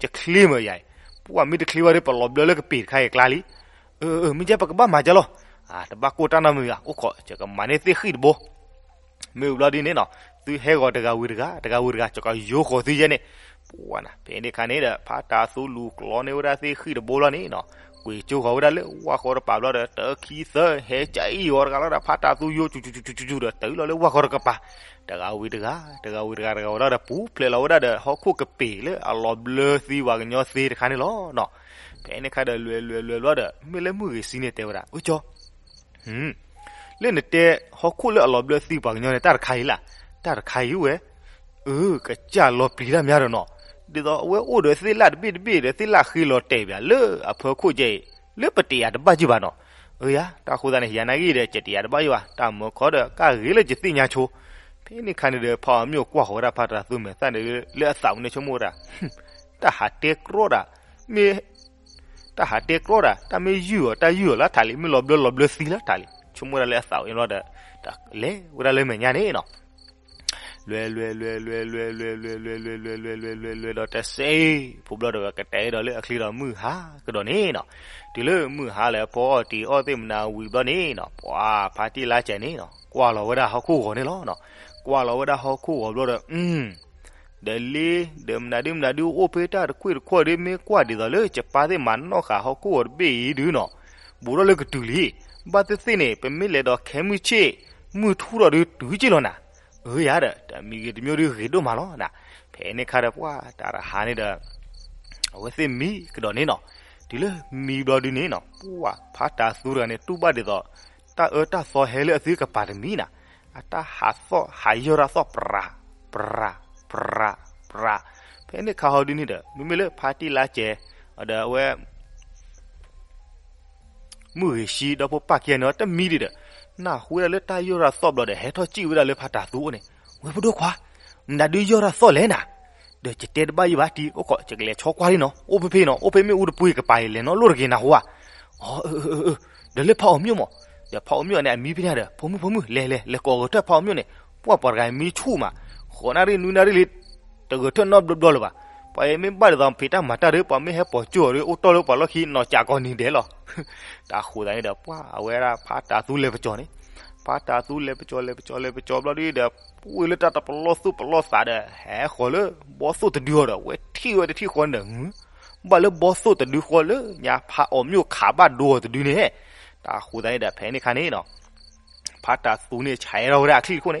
ချကလီမရိုင်ပူအမီတကလီဝရပလောဘလလကပိခိုင်ကလာလီเออเออมึงจะปกบ้ามาจ้ะล่ะอ่าตะบากูตานามึงอ่ะกูขอจะก็มาเนติขิดบ่မေဦးလာဒီနေနော်သူဟဲကောတကဝီတကတကဝီတကချကရိုးခေါ်သေးရဲ့နေပူဝနာပင်ဒီခါနေတဲ့ဖာတာဆူလူကလောနေဝရာသေးခိတဘောလာနေနော် chu ho ra le wa khor pa lo ra ta khi sa he chai hor ga ra pha ta tu yo chu chu chu chu chu ra ta lo le wa khor ka pa ta ga wi ga ta ga wi ga ga ra ra pu ple lo ra da ho khu ka pe le a lo ble si wa ga nyo si kha ni lo no pe ne kha da lwe lwe lwe lo da me le mu ge si ne te ra u cho hm le ne te ho khu le a lo ble si wa ga nyo ne ta ra khai la ta ra khai yu we เออกะจาลอปรีละมะรเนาะဒီတော့အဝဲအိုဒစိလာဘိဘိဒစိလာခီလိုတေဗျာလေအဖေခုကျေလေပတိယတပကြည့်ပါနော်အေးရတာခိုးသားနဲ့ရန်နာကြီးတဲ့ချက်တရားတပကြည့်ပါတာမခေါ်တော့ကရေးလေကျသိညာချိုးဖင်းနေခန္တဲ့ဖော်မျိုးကွာဟောရဖတ်တာသူမဲစတဲ့လေအဆောင်နဲ့ချမိုးတာတဟာတေကရောတာမေတဟာတေကရောတာတမေယူရတယူရလားတာလီမလောဘလောဘလစီလားတာလီချမိုးရလေအဆောင်ရင်တော့တာလေဝရလေမညာနေနော်ลตซผู้ยดกตดอคลีมือฮากดนี่นอที่เลมือฮายล้วพอที่อยิมนาวยบนี่นอปว่าพาที่ลยจนี่นอกว่ยเราไดยเขาคู่กันนี่ล้อนอกว่าเราได้เขาคู่ยับบลอดอืยเดลีเดิมนาดิมนาดิโอเพตาร์คุยค่อิเมกว่าดีเลยจะพาที่มันนอขาเขาคื่กับเบดูนอบุรุษเลกตุลีบัดสิเนเป็นมิเลดอกเขมิเชมือทุรดูดูจิลนาဟရရတမီကဒီမျိုးတွေခေတို့မလောဒါဖဲနေခါရပွာတာရဟာနေဒါဝသိမီကတော့နေနော်ဒီလေမီဘော်ဒီနေနော်ပူဝဖာတာဆူရနေတူပါတဲ့တော့တာအတာဆောဟဲလေအစီကပါမီနာအတာဟာဆောဟာယောရာဆောပရာပရာပရာပရာဖဲနေခါဟောဒီနေတာမီမီလေပါတီလာကျဲအဒါဝဲမူရှိတော့ပကဲနော်တမီတဲ့ na huira le ta yora sob lo de he tho chi wira le phata su ne we bu do khwa na du yora so le na de che te ba yi ba ti o ko che le cho kwa ri no o pe pe no o pe mi u de pui ka pa le no lo ge na ho wa o de le pa o mi mo de pa o mi ne mi pe na de po mu po mu le le le ko go te pa o mi ne po pa ga mi chu ma khona ri nu na ri le te go te no do do lo ba ปอยไม่บ้าดอมพิตามาตาหรือปอไม่ให้ปอจั่วหรืออุตโลปอลอคีนอจากอนี่เดหรอตาคูไดเดป้าเวราพาตาตูเลปจอนี่พาตาตูเลปจอเลปจอเลปจอบลอดีเดปุยเลตาตาปลอสุปลอสาเดแหขอเลบอสุตะดิอดเวที่เวที่คนเดဘာလို့ဘောဆိုတဒူခေါ်လေညာဖာအမျိုးခါဘဒူတဒူနေဒါခူတိုင်းတဲ့ဖဲနေခါနေနော်ဖာတာသူနေခြိုင်ရောရအခလီခုနေ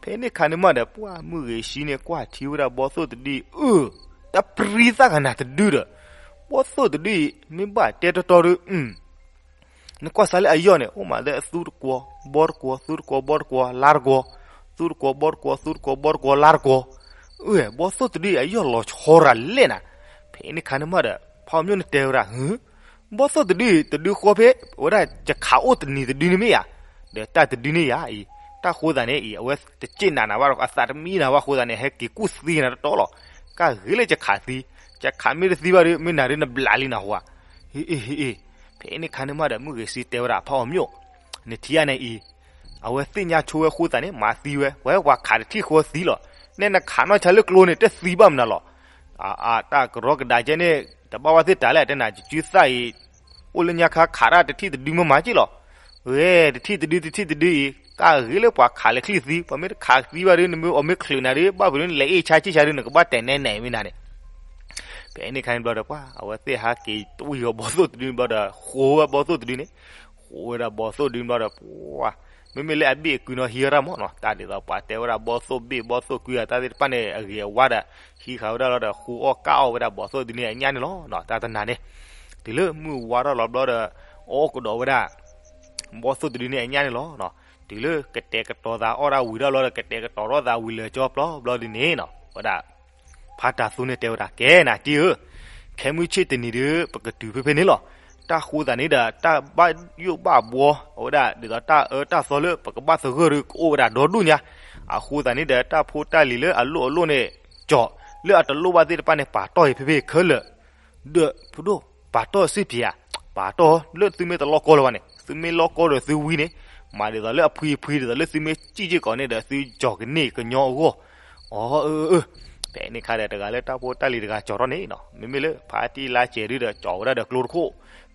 pene kane mada pua muge shine kwa tiura bothot di u ta prisa kana ta dura bothot di mi ba te to to ru um ne kwa sale ayone o ma de sur kwa bor kwa sur kwa bor kwa lar kwa sur kwa bor kwa sur kwa bor kwa lar kwa u e bothot di ayo lo chora le na pene kane mada pa myo ne te ra hu bothot di te du kwa pe ora ja ka o te ni te du ni me ya de ta te du ni ya i ta khuda ne i awes te china na warok asar mi na wa khuda ne hek ki kusi na tolo ka gile che khasi che khamir si bari mi na na blali na hua hi hi hi pe ni khane ma da mu ge si te ra phaw myo ni thia ne i awes ti nya chu we khuda ne ma si we we wa kha ti kho si lo ne na khano chal klo ne te si bam na lo a a ta rok da je ne ta ba wa si ta la te na ju sai โอลญาคาขาราตะทิตะดีมะมาจิลอเอ้ตะทิตะดีตะทิตะดี ka gile pa khale khli thi pa mer kha thi bare ne o me khlina re ba brin le e cha chi cha re ne ba ten ne ne mi na ne pe ne khain ba da pa awa te ha ke tu yo bo so tri ba da ho ba so tri ne ho ra bo so tri ba da wa me me le abi ku no hira mo no ta de da pa te ora bo so bi bo so ku ya ta de pa ne ge wa da hi kha da da khu o ka o da bo so tri ne nya ne lo no ta ta na ne ti le mu wa ra lo da o ko do wa da bo so tri ne nya ne lo no ဒီလိုကတဲ့ကတော်သာအော်ရာဝီရလောကတဲ့ကတော်ရောသာဝီလေကြောပလောဘလောဒီနေနော်ဟောတာဖာတာဆုနေတဲ့ဟောတာကဲနာတီဟခဲမူချစ်တနေရပကတူဖေဖေနေလောတာခူတာနေတာတာဘာယုဘာဘောဟောတာဒီကတာအတာဆောလပကဘာဆဂရကိုရာဒေါ်ဒူညာအခုတာနေတာတာဖိုတာလီလေအလုအလုနေကြောလေအတလုဘာတိပနဲ့ပါတော့ဖေဖေခဲလေဒေဖူဒိုပါတော့စီပြာပါတော့လေသူမေတလောကောလောနဲ့သူမေလောကောရသူဝီနေมาเดี๋ยวเลยอภีภีเดี๋ยวเลยซิเมจี้จี้ก่อนเนี่ยเดี๋ยวซิจอกนี่ก็ยอโอ้อ๋อเออเออแต่นี่ค่ะเดี๋ยวเลยตาโพตาลีเดี๋ยวจอรนี่เนาะไม่ไม่เลยพาที่ลาเจรีเดี๋ยวจอกได้เดี๋ยวกลูโค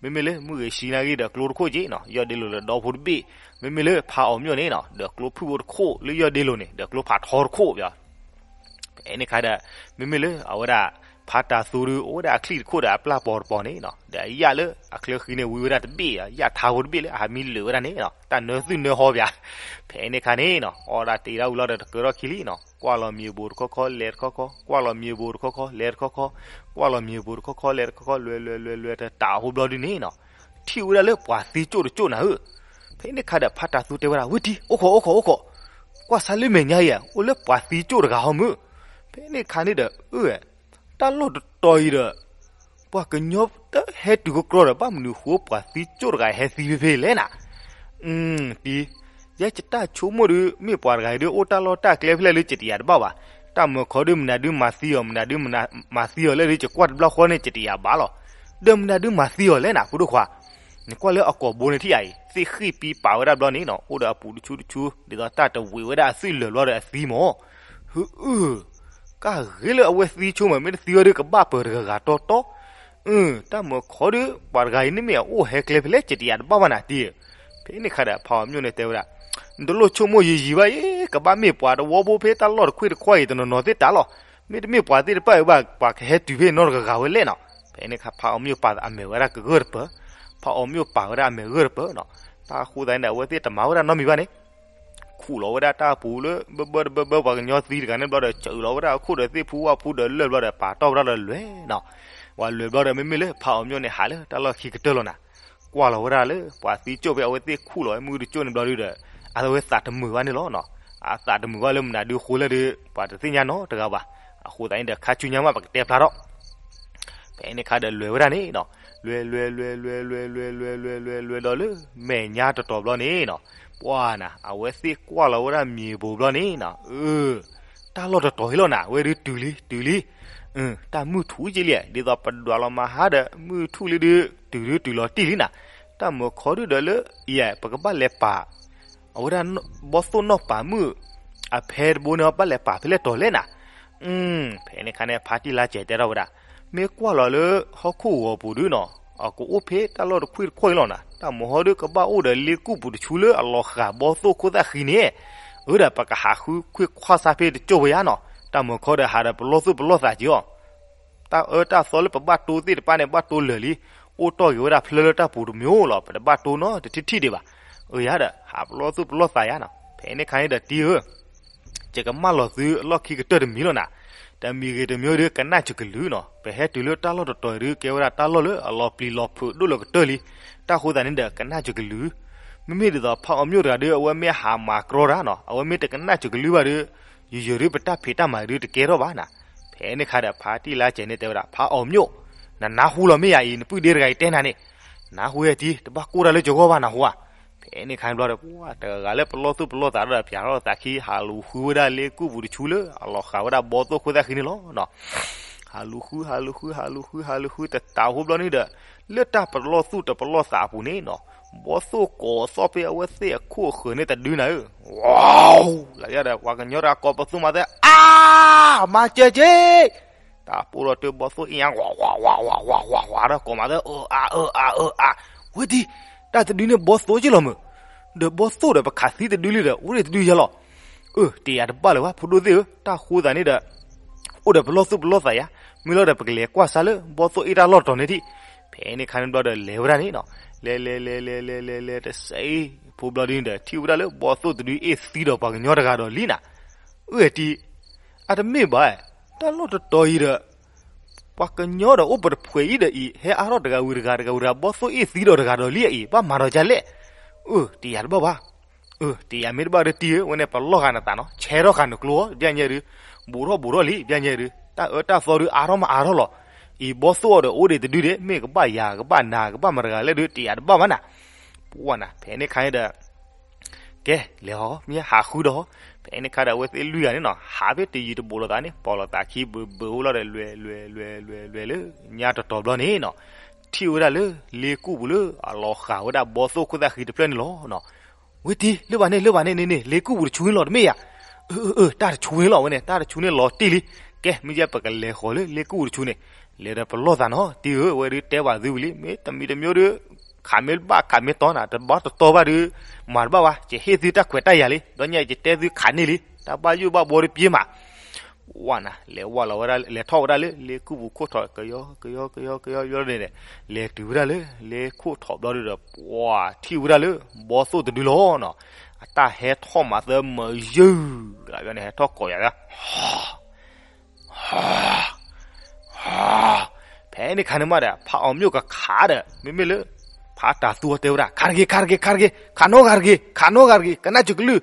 ไม่ไม่เลยมือชีนากีเดี๋ยวกลูโคจีเนาะยอดเดลุเลยดอพุดบีไม่ไม่เลยพาอมยอนี่เนาะเดี๋ยวกลูพูดโคหรือยอดเดลุนี่เดี๋ยวกลูผัดฮอร์โคเดี๋ยวแต่นี่ค่ะเดี๋ยวไม่ไม่เลยเอาได้ဖာတာသူရူအိုဒါအခလီခိုဒါပလာပေါ်ပေါ်နေနော်ဒါရလအခလခိနေဝီရတ်ဘေးရထာဝတ်ဘေးလေအာမီလေရနေနော်တန်နော်သူနော်ဟောဗျာဖဲနေခါနေနော်အော်ဒါတေရာဦးလာတဲ့ကရခီလီနော်ကွာလမီဘူရခခလဲခခကွာလမီဘူရခခလဲခခကွာလမီဘူရခခလဲခခလွယ်လွယ်လွယ်လွယ်တာဟူဘလဒီနေနော်ထီဦးရလေပွာစီချို့ချို့နာဟဖဲနေခါတဲ့ဖာတာသူတေဝရာဝီတီအိုခိုအိုခိုအိုခိုကွာဆလိမေညာယအိုလေပွာစီချို့ရကဟောမှုဖဲနေခါနေတဲ့ဥရဲ့ ta lo toi ra pa ka nyop ta he tu ko kro ra pa mu ho pa ti chor ga he si ve le na um ti ya chita chu mo ru mi pa ga ru o ta lo ta kle phle le chiti ya ba ba ta mo kho du na du ma si yo na du na ma si yo le ri che kwat bla kho ne chiti ya ba lo de na du ma si yo le na ku du kwa ni kwa le akọ bo ne ti ya si khi pi pa ra bla ni no o da pu chu chu de ta ta we we da si le lo da si mo hu ကဂီလအဝက်ဖီချုမမင်းသီယရီကဘာပရဂါတော့တော့အင်းတမခေါ်ရပါဂိုင်းနေမြေအိုဟက်ကလဖလက်ချတီရဘာမနာတီဖိနေခရဖောင်မြို့နေတဲ့ဝရဒလို့ချုမရီရီပါယေကဘာမေပွားတော့ဝဘဖေးတလော်ခွိခွိုင်တနော်တဲ့တလောမိမိပွားတဲ့ပိုက်ဘာပါခဲတူဖေးနော်ကဂါဝဲလဲနော်ဖိနေခဖောင်မြို့ပါအမေဝရကဂရပဖောင်မြို့ပါရအမေဂရပနော်တာခူတိုင်းတဲ့ဝဲတဲ့တမောရနော်မိပါနေခုလောဝဒတာပူလဘဘဘဘဘာညောသီကနဲ့ဘလောချူလောဝဒခုတဲ့သိဖူဝဖူတဲ့လောတဲ့ပါတော့တော့လွဲနော်ဝါလွယ်ဘလောမမေလေဖောင်မျိုးနဲ့ဟာလေတလခိကတလောနာကွာလောဝဒလေပွာစီကျုပ်ပဲအဝဲသိခုလောမူကျုံနေဘလောတဲ့အာဝဲစာတမူဝနေလောနော်အာစာတမူဝလမနာဒီခိုလေဒီပါတသိညာနော်တကပါအခုတိုင်းတဲ့ခါချူညာမပကတဲ့ဖလာတော့ဘယ်နေခါတဲ့လွယ်ဝဒနေနော် လွယ်လွယ်လွယ်လွယ်လွယ်လွယ်လွယ်လွယ်လွယ်လွယ်တော့လေမေညာတော်တော်ဘလောနေနော်ပွာနာအဝဲစီကွာလောရမြေဘူဘလနေနာเออတာလောတော်တော်ဟိလောနာဝဲရီတူလီတူလီအင်းတာမှုထူးကြီးလေဒီတော့ပဒွာလောမဟာဒမှုထူးလေးဒီတူလီတူလောတီလီနာတာမခေါ်ရဒလေယေပကပလေပါအဝရန်ဘောစုံနောပါမှုအဖဲဘူနောပလေပါဖလေတော်လေနာอืมဖဲနေခနဲ့ပါတီလာကျဲတဲ့တော့ဗဒမေကွာလောလေဟခုဝဘူဒူနောအကူအဖေတာလောတခွေခွေလောနာ ta mohadu kaba oda le ku bu chule allah kha bo so ko da khine oda pa ka ha khu khu khwa sa phe de cho ya no ta mo kho da ha da blo su blo sa ji yo ta o ta so le ba tu ti de pa ne ba tu le li o to yo da phle le ta bu myo lo ba tu no de ti ti de ba o ya da ha blo su blo sa ya no phe ne khain da ti ho จกมาลอซื้อลอคีกเตอร์มีแล้วนะတမီကေတမျိုးရကနာချကလူနော်ဘဟဲတူလတာလောတော်တော်ရကေဝရတာလောလအလောပလီလောဖုဒုလကတလီတာခိုဒန်ဒကနာချကလူမမေတတော်ဖောက်အမျိုးရတဲ့အဝဲမဲဟာမာကရောရာနော်အဝဲမဲတကနာချကလူပါရယူယူရပတာဖေတာမာရတကေရောပါနာဖဲနေခါတဲ့ဖာတီလာကျင်နေတဲ့ဝရဖာအောင်မျိုးနာနာဟူလောမေရရင်ပုဒေရကိုင်တဲနာနေနာဟူရဲ့ဒီတပကူရလေကြောကောပါနာဟူဟာ ene khan bla de wa ta ga le plo tu plo ta da pya ro ta khi ha lu hu da le ku bu chu le allah kha wa da bo to khu da khini lo no ha lu hu ha lu hu ha lu hu ha lu hu ta ta hu blo ni da le ta plo tu ta plo sa bu ni no bo so ko so pe wa se ku khu ni ta du na wow la ya da wa ga nyora ko pa tu ma da a ma che che တာပိုတော့တဘဆိုအင်းဝါဝါဝါဝါဝါဝါတော့ကောမတော့အာအာအာဝဒီတာတဒူးနဲ့ဘောဆိုးကြည့်လို့မဒါဘောဆိုးတော့ခါစီတဒူးလေးတော့ဦးရတဒူးရလောเออเตียดปะเลยวะพูดดูสิตาคูดานี่ดะโอดะบลอสุบลอสายะมิลอดะปะเลกว่าซะเลบอสุอีดาลอดอนนี่ที่เพนี่คันบลอดเลวรานี่เนาะเลเลเลเลเลเลเลตะไซพูบลอดินดะทิวดาเลบอสุตรีเอซีดอปะญอดะกาดอลีนาเออตีอะตะเมบะตาลอดตอยีดะပွားကညောတော့ဥပဒဖွေဤဒီဟဲအာရောတကဝီရကတကဝရဘောဆိုဤစီတော့တကတော့လီဤပွားမာတော့ကြလက်ဥတီရဘောပါဥတီရမေဘရတီဝနေပလောခနာတာနော်ချဲရောခနကလောပြန်ညရဘူရောဘူရောလီပြန်ညရတာအတာဖော်ရအာရောမအာရောလောဤဘောဆိုတော့ဥဒီတူဒီမေကပယာကပနာကပမရကလက်တီရဘောမနာပွားနာဖဲနေခိုင်းတဲ့ကဲလေဟောမြေဟာခုတော့ ene kada wes lu ya ne no have te yi to bolo ta ne polo ta ki bo lo de lwe lwe lwe lwe lwe le nya to to lo ne no ti wo da le le ku bu le a lo kha wo da bo so ku da ki de plan lo no we ti le ba ne le ba ne ne ne le ku bu chu lo de me ya เออเออตาชูนี่หรอวะเนี่ยตาชูนี่หรอตีลิแกมีจะปะกะเลขอเลยเลกูชูนี่လေရပလောသာနော်တီဟဝရီတဲဝါဇူလီမေတမီတမျိုးတွေခါမဲဘခါမဲတော့နာတော့တော့ဘာရီမာဘဝချေဟေဒီတခွေတိုင်ရလေဒွန်ညေချေတဲဒီခါနေလေတပါယူဘဘော်ပြေးမှာဝါနာလေဝါလာဝရလေထောက်ရလေလေကူဘူးခုထောက်ကယောကယောကယောကယောရောနေတယ်လေတူရလေလေခုထောက်တော့ရဝါထီရလေဘောဆုတဒူလောနော်အတာဟဲထောက်မှာသမယူလာပြန်ဟဲထောက်ကိုရတာဟာဟာဖဲနေခဏမတာဖအောင်မြို့ကခါတယ်မိမိလေ फाटा तू तेवरा खारगे खारगे खारगे खानो खारगे खानो खारगे कना चुकलु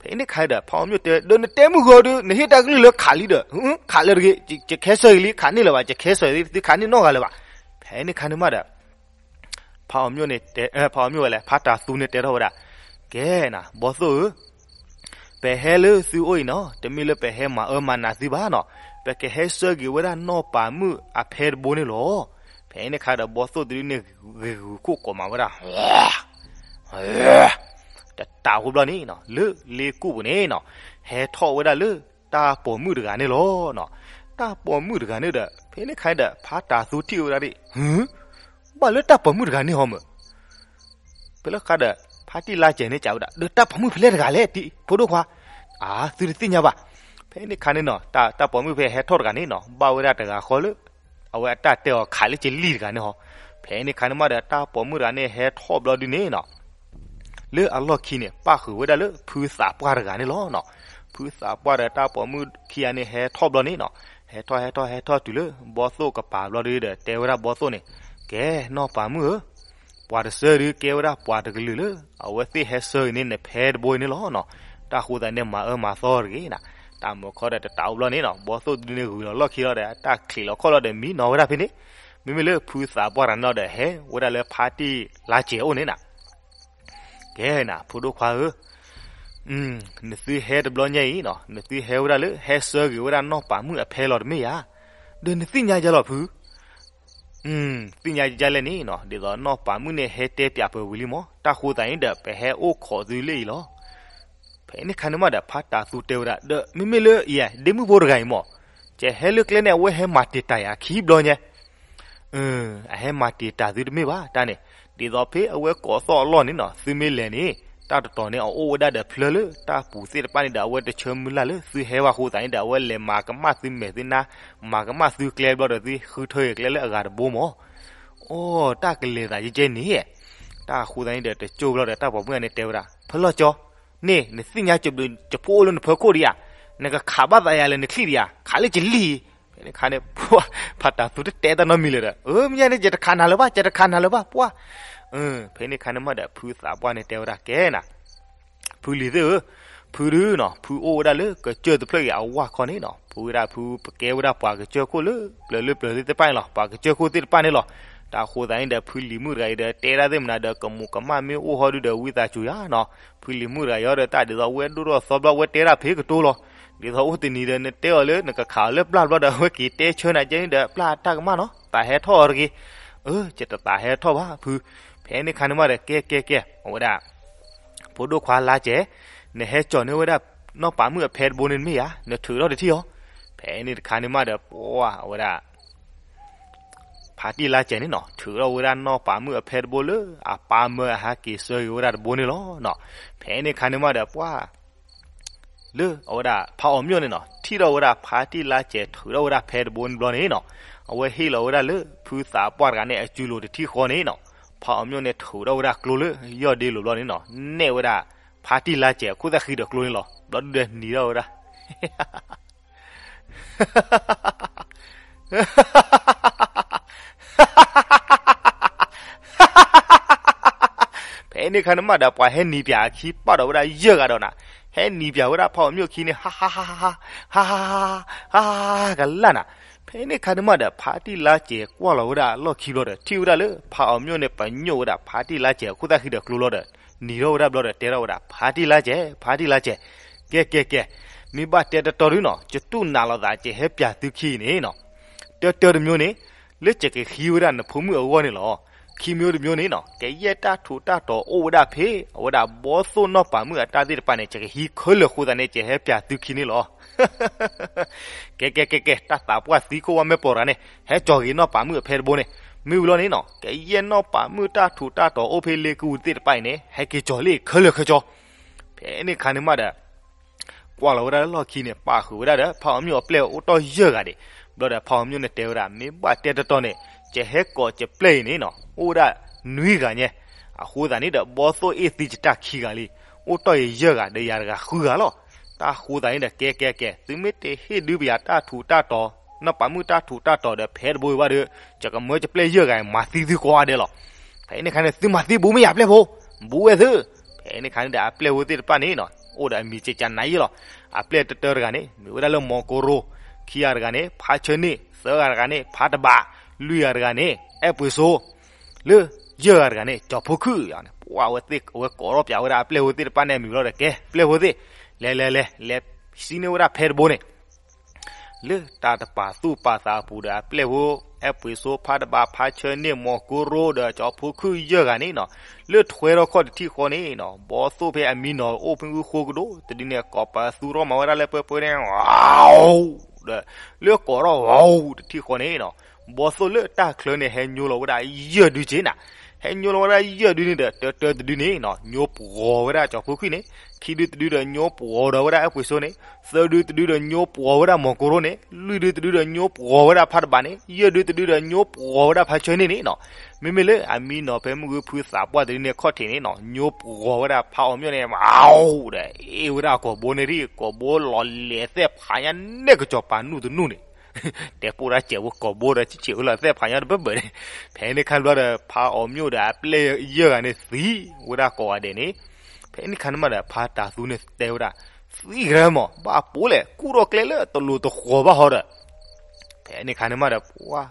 फेने खायदा फाउम्यो ते दोन टेमु गोडु नहीं टाकलु ल खाली द हु खालरगे जे खेसयली खानी लवा जे खेसयली ती खानी नो गालवा फेने खाने मारा फाउम्यो ने ते फाउम्यो ले फाटा तू ने तेरा वरा के ना बसो पहले सु ओइ नो तमिल पहे मा अ मा ना सिबा नो पे के हेसगी वरा नो पामु आ फेर बोने लो Pene kada boso diri ne ku ko ma gara. Ta ta ku bla ni no. Le le ku bu ne no. He tho we da le ta po mu de ga ne lo no. Ta po mu de ga ne da. Pene kada pha ta su ti u da ri. Hm? Ba le ta po mu de ga ne ho ma. Pele kada pha ti la je ne cha u da. De ta po mu phle de ga le ti. Pho do kwa. Ah, su ti nya ba. Pene kada no. Ta ta po mu phe he tho de ga ne no. Ba we da ta ga kho le. เอาตาเตอขายเลยจะลีกันเนาะเพนี่ขันมาเดตาปอมือร้านเนี่ยแฮทอบเราดีเนี่ยเนาะเลืออัลลอฮ์คีเนี่ยป้าคือว่าได้เลือพื้นสาปการกันนี่ล้อเนาะพื้นสาปว่าได้ตาปอมือคีเนี่ยแฮทอบเรานี่เนาะแฮทอแฮทอแฮทอตุเลือบอสโซกับป่าเราดีเด้อแต่ว่าบอสโซเนี่ยแกนอป่ามือပွာတဆရီကေဝရာပွာတကလူလအဝသိဟဲဆယ်နိနေဖဲဘွိုင်းလောနော်တာခုဒနေမာအမာသောရီနာตามบ่ขอได้ตาอุลนี่เนาะบ่สุดนี่กูเนาะขี้แล้วได้ตาขี้แล้วขอแล้วได้มีเนาะว่าพี่นี่မိမိလေဖူးစာပွားရနော်တဲ့ဟဲဝဒါလေပါတီလာချေဦးနေနာကဲနာဖူတို့ခွာဟอืมနစီဟဲဒဘလညိနော်နစီဟဲဝဒါလေဟဲဆာကဝဒါနော်ပါမှုအဖဲလို့တမေရဒနစီညာကြလို့ဖူးอืมစီညာကြလဲနေနော်ဒီတော့နော်ပါမှုနဲ့ဟဲတဲပြပွဲဝီလီမောတခိုတိုင်းတဲ့ပဲဟဲအိုခေါ်သူလေးလောဖဲနေခနမဒါဖတ်တာသူတေဝရဒမိမိလေယဒေမူဘောဂိုင်မောကျဲဟဲလကလနဲ့ဝဲဟဲမာတီတာယာခီဘလောညဲအင်းအဟဲမာတီတာသူတမေပါတာနေဒီတော့ဖေးအဝဲကောစောလောနေနော်စီမေလန်နေတာတတော်နေအိုဝဒတဲ့ဖလလတာပူစီတပန်ဒါဝဲတချမူလာလေစီဟဲဝဟိုတိုင်းဒါဝဲလေမာကမစီမေစီနာမာကမစီကလဲဘတော့စီခူထွေကလဲလေအကာဘိုးမောအော်တာကလေတာရေးကျနေရဲ့တာခူတိုင်းတဲ့တချိုးဘတော့တာပေါ်ပွင့်နေတဲ့ဝရာဖလော့ကျော် ne ne sinya chobdo chapolo ne phokoria ne ka khaba da yale ne khliria khale jilli ne khane pwa phata tu te da no milera o mya ne jet khana lo ba jet khana lo ba pwa um phe ne khane ma da phu sa pwa ne te ora ke na phu li de phu ru no phu o da le ka che de play ya wa kho ne no phu ra phu ke ra pwa ke che ko le le le le te pai lo pwa ke che ko te pai ne lo တာခိုတိုင်းတဲ့ဖူလီမှုရိုင်တဲ့တဲရတဲ့မနာတဲ့ကမူကမမေအိုဟော်တဲ့ဝိသာချူရနော်ဖူလီမှုရိုင်ရတဲ့တာဒီတော့ဝဲဒူတော့ဆော့ဘဝဲတဲရဖေးကတိုးလောဒီတော့ဦးတင်နေတဲ့နဲ့တဲော်လေနကခါလေပလတ်ဘတဲ့ဝဲကီတဲချွနာကျင်းတဲ့ပလတ်တာကမနော်တာဟဲထော်ရကီเออจะตาเฮทอว่าพือเพนี่คันมาเดเกเกเกโอ้ดาพอดูควาลาเจเนเฮจอนเวดานอปามือเพดโบนินเมียเนถือรอดที่ยอเพนี่คันมาเดปัวโอ้ดาพาดีลาเจนี่เนาะถือเราดันนอป่าเมือเพชรบุลเลอป่าเมื่อฮักกิเซยอุราดบุนี่ล้อเนาะแผ่เนี่คันนี้มาเดาว่าเลืออุระพาอมโยนี่เนาะที่เราอุราพาดีลาเจถือเราอุราเพชรบุนบลอนี่เนาะเอาไว้ให้เราอุระเลือผู้สาปวารกันเนี่ยจุลุที่คนนี้เนาะพาอมโยนี่ถือเราอุรากลุลอยอดีลุบลนี่เนาะเนี่ยอุราพาดีลาเจคกูจะขีดเด็กกลุนี่หรอบลนเดืนนี้เราอุระาဖဲနေခဏမတာပွားဟဲနီပြာခီပတ်တော့ဗဒါရကတော့နာဟဲနီပြာဗဒါဖောင်မြို့ခီနေဟာဟာဟာဟာဟာဟာကလနာဖဲနေခဏမတာပါတီလာကျေကွာလောဗဒါလော့ခီလော့တဲ့တီဗဒါလေဖောင်မြို့နဲ့ပညိုဗဒါပါတီလာကျေခုတခိတဲ့ကလူလော့တဲ့နီရောဗဒါဘလော့တဲ့တဲရောဗဒါပါတီလာကျေပါတီလာကျေကဲကဲကဲမိဘတဲတော်ရင်းနော်ကျွတ်နာလာတာကျေဟဲပြသူခီနေနော်တော်တော်မျိုးနေလစ်ကြကေခီဝရနဖုံမှုအဝနေလောခီမျိုးမျိုးနေနော်ကဲရတာထူတာတော်အိုဝဒဖေဝဒဘောဆုနောပါမှုအတာတိပနဲ့ချေဟီခေလခုဒနဲ့ချေဟပြသူခီနေလောကဲကဲကဲကဲတာတာပွားစီကိုဝမေပေါ်ရနဲ့ဟဲကြော်ရင်နော်ပါမှုအဖဲဘိုးနေမြူလောနေနော်ကဲရနော်ပါမှုတာထူတာတော်အိုဖေလေကူတိပိုင်နေဟဲကေကြော်လေခေလခကြောဖဲနေခါနေမတာကွာလောရလောခီနေပါခူရတဲ့ဖောင်မျိုးပလေအိုတော်ရရတယ်ပြောတာဖောင်မျိုးနဲ့တဲရမေပွားတဲတော်နဲ့ကျဟဲကောကျပလိနေနော်အိုဒါနွေကညဲအဟိုဒါနေတဲ့ဘောဆိုအေသီချတာခီကလေးအိုတော်ရရကတရကခူကလောတာဟိုဒါနေတဲ့ကဲကဲကဲသူမတေဟိဒူဘီယာတာထူတာတော်နပမူတာထူတာတော်တဲ့ဖဲဘွေဝါတဲ့ကျကမွေးကျပလိရကမာသီသီကွာတယ်လောဖဲနေခါနဲ့သူမာသီဘူးမရပလဲဖို့ဘူးဝဲသူဖဲနေခါနဲ့အပလဲဝတိပနေနော်အိုဒါမီချေချန်နိုင်ရောအပလဲတတော်ကနေဝဒါလောမောကိုရို키아르가네파천니서가르가네파드바루야르가네에프소르여르가네저포크야네와와틱와코로뼈라플레호티파네미로레케플레호티레레레레시네오라페르보네르따다파수파사부라플레호에프소파드바파천니모코로더저포크여가네노르트웨로코티코네노보소페아미노오픈구호그도드디네코파수로마와라레페포레와우的，了搞了哇哦，挺好呢呢。我说了，大可能还牛了我的一对钱呐，还牛了我的一对的，这这对呢呢，牛不我的叫不亏呢，去对对的牛不我的我的会说呢，是对对的牛不我的蒙古罗呢，对对的牛不我的怕的吧呢，一对对的牛不我的怕钱呢呢。မေမေလေအမီနော်ဖဲမှုကဖူးစာပွားတဲ့နေခေါတင်နေနော်ညိုးပေါ်ဝရဖောင်းမြို့နေမအောင်တဲ့အေဝရကိုဘိုနေရီကိုဘိုလော်လေသက်ဖာယန်နေကချပါနုဒနုနေတဲ့ပူရာချေဝကဘောရချချေလာသက်ဖာယန်ဘဘဲဖဲနေခန်လာဖာအောင်မြို့တာပလေရကနေစီဝရကောတဲ့နေဖဲနေခန်မတာဖာတာစုနေတဲဝရစီဂရမဘာပိုးလေကူရောကလေလေတလူတခေါ်ပါဟောရဖဲနေခန်မတာပွား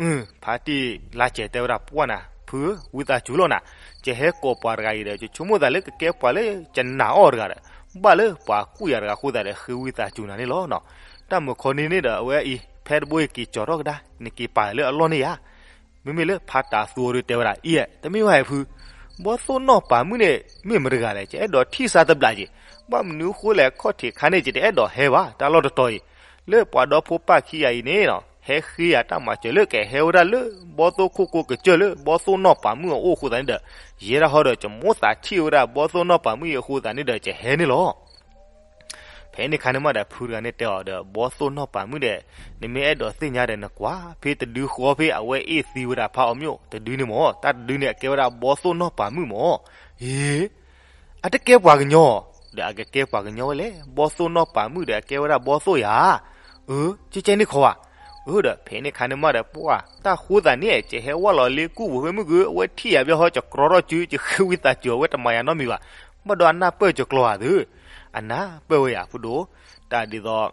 อืมพาที่ลาเจเตอรับวะนะผู้วิตาจุลนะเจเฮโกปารกายเดจชุมุดาเล็กเก็บไปเลยจันนาออร์กาบาเลปาคุยอะไรกับคุณได้คือวิตาจุนันนี่ล้อเนาะแต่เมื่อคนนี้นี่เด้อเว้ยอพื่อบุยกิ่จอรกได้นี่กิ่ปายเลยอ่ลอนี่ยะไม่ไม่เลยพาตาสัวรือเตวราเอีแต่ไม่ไหวผู้บอสโซนอปามึงเนี่ยไม่มรึกอะไรเจ้ดอที่ซาตบลาจีบ้ามนูคุยแล้วข้อที่คันนี้จะได้ดอเฮวะแตลอดตัวต่ยเลือกปาดอพบป้าขี้ใหญ่เนี่เนาะ khi à ta mà chơi lỡ kẻ heo ra lỡ bỏ tô khô khô cái chơi lỡ bỏ số nó bà mưa ô khu tán đờ dễ ra họ đờ cho mốt xả chiêu ra bỏ số nó bà mưa khu tán đờ chơi hé nè lo thế này khán mà đã phu ra nè tèo đờ bỏ số nó bà mưa đờ nè mẹ ai đờ xin nhà đờ nè quá phía từ đưa khó phía ở quê ít siêu ra phao miêu từ đưa nè mỏ ta đưa nè kêu ra bỏ số nó bà mưa mỏ ê à tất kêu quả cái nhỏ đờ cái kêu quả cái nhỏ lẽ bỏ số nó bà mưa đờ kêu ra bỏ số ya ừ chứ chơi nè khó à ဟုတ်ဖဲနေခါနမရပွာတာခူဒနီချေဟဲဝလလေကူဝဲမကူဝဲထီရပြဟောချကရရချူချခွီတာချောဝဲတမယာနောမီပါမဒွာနာပဲ့ချကလောဟာသူအနာပဲ့ဝဲရဖူဒိုတာဒီတော့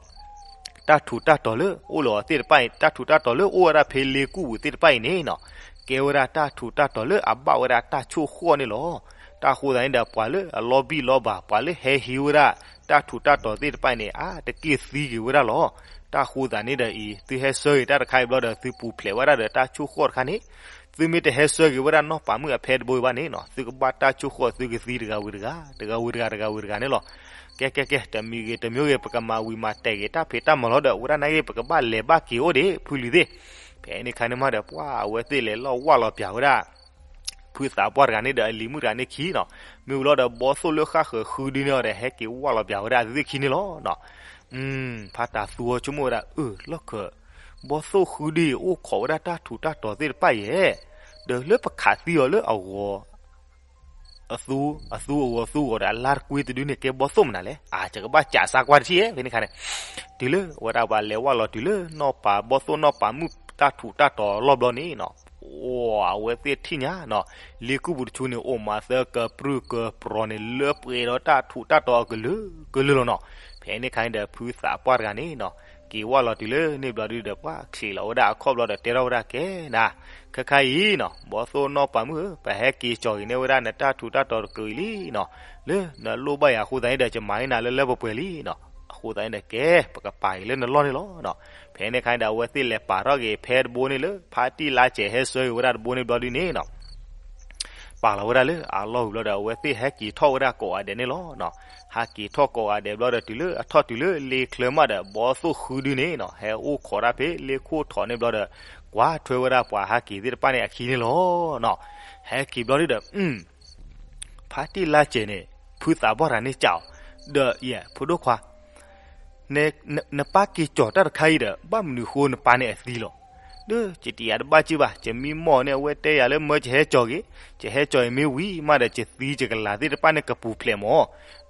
တာထူတာတော်လေအိုလောတေပိုင်တာထူတာတော်လေအိုရဖဲလေကူတေပိုင်နေနော်ကေဝရတာထူတာတော်လေအဘဝရတာချူခောနေလောတာခူတိုင်းတာပွာလေလော်ဘီလော်ဘာပွာလေဟဲဟီဝရတာထူတာတော်တေပိုင်နေအာတကေစီကြီးဝရလောတာခူဇာနေဒအီသူဟဲဆွေတာခိုင်ဘလဒသူပူဖလေဝရဒတာချူခေါ်ခါနေသူမီတဟဲဆွေကဝရနော်ပါမှုအဖဲဒဘွေပါနေနော်သူကပါတာချူခေါ်သူကစီဒကဝရကတကဝရကတကဝရကနေလောကဲကဲကဲတမီကတမျိုးရဲ့ပကမာဝီမာတဲကတာဖေတာမလို့တော့ဝရနိုင်ရဲ့ပကပလေပါကီအိုဒီဖူလီဒီဖဲနေခါနေမှာတော့ပွာဝဲသိလေလောဝါလောပြောတာဖူစာပွားကနေတယ်လီမှုကနေခီနော်မြူလို့တော့ဘောဆိုလခခခူဒီနော်တဲ့ဟဲကီဝါလောပြောတာဒီခီနေလောနော်อืมพาตาสัวชั่วโมงละเออแล้อก็บอสโซคือดี โอ้ขอได้ตาถูตาต่อเสียไปเฮ้เดี๋ยวเลือกประคาเสียเลือกเอาวอาสูอสูอสูอดาลาคุยตัวนียเก็บบอสมนั่นแหละอาจจะก็บ้าจ่าสักวันที่เอีเป็นขันเนี่ยทีเลยว่าเราบาเลว่าเราทีเลยนอป่าบอสโซนอป่ามุดตาถูตาต่อรอบๆนี้เนาะโอ้เวทีที่เนี้ยเนาะลีกูบุตรชูเนี่ยโอมาเซอร์กัปลือกับปรอนเนี่ยเลือกเอเราตาถูตาต่อกันเลยกันเลยเนาะဖဲနေခိုင်းတဲ့ဖူးစာပွားကနေနော်ကေဝါလာတီလေနေဘလာဒီတဲ့ပွားခေလောဒါခေါပလာတဲ့တေရောဒါကဲနာခခိုင်နော်ဘောဆိုနော်ပမှုပဟဲကေချော်နေဝရနတာထူတာတော်ကီလီနော်လေနလိုဘယာဟူတိုင်းတဲ့ချမိုင်းနာလဲလဲပပွဲလီနော်ဟိုတိုင်းနဲ့ကဲပကပိုင်လဲနလောနေလောနော်ဖဲနေခိုင်းတာဝဲသိလဲပါတော့ကေဖဲဘိုးနေလေပါတီလာချေဟဲဆွေဝရဘိုးနေဘလာဒီနေနော်ပါလာဝရလေအလောဘလောဒဝဲသိဟက်ကီထောဝရကောအဒနေလောနော်ဟာကီထောကောအဒဘလောဒတူလအထောတူလလေကလမဒဘောဆုခူဒူနေနော်ဟဲအိုခေါ်ရဖေလေခိုထောနေဘလောဒကွာထွေဝရပွာဟာကီဒီပနေအခီနေလောနော်ဟဲကီဘလောဒอืมဖာတီလာချေနေဖူတာဘောရနေကြောက်ဒယေဖူဒိုခွာနေနပါကီကြော်တရခိုင်ဒဘမ်နူခိုနပါနေအသီလောดื้อจิตยาบาจิบาจะมีหมอเนี่ยเวเตยาเลยเมื่อจะให้จอกิจะให้จอยไม่วีมาแต่จะตีจะกันลาที่จะป้าเนี่ยกระปูเพลมอ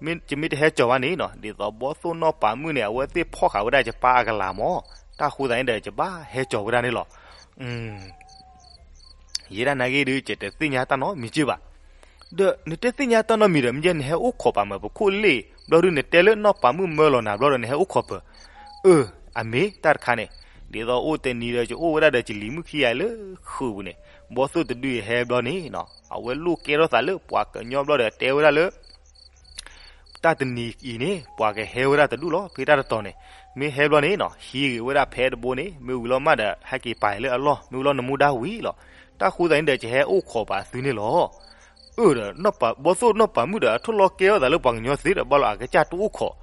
มิจะมิจะให้จอวันนี้เนาะเดี๋ยวต่อบอสโนป่ามือเนี่ยเวเตพ่อเขาได้จะป้ากันลามอถ้าคูใจเดี๋ยวจะบ้าให้จอกันได้นี่หรออืมยีรานาเกดื้อจะแต่ติญาตาเนาะมีจิบาเดနေတဲ့တင်ညာတနမီရမြင်ဟဲဥခောပါမဘခုလေဘလို့နေတဲ့လနပါမှုမလောနာဘလို့နေဟဲဥခောပအဲအမေတာခါနေဒီတော့အိုတနီရချိုအိုရတဲ့ချီလီမခီရလေခူဘူးနေဘောစုတဒီဟဲဘနေနော်အဝဲလူကေရသလေပွာကညောဘလတဲ့တဲဝရလေတတနီကီနေပွာကဟဲဝရတလူလောဖေတာတော်နေမေဟဲဘနေနော်ဟီဝရဖဲတဘိုနေမြူလောမတဲ့ဟက်ကီပိုင်လေအလောမြူလောနမူဒါဝီလောတခုတိုင်းတဲ့ချဲအိုခေါ်ပါသူနေလောအဲ့ဒါနပဘောစုနပမှုဒါထလောကေရသလေပွာကညောစီတဲ့ဘလအကချတူခေါ်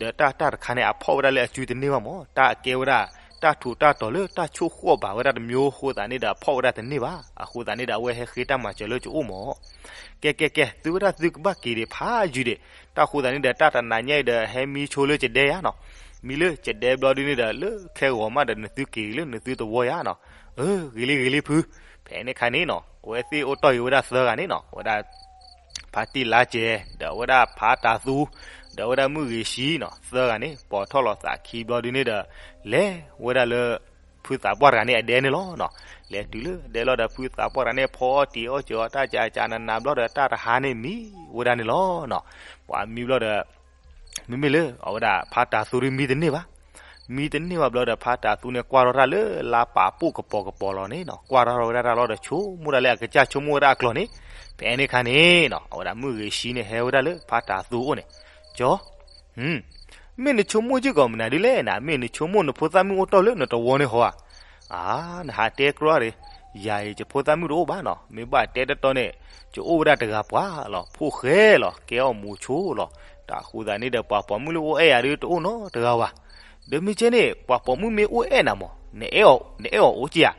ဒတာတာခါနေအဖော်ရလေအကျူတနေမမောတာကေဝရာတာထူတာတော်လေတာချိုခောပါဝရတမျိုးဟိုတာနေတာဖောက်ရတဲ့နေပါအဟိုတာနေတာဝဲဟဲခေတာမချေလို့ချူမောကဲကဲကဲသူရသူကဘကီရဖာယူတဲ့တာဟိုတာနေတာတာတာနာညိုက်တဲ့ဟဲမီချိုလို့ချက်တဲ့ရနော်မီလေချက်တဲ့ဘလော်ဒီနေတာလေခဲဝမတဲ့နသူကီလေနသူတဝရနော်အဲဂီလီဂီလီဖူဖဲနေခါနေနော်ဝဲစီအိုတော်ယူရဆာကနေနော်ဝဒါဖာတီလာကျဲဒါဝဒါဖာတာသူဒဝဒမှုကြီးရှိနော်စောကနေပေါ်ထော်လောစာခီဘော်ဒီနေတာလဲဝဒလဖူစာပွားရနေအဒဲနေလောနော်လဲတူလဒဲလောဒဖူစာပွားရနေဖော်တီအောကျော်တာကြာကြာနာနာဘလောဒတာတဟာနေမီဝဒနေလောနော်ပွာမီဘလောဒမီမီလေအော်ဒါဖာတာဆူရီမီတနေပါมีแต่นี่ว่าเราเดพาตาตุเนี่ยกว่าเราเลยลาป่าปูกระปอกระปอเราเนี่ยเนาะกว่าเราเราเราเดชูมูระเลกจ้าชูมูระกลอนี่เป็นนี่คันนี่เนาะเอาดามือชี้เนี่ยเฮาได้เลยพาตาตุเนี่ยကျော်ဟွန်းမင်းချုံမိုးကြီးကောင်မနာဒီလဲနာမင်းချုံမိုးနဖိုသားမျိုးတော်လဲနတော်ဝနေဟောအာနဟာတဲကရရယာယကျဖိုသားမျိုးတော့ဘာနော်မင်းပါတဲတော်နဲ့ကျိုးဝရတကပွားလောဖိုခဲလောကဲအောင်မူချိုးလောတာခူသားနေတဲ့ပွားပွားမှုလို့အဲ့ရရတော့နော်တကားပါဒမီချင်းနဲ့ပွားပွားမှုမေဦးအဲ့နာမောနေအောနေအောဦးကြီး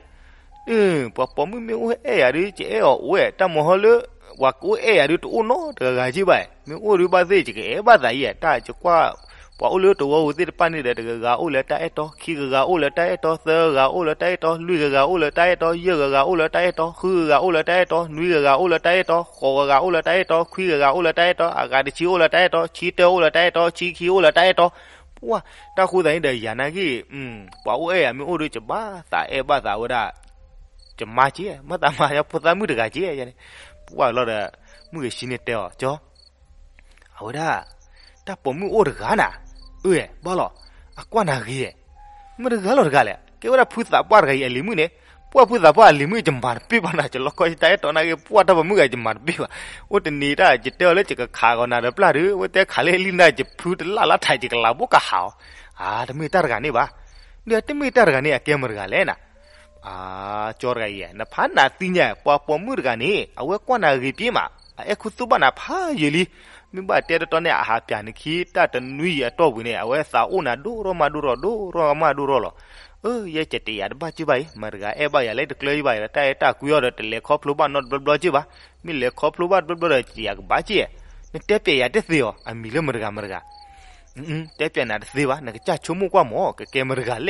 အင်းပွားပွားမှုမေဦးအဲ့ရရကျဲအောဦးရဲ့တမဟောလို့ wako e ya ritu uno daga gaji ba min ori ba zai jike e ba za iya ta ji kwa wa ulo to wa wuti pani da daga ga ulo ta eto ki ga ulo ta eto sa ga ulo ta eto lu ga ulo ta eto ye ga ulo ta eto hu ga ulo ta eto nu ga ulo ta eto ko ga ulo ta eto kwi ga ulo ta eto aga di chi ulo ta eto chi te ulo ta eto chi ki ulo ta eto ဝါတခုတိုင်းတည်းယာနာကြီးอืมပွားဦးအဲ့ရမျိုးဦးတို့ချပါသာအဲ့ပါသာဝဒကျမကြီးမတမရပသမှုတကကြီးရတယ်ว่าเราเมื่อชินเตียวจ้อเอาละถ้าผมมือโอดกานะเอ้ยบ้าล่ะอะกว่านกเ้ยมือกาหรอกาเลยเกี่ยวกับพูดสับว่าอะไรไอลิมุเนี่ยพวกพูดสับว่าอลิมุจมบานปีบานาจะล็อกก็จะไดตอนนั้นพวกถ้าผมมือจมบานปีบาโอ้แต่นี่ได้จิตเตียวเลยจะก็ขาก่อนนะเดปลาหรือว่าแต่ขาเลลินได้จะพูดลาลาไทยจะกลาบุกข่าวอ่าแต่มืตาระกันนี่บ้าเดี๋ยวแต่มืตาระกันนี่อะเกี่ยมรอกันเลยนะအာကြောရရဲ့နဖာနာတိညာပွာပေါ်မှုရကနေအဝဲကွနာရီပြေးမှာအခုသူပနာဖာရေလီမိဘတဲတော်နဲ့အာဟာပြန်ခိတတနွီရတော့ဝင်နေအဝဲစာအိုနာဒူရောမဒူရောဒူရောမဒူရောလောเออเยจติยาดบาจิบายมรกาเอบายาเลดกลอยบายตาเอตากุยอดตะเลขอพลูบานอดบลบลจิบามิเลขอพลูบาบลบลจิยากบาจิเนี่ยเตเปียาเตเสียวอะมีเลมรกามรกาอืมเตเปียนาเสียวนะกะจชุมุกว่าหมอกะเกมรกาเล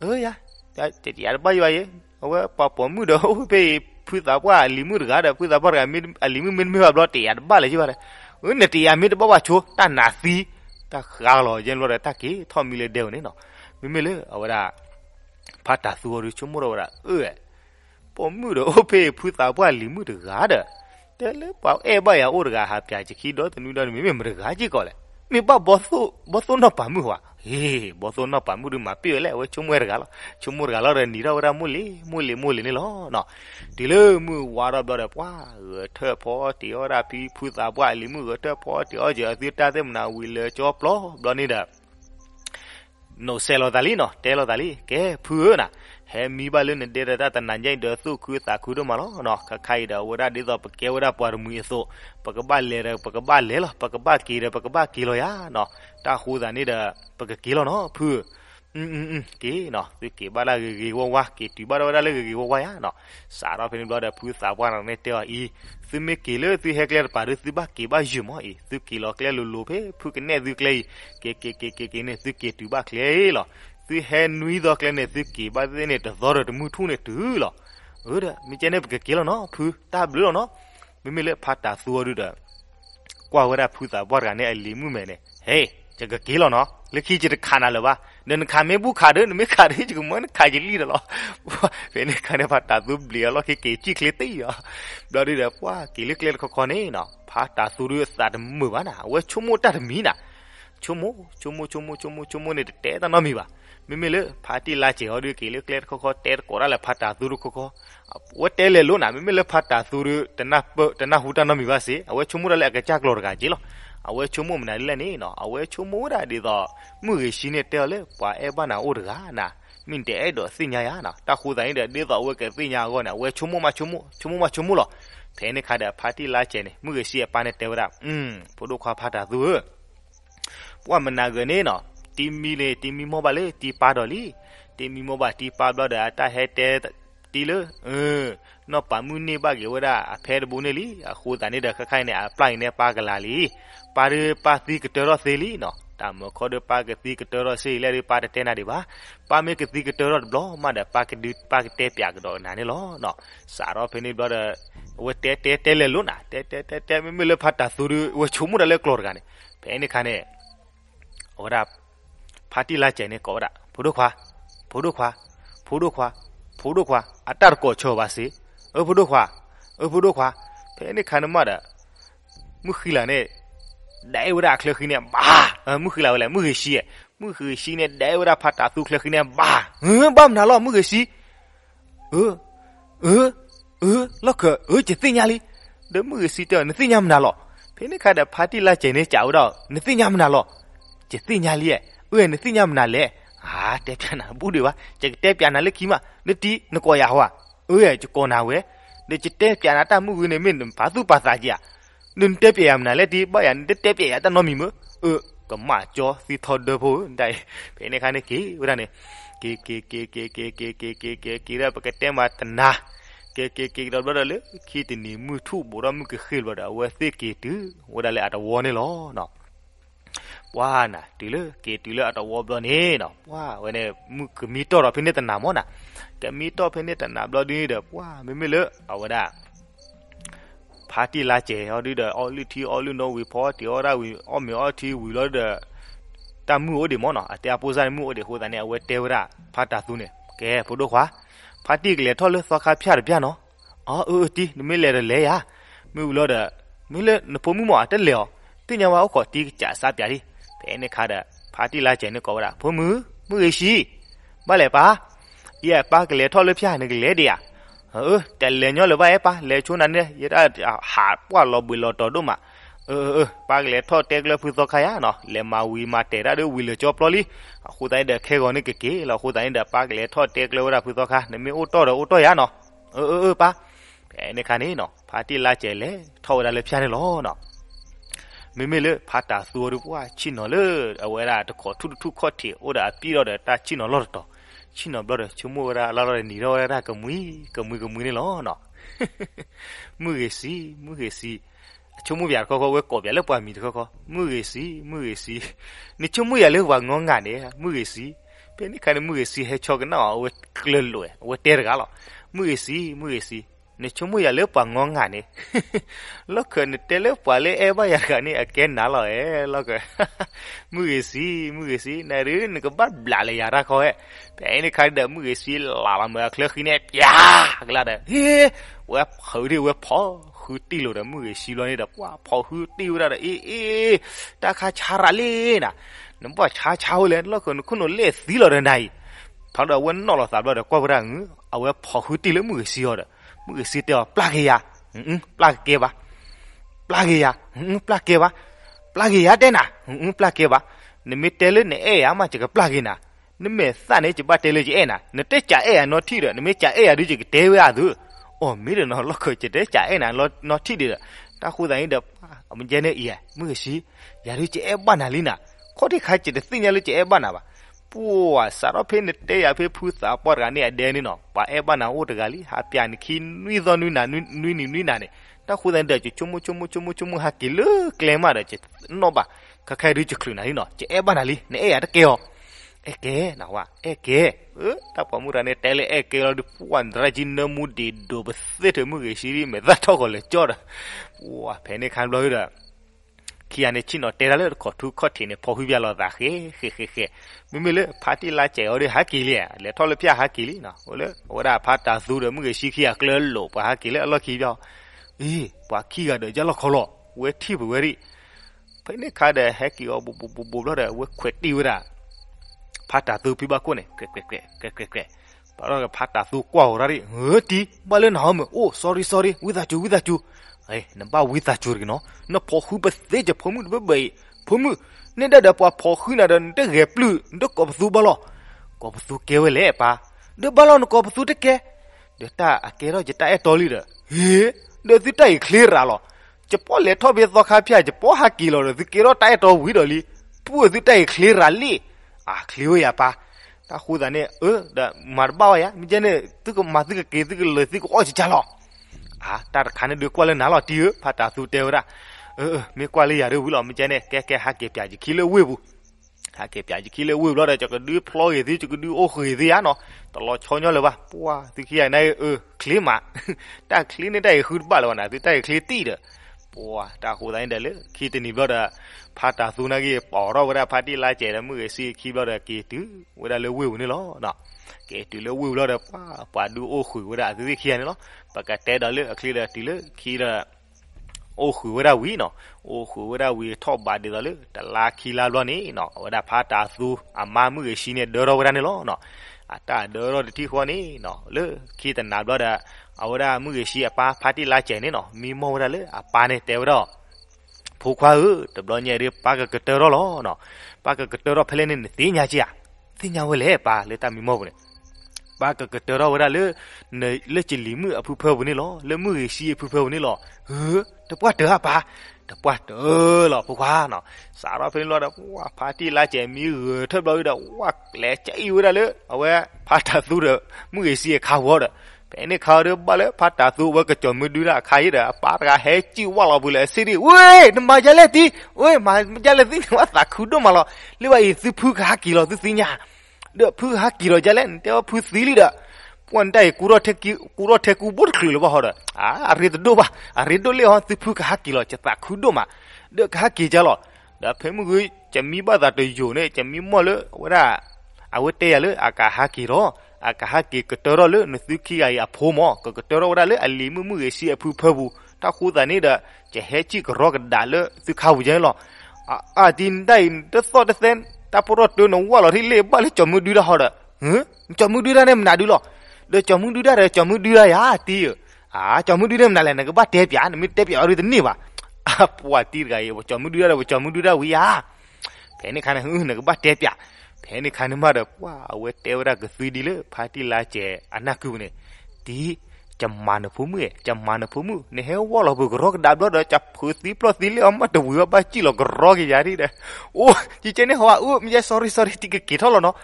เออยาတတိယပါရရဲ့ဟောပပမှုတော့ပေဖူတာပွားလီမှုရကားဖူတာပွားကမင်းအလီမှုမင်းမေဘလော့တေရပါလေရှိပါတယ်ဦးနတီယာမင်းတပွားချိုတနာစီတခါလောရင်လောတကီထော်မီလေဒေဝနေနော်မိမိလေဟောဒါဖတ်တာသူရချုံမရောရာအဲပေါ်မှုတော့ပေဖူတာပွားလီမှုရကားတဲ့လေပေါ့အဲဘယာဦးရကားဟာပြချီခီတော့တနူတော့မိမိမရကားကြီးကောလေ mi ba bozo bozo no pamu wa eh bozo no pamu ru ma pio le we chumu regalo chumu regalo re ni ra ora muli muli muli ni lo no ti le mu wa ra ba re kwa the pho ti ora pi phu ta bwa li mu the pho ti o je ti ta tem na wi le cho plo blo ni da no se lo dali no te lo dali ke phu na ဟဲမီဘလနဒေရတာတနန်ကြိုင်ဒဆုခွေစာခုဒမလောနော်ခခိုင်ဒဝရဒေဇပကေဝရပွားမူဆိုပကဘလေရပကဘလေလပကဘကီရပကဘကီလိုယာနော်တာခူဇာနေဒပကကီလိုနော်ဖူอืมอืมอืมเก๋เนาะสิเก๋บาละเก๋ววะเก๋ติบาละละเก๋ววะยะเนาะสารอฟินบลอดพูสาวะนะเนเตอีสิเมเก๋เลสิเฮกเลปาริสิบาเก๋บายิมออีสิเก๋ลอเคลลุลูเพพูกะเนสิเคลเก๋เก๋เก๋เก๋เนสิเก๋ติบาเคลลอသူဟဲနွီတော့ကလည်းနေသူကီပါတဲ့နေတော့တော့တမှုထုနေတူလားဟုတ်တယ်မိကျနေပကကီလားနော်ဖူးတာဘလို့နော်မိမိလည်းဖတ်တာသူရတာကွာဝရဖူးတာဘောရနဲ့အလီမှုမယ်နဲ့ဟေးကြကကီလားနော်လက်ခီချစ်ခါနာလောပါနန်ခါမေဘူးခါတယ်မေခါရီကြမန်ခါကြလီလောဖဲနေခါနေဖတ်တာသူဘလီလောခေကေချီကလေတေးရဒါရီရပွာကီလကလေခခနေနော်ဖတ်တာသူရစတ်မှုပါနာဝဲချုံမတတ်မီနာချုံမချုံမချုံမချုံမချုံမနေတဲ့တဲ့တနမီပါမိမိလေဖာတီလာချေဟော်ဒီကေလေကလက်ခခတဲကောရလဖာတာသူရခခဝတဲလေလို့နာမိမိလေဖာတာသူရတနပတနဟူတနမိပါစေအဝဲချုံမရလေအကကြကလောကကြီးလော အဝဲချုံမမနာလေနေနော်အဝဲချုံမရာဒီတော့မှုရရှိနေတဲလေပွာအဲဘနာဩဒကနာမင်းတဲ့အဲ့တော့စညာရနာတခုတိုင်းတဲ့ဒေသဝဲကစညာကောနာဝဲချုံမမချုံမချုံမမချုံမလောဖဲနေခါတဲ့ဖာတီလာချေနေမှုရရှိရပါနေတဲဝရอืมဘုဒ္ဓခွာဖာတာသူပွာမနာကနေနော်တီမီလေတီမီမောပါလေတီပါတော်လီတီမီမောပါတီပါတော့တာတဟဲတဲတီလေအင်းနော်ပါမူနေပါကေဝရာအဖဲဘူနေလီအခုတန်နေတခခိုင်းနေအပလိုက်နေပါကလာလီပါရပါသီကတရောသေးလီနော်တမခေါ်ဒပါကတိကတော်ရစီလေရပါတဲ့နာဒီပါပါမေကတိကတော်ရဘလမဒပါကဒီပါကတဲ့ပြကတော့နာနေလောနော်စာရောဖင်းနေဘတော့ဝတဲတဲတဲလေလို့နာတဲတဲတဲတဲမမလဖတ်တာသူရဝချုံမရလေကလော်ကနေဖဲနေခါနေဟောရာ파티라제네거라보도과보도과보도과보도과아따르고쳐바시어보도과어보도과페니카노마다무힐라네다이오라클럭이네마무힐라올라무히시에무히시네다이오라파타수클럭이네마밤나로무히시어어어러커어제뜨냐리너무히시터너뜨냐면나로페니카다파티라제네자우라너뜨냐면나로제뜨냐리에ဥယျာဉ်သိညမနာလေဟာတက်ပြန်နာဘူးတွေပါတက်ပြန်နာလေခီမနတိနကောရဟွာဥယျာဉ်ကောနာဝဲနေချတက်ပြန်နာတမှုဝင်နေမင်းဘာသူပါစာကြီးနင်တက်ပြန်နာလေဒီဘယန်တက်ပြန်ရတနော်မီမအကမကျော်စီထော်ဒဖို့တိုင်ဖဲနေခါနေကီဝရနေကီကီကီကီကီကီကီကီကီကီရပကတဲမတနာကဲကဲကဲတော့ဘာလဲခီတနီမူထုဘောရမူကခဲလဘာဝဲသိကေတူဝဒါလေအတဝေါ်နေလောနော်ပွားနာတီလကေတီလအတော်ဝဘလနေနော်ပွားဝနေမကမီတော်ရဖိနေတနာမောနာကမီတော်ဖိနေတနာဘလဒီဒပွားမေမေလအဝဒါပါတီလာကျေဟောဒီဒအော်လီတီအော်လူနိုဝီပေါ်တီအော်ရာဝီအော်မီအော်တီဝီလောဒတမှုအိုဒီမောနာအတယာပိုဇာမှုအိုဒီဟိုဒနေအဝဲတေဝရာဖာတာသူနေကဲဖိုဒိုခွာပါတီကလေထော်လသွားခါဖြတ်ပြနော်အော်အူတီနမေလေလေရာမြူလောဒမေလေနဖုံမှုမအတက်လေော nyama ko ti cha sa pya ri pe ne kha da pha ti la chen ne ko ra phu mu mu ye shi ba le pa ye pa ke le tho le pya ne ke le dia ho te le nyo le ba ye pa le chu na ne ye da ha kwa lo bu lo to do ma เออเออปากเล่ทอเต็กเล่พูดตอขยะเนาะเล่มาวีมาเตระเดวิเลจอปลอลีคูตายเดเคกอนี่เกเกเราคูตายเดปากเล่ทอเต็กเล่ว่าพูดตอขะเนี่ยมีอุตโตเดอุตโตยะเนาะเออเออเออปาแต่ในคันนี้เนาะพาที่ลาเจเล่ทอดาเล่พยาเนาะမေမေလေဖာတာဆူရပွားချိနော်လေအဝဲရာတခေါ်ထုထုခေါ်တီအိုဒါပြီးတော့တာချိနော်လော်တော့ချိနော်ဘလော်ချုံမရာလာရနီရောရာကမွီကမွီကမွီနေလောနော်မူရစီမူရစီအချုံမပြခေါခေါဝဲကော်ပြလဲပွားမီတခေါခေါမူရစီမူရစီနိချုံမရလဲဝါငေါငါနေမူရစီပဲနိခါနေမူရစီဟဲချောကနော်ဝဲကလလွယ်ဝဲတဲရကလောမူရစီမူရစီ ni chumu ya le pa ngonga ni lo ke ni tele pa le e ba ya ga ni ake na lo e lo ke mu ge si mu ge si na ri ni ko bat bla le ya ra ko e pe ni kha de mu ge si la la ma kle khi ne ya gla de he we khu ri we pho khu ti lo de mu ge si lo ni de kwa pho khu ti ra de e e ta kha cha ra le na nấm bò cha cha le lo ke ku no le si lo de nai ထောင်းတော့ဝဲနော်လာသာတော့ကောကရငအဝဲဖော်ခုတီလေမှုစီရတဲ့ mọi người xì tiêu plagia plagia ba plagia plagia ba plagia đen à plagia ba nên mình tele này e mà chỉ cái plagia na nên mình sao này chỉ ba tele chỉ e na nên tết chả e nó thi rồi nên mình chả e đi chỉ cái tele à thứ ô mình nó lắc cái chỉ tết chả e na nó nó thi được ta khu này được mình chơi này e mọi người giờ đi chỉ e ba na lina có thể khai chỉ để tin nhà chỉ e ba na ba puwa sarape ne te ya pe pu sa por ga ne ya de ni no ba e ba na o de ga li ha pya ni ki nui zo nui na nui ni nui na ne ta khu den de chu chumu chumu chumu mu chu mu chu mu ha ki lu kle ma che no ba ka kai ri chu kru na ni no che e ba na li ne e ya de ke ho e ke na wa e ke ta pa mu ra ne te le e ke lo de puan ra jin na mu de do ba se te mu ge shi ri me da to ko le cho da wa pe ne kan lo da kiane chino terale ko tu ko tine po hubya lo da he he he he mimile phati la che ore hakile le thol pya hakile na ole ora phata zu de mu ge shi khia kle lo pa hakile lo khi bya e pa khi ga de ja lo kho lo we thi bu we ri pai ne kha de he ki o bu bu bu bu lo de we khwe ti we ra phata tu pi ba ko ne kre kre kre kre kre kre ဘာလို့ဖတ်တာသူကွာဟောရီဟေးတီဘာလဲနာမအိုး sorry sorry without you without you เฮ้ยนับว่าวิตาจูริโนนับพอคือประเทศจะพมุดเบบพมุเนี่ยได้ดับว่าพอคือนาดันได้เก็บลื้อดักกบสูบลอกบสูเกวเล่ปะเดี๋ยวบลอนกบสูตะแกเดี๋ยวตาอเกเราจะตาเอตอลีเด้อเฮ้เดี๋ยวสิตาอีเคลียร์ละหรอจะพอเล่ทอเบสอคาพยาจะพอฮักกิโลเด้อสิเกเราตาเอตอวิดอลีปู่สิตาอีเคลียร์ละลีอ่ะเคลียร์ยาปะตาคูดาเนี่ยเออดามาบ้าวยะมิเจเนี่ยตึกมาตึกเกตึกเลยสิก็อ้อยจะจ้าหรอဟာတာတခါနဲ့ဒီကွာလဲနားလာတီးဖတ်တာသူတဲရာเออมีกว่าเลยอย่ารู้หรอกมันจะเนี่ยแกแกหาเก็บปาจิคิเลเวบุหาเก็บปาจิคิเลเวบุแล้วจะก็ดื้อพลอยดิจะก็ดื้อโอ้เฮดิอ่ะเนาะตลอดชอนเลยว่าปัวที่ขี้ไหนเออคลีมาแต่คลีนี่ได้ฮึดบ่ล่ะนะที่ได้คลีตีเด้อปัวตาคูไดเดลคีตินิบดาพาตาซูนากีปอรอกระพาติลาเจดมือซีคีบดากีตุวดาเลวิวนี่ลอเนาะเกตุเลวิวลอดาปาปาดูโอขุวดาซีเคียนเนาะปากาเตดาเลอคลีดาติเลคีดาโอขุวดาวีเนาะโอขุวดาวีทอบาดิดาเลตลาคีลาลอนี่เนาะวดาพาตาซูอามามือชีเนดรอกระนี่ลอเนาะอาตาดรอติขวานี่เนาะเลคีตนาบดา awara mu ge shi apa phati la che ne no mi mo ra le apa ne te ro phu khwa hu to blo nye re pa ga te ro lo no pa ga te ro phele ne ti nya chi ya ti nya we le pa le ta mi mo ne pa ga te ro ra le ne le chi li mu aphu phe ne lo le mu ge shi aphu phe ne lo hu to pa te apa တပွတ်တော့လောပွားနော်စာရဖင်းလောတော့ဝါပါတီလာကျဲမီထပ်လို့တော့ဝါလဲကျဲယူရလေအဝဲဖာတာသူရမှုကြီးစီခါဝေါ်တော့ ini kharu bale pata tu wa kecho mudura khaira para he chi wala bule siri we de majale ti we majale ti wa ta khudo malo le wa isu phu kha kilo tu sinya de phu ha kilo jale te wa phu sili da pon dai kuro te ki kuro te ku bur khilo ba hora a ari do ba ari do le ho tu phu kha kilo cha ta khudo ma de kha ki jalo da phe mu gui chami ba da de yo ne chami mo le wa da awote ya le aka ha kilo အကဟာကေကတရလနသုခိအိအဖိုမောကကတရဝရလအလီမှုမှုရစီအဖူဖဘူးတခုတန်နေတာကျဟဲချိကရောကဒါလသုခဝကြလောအာဒင်းဒိုင်တသောတသန်တပရတ်တုနဝလရီလေဘလချမဒူရဟရဟမ်ချမဒူရနဲ့မနာဒူလောဒေချမဒူရရချမဒူရရာတီအာချမဒူရမနာလဲငါဘာတဲပြာနမတဲပြာရီတနေပါအပွားတီရကရေချမဒူရရချမဒူရဝီယာဖဲနေခါနေဟင်းငါဘာတဲပြာทนี่ขันมาว่าเอาวเตวรากสุดีเลยพาที่ลาเจอนาคุเนี่ยทีจำมานะพูมือจำมานะพูมือเนี่ยเฮว่าเรากรอกดับด้วจับพื้นที่ปลอดี่เลอมมาตัววิวบ้าจีลกรอกยารีเด้อโอ้จีเจเนหัว่อู้มีใจ sorry sorry ที่กิดทั้งล้อเนาะ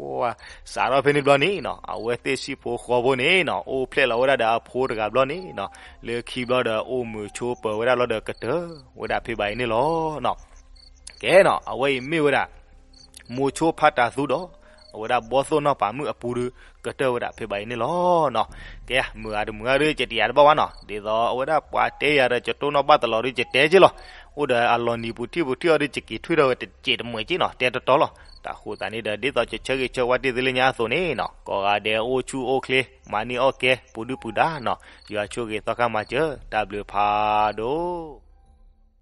ว้าสารพินิบลนี่นะเอาเวทีพูขวบนี่นะโอเพลเราไดาพูดกับบลนี่นะเลือกคีบลอดาโอุ้มชูเปอร์เราเด็กระเตอเวลาพี่พิบายนี่ล้อนะแกนะเอาไว้ไม่เวลาမိုချိုဖတ်တာသုတော့ဝဒဘောသောနောပါမှုအပူရကတဝဒဖေပိုင်နေလောနော်ကဲမူအရမူအရချက်တရားဘဝနော်ဒီတော့ဝဒပွာတဲရတဲ့ချက်တုံးတော့ပတ်တော်ရချက်တဲချေလောဥဒအလွန်ဒီပူတီပူတီရချက်ကြီးထွေးတော့ချက်တမွေချင်းနော်တဲတော်လောတာဟိုတန်နေတဲ့ဒီတော့ချက်ချက်ကြီးချက်ဝတိသလညာဆိုနေနော်ကောကတဲ့အိုချူအိုကလေမာနီအိုကဲပူဒူပူဒါနော်ရွာချိုကေသကမချဝဖာဒို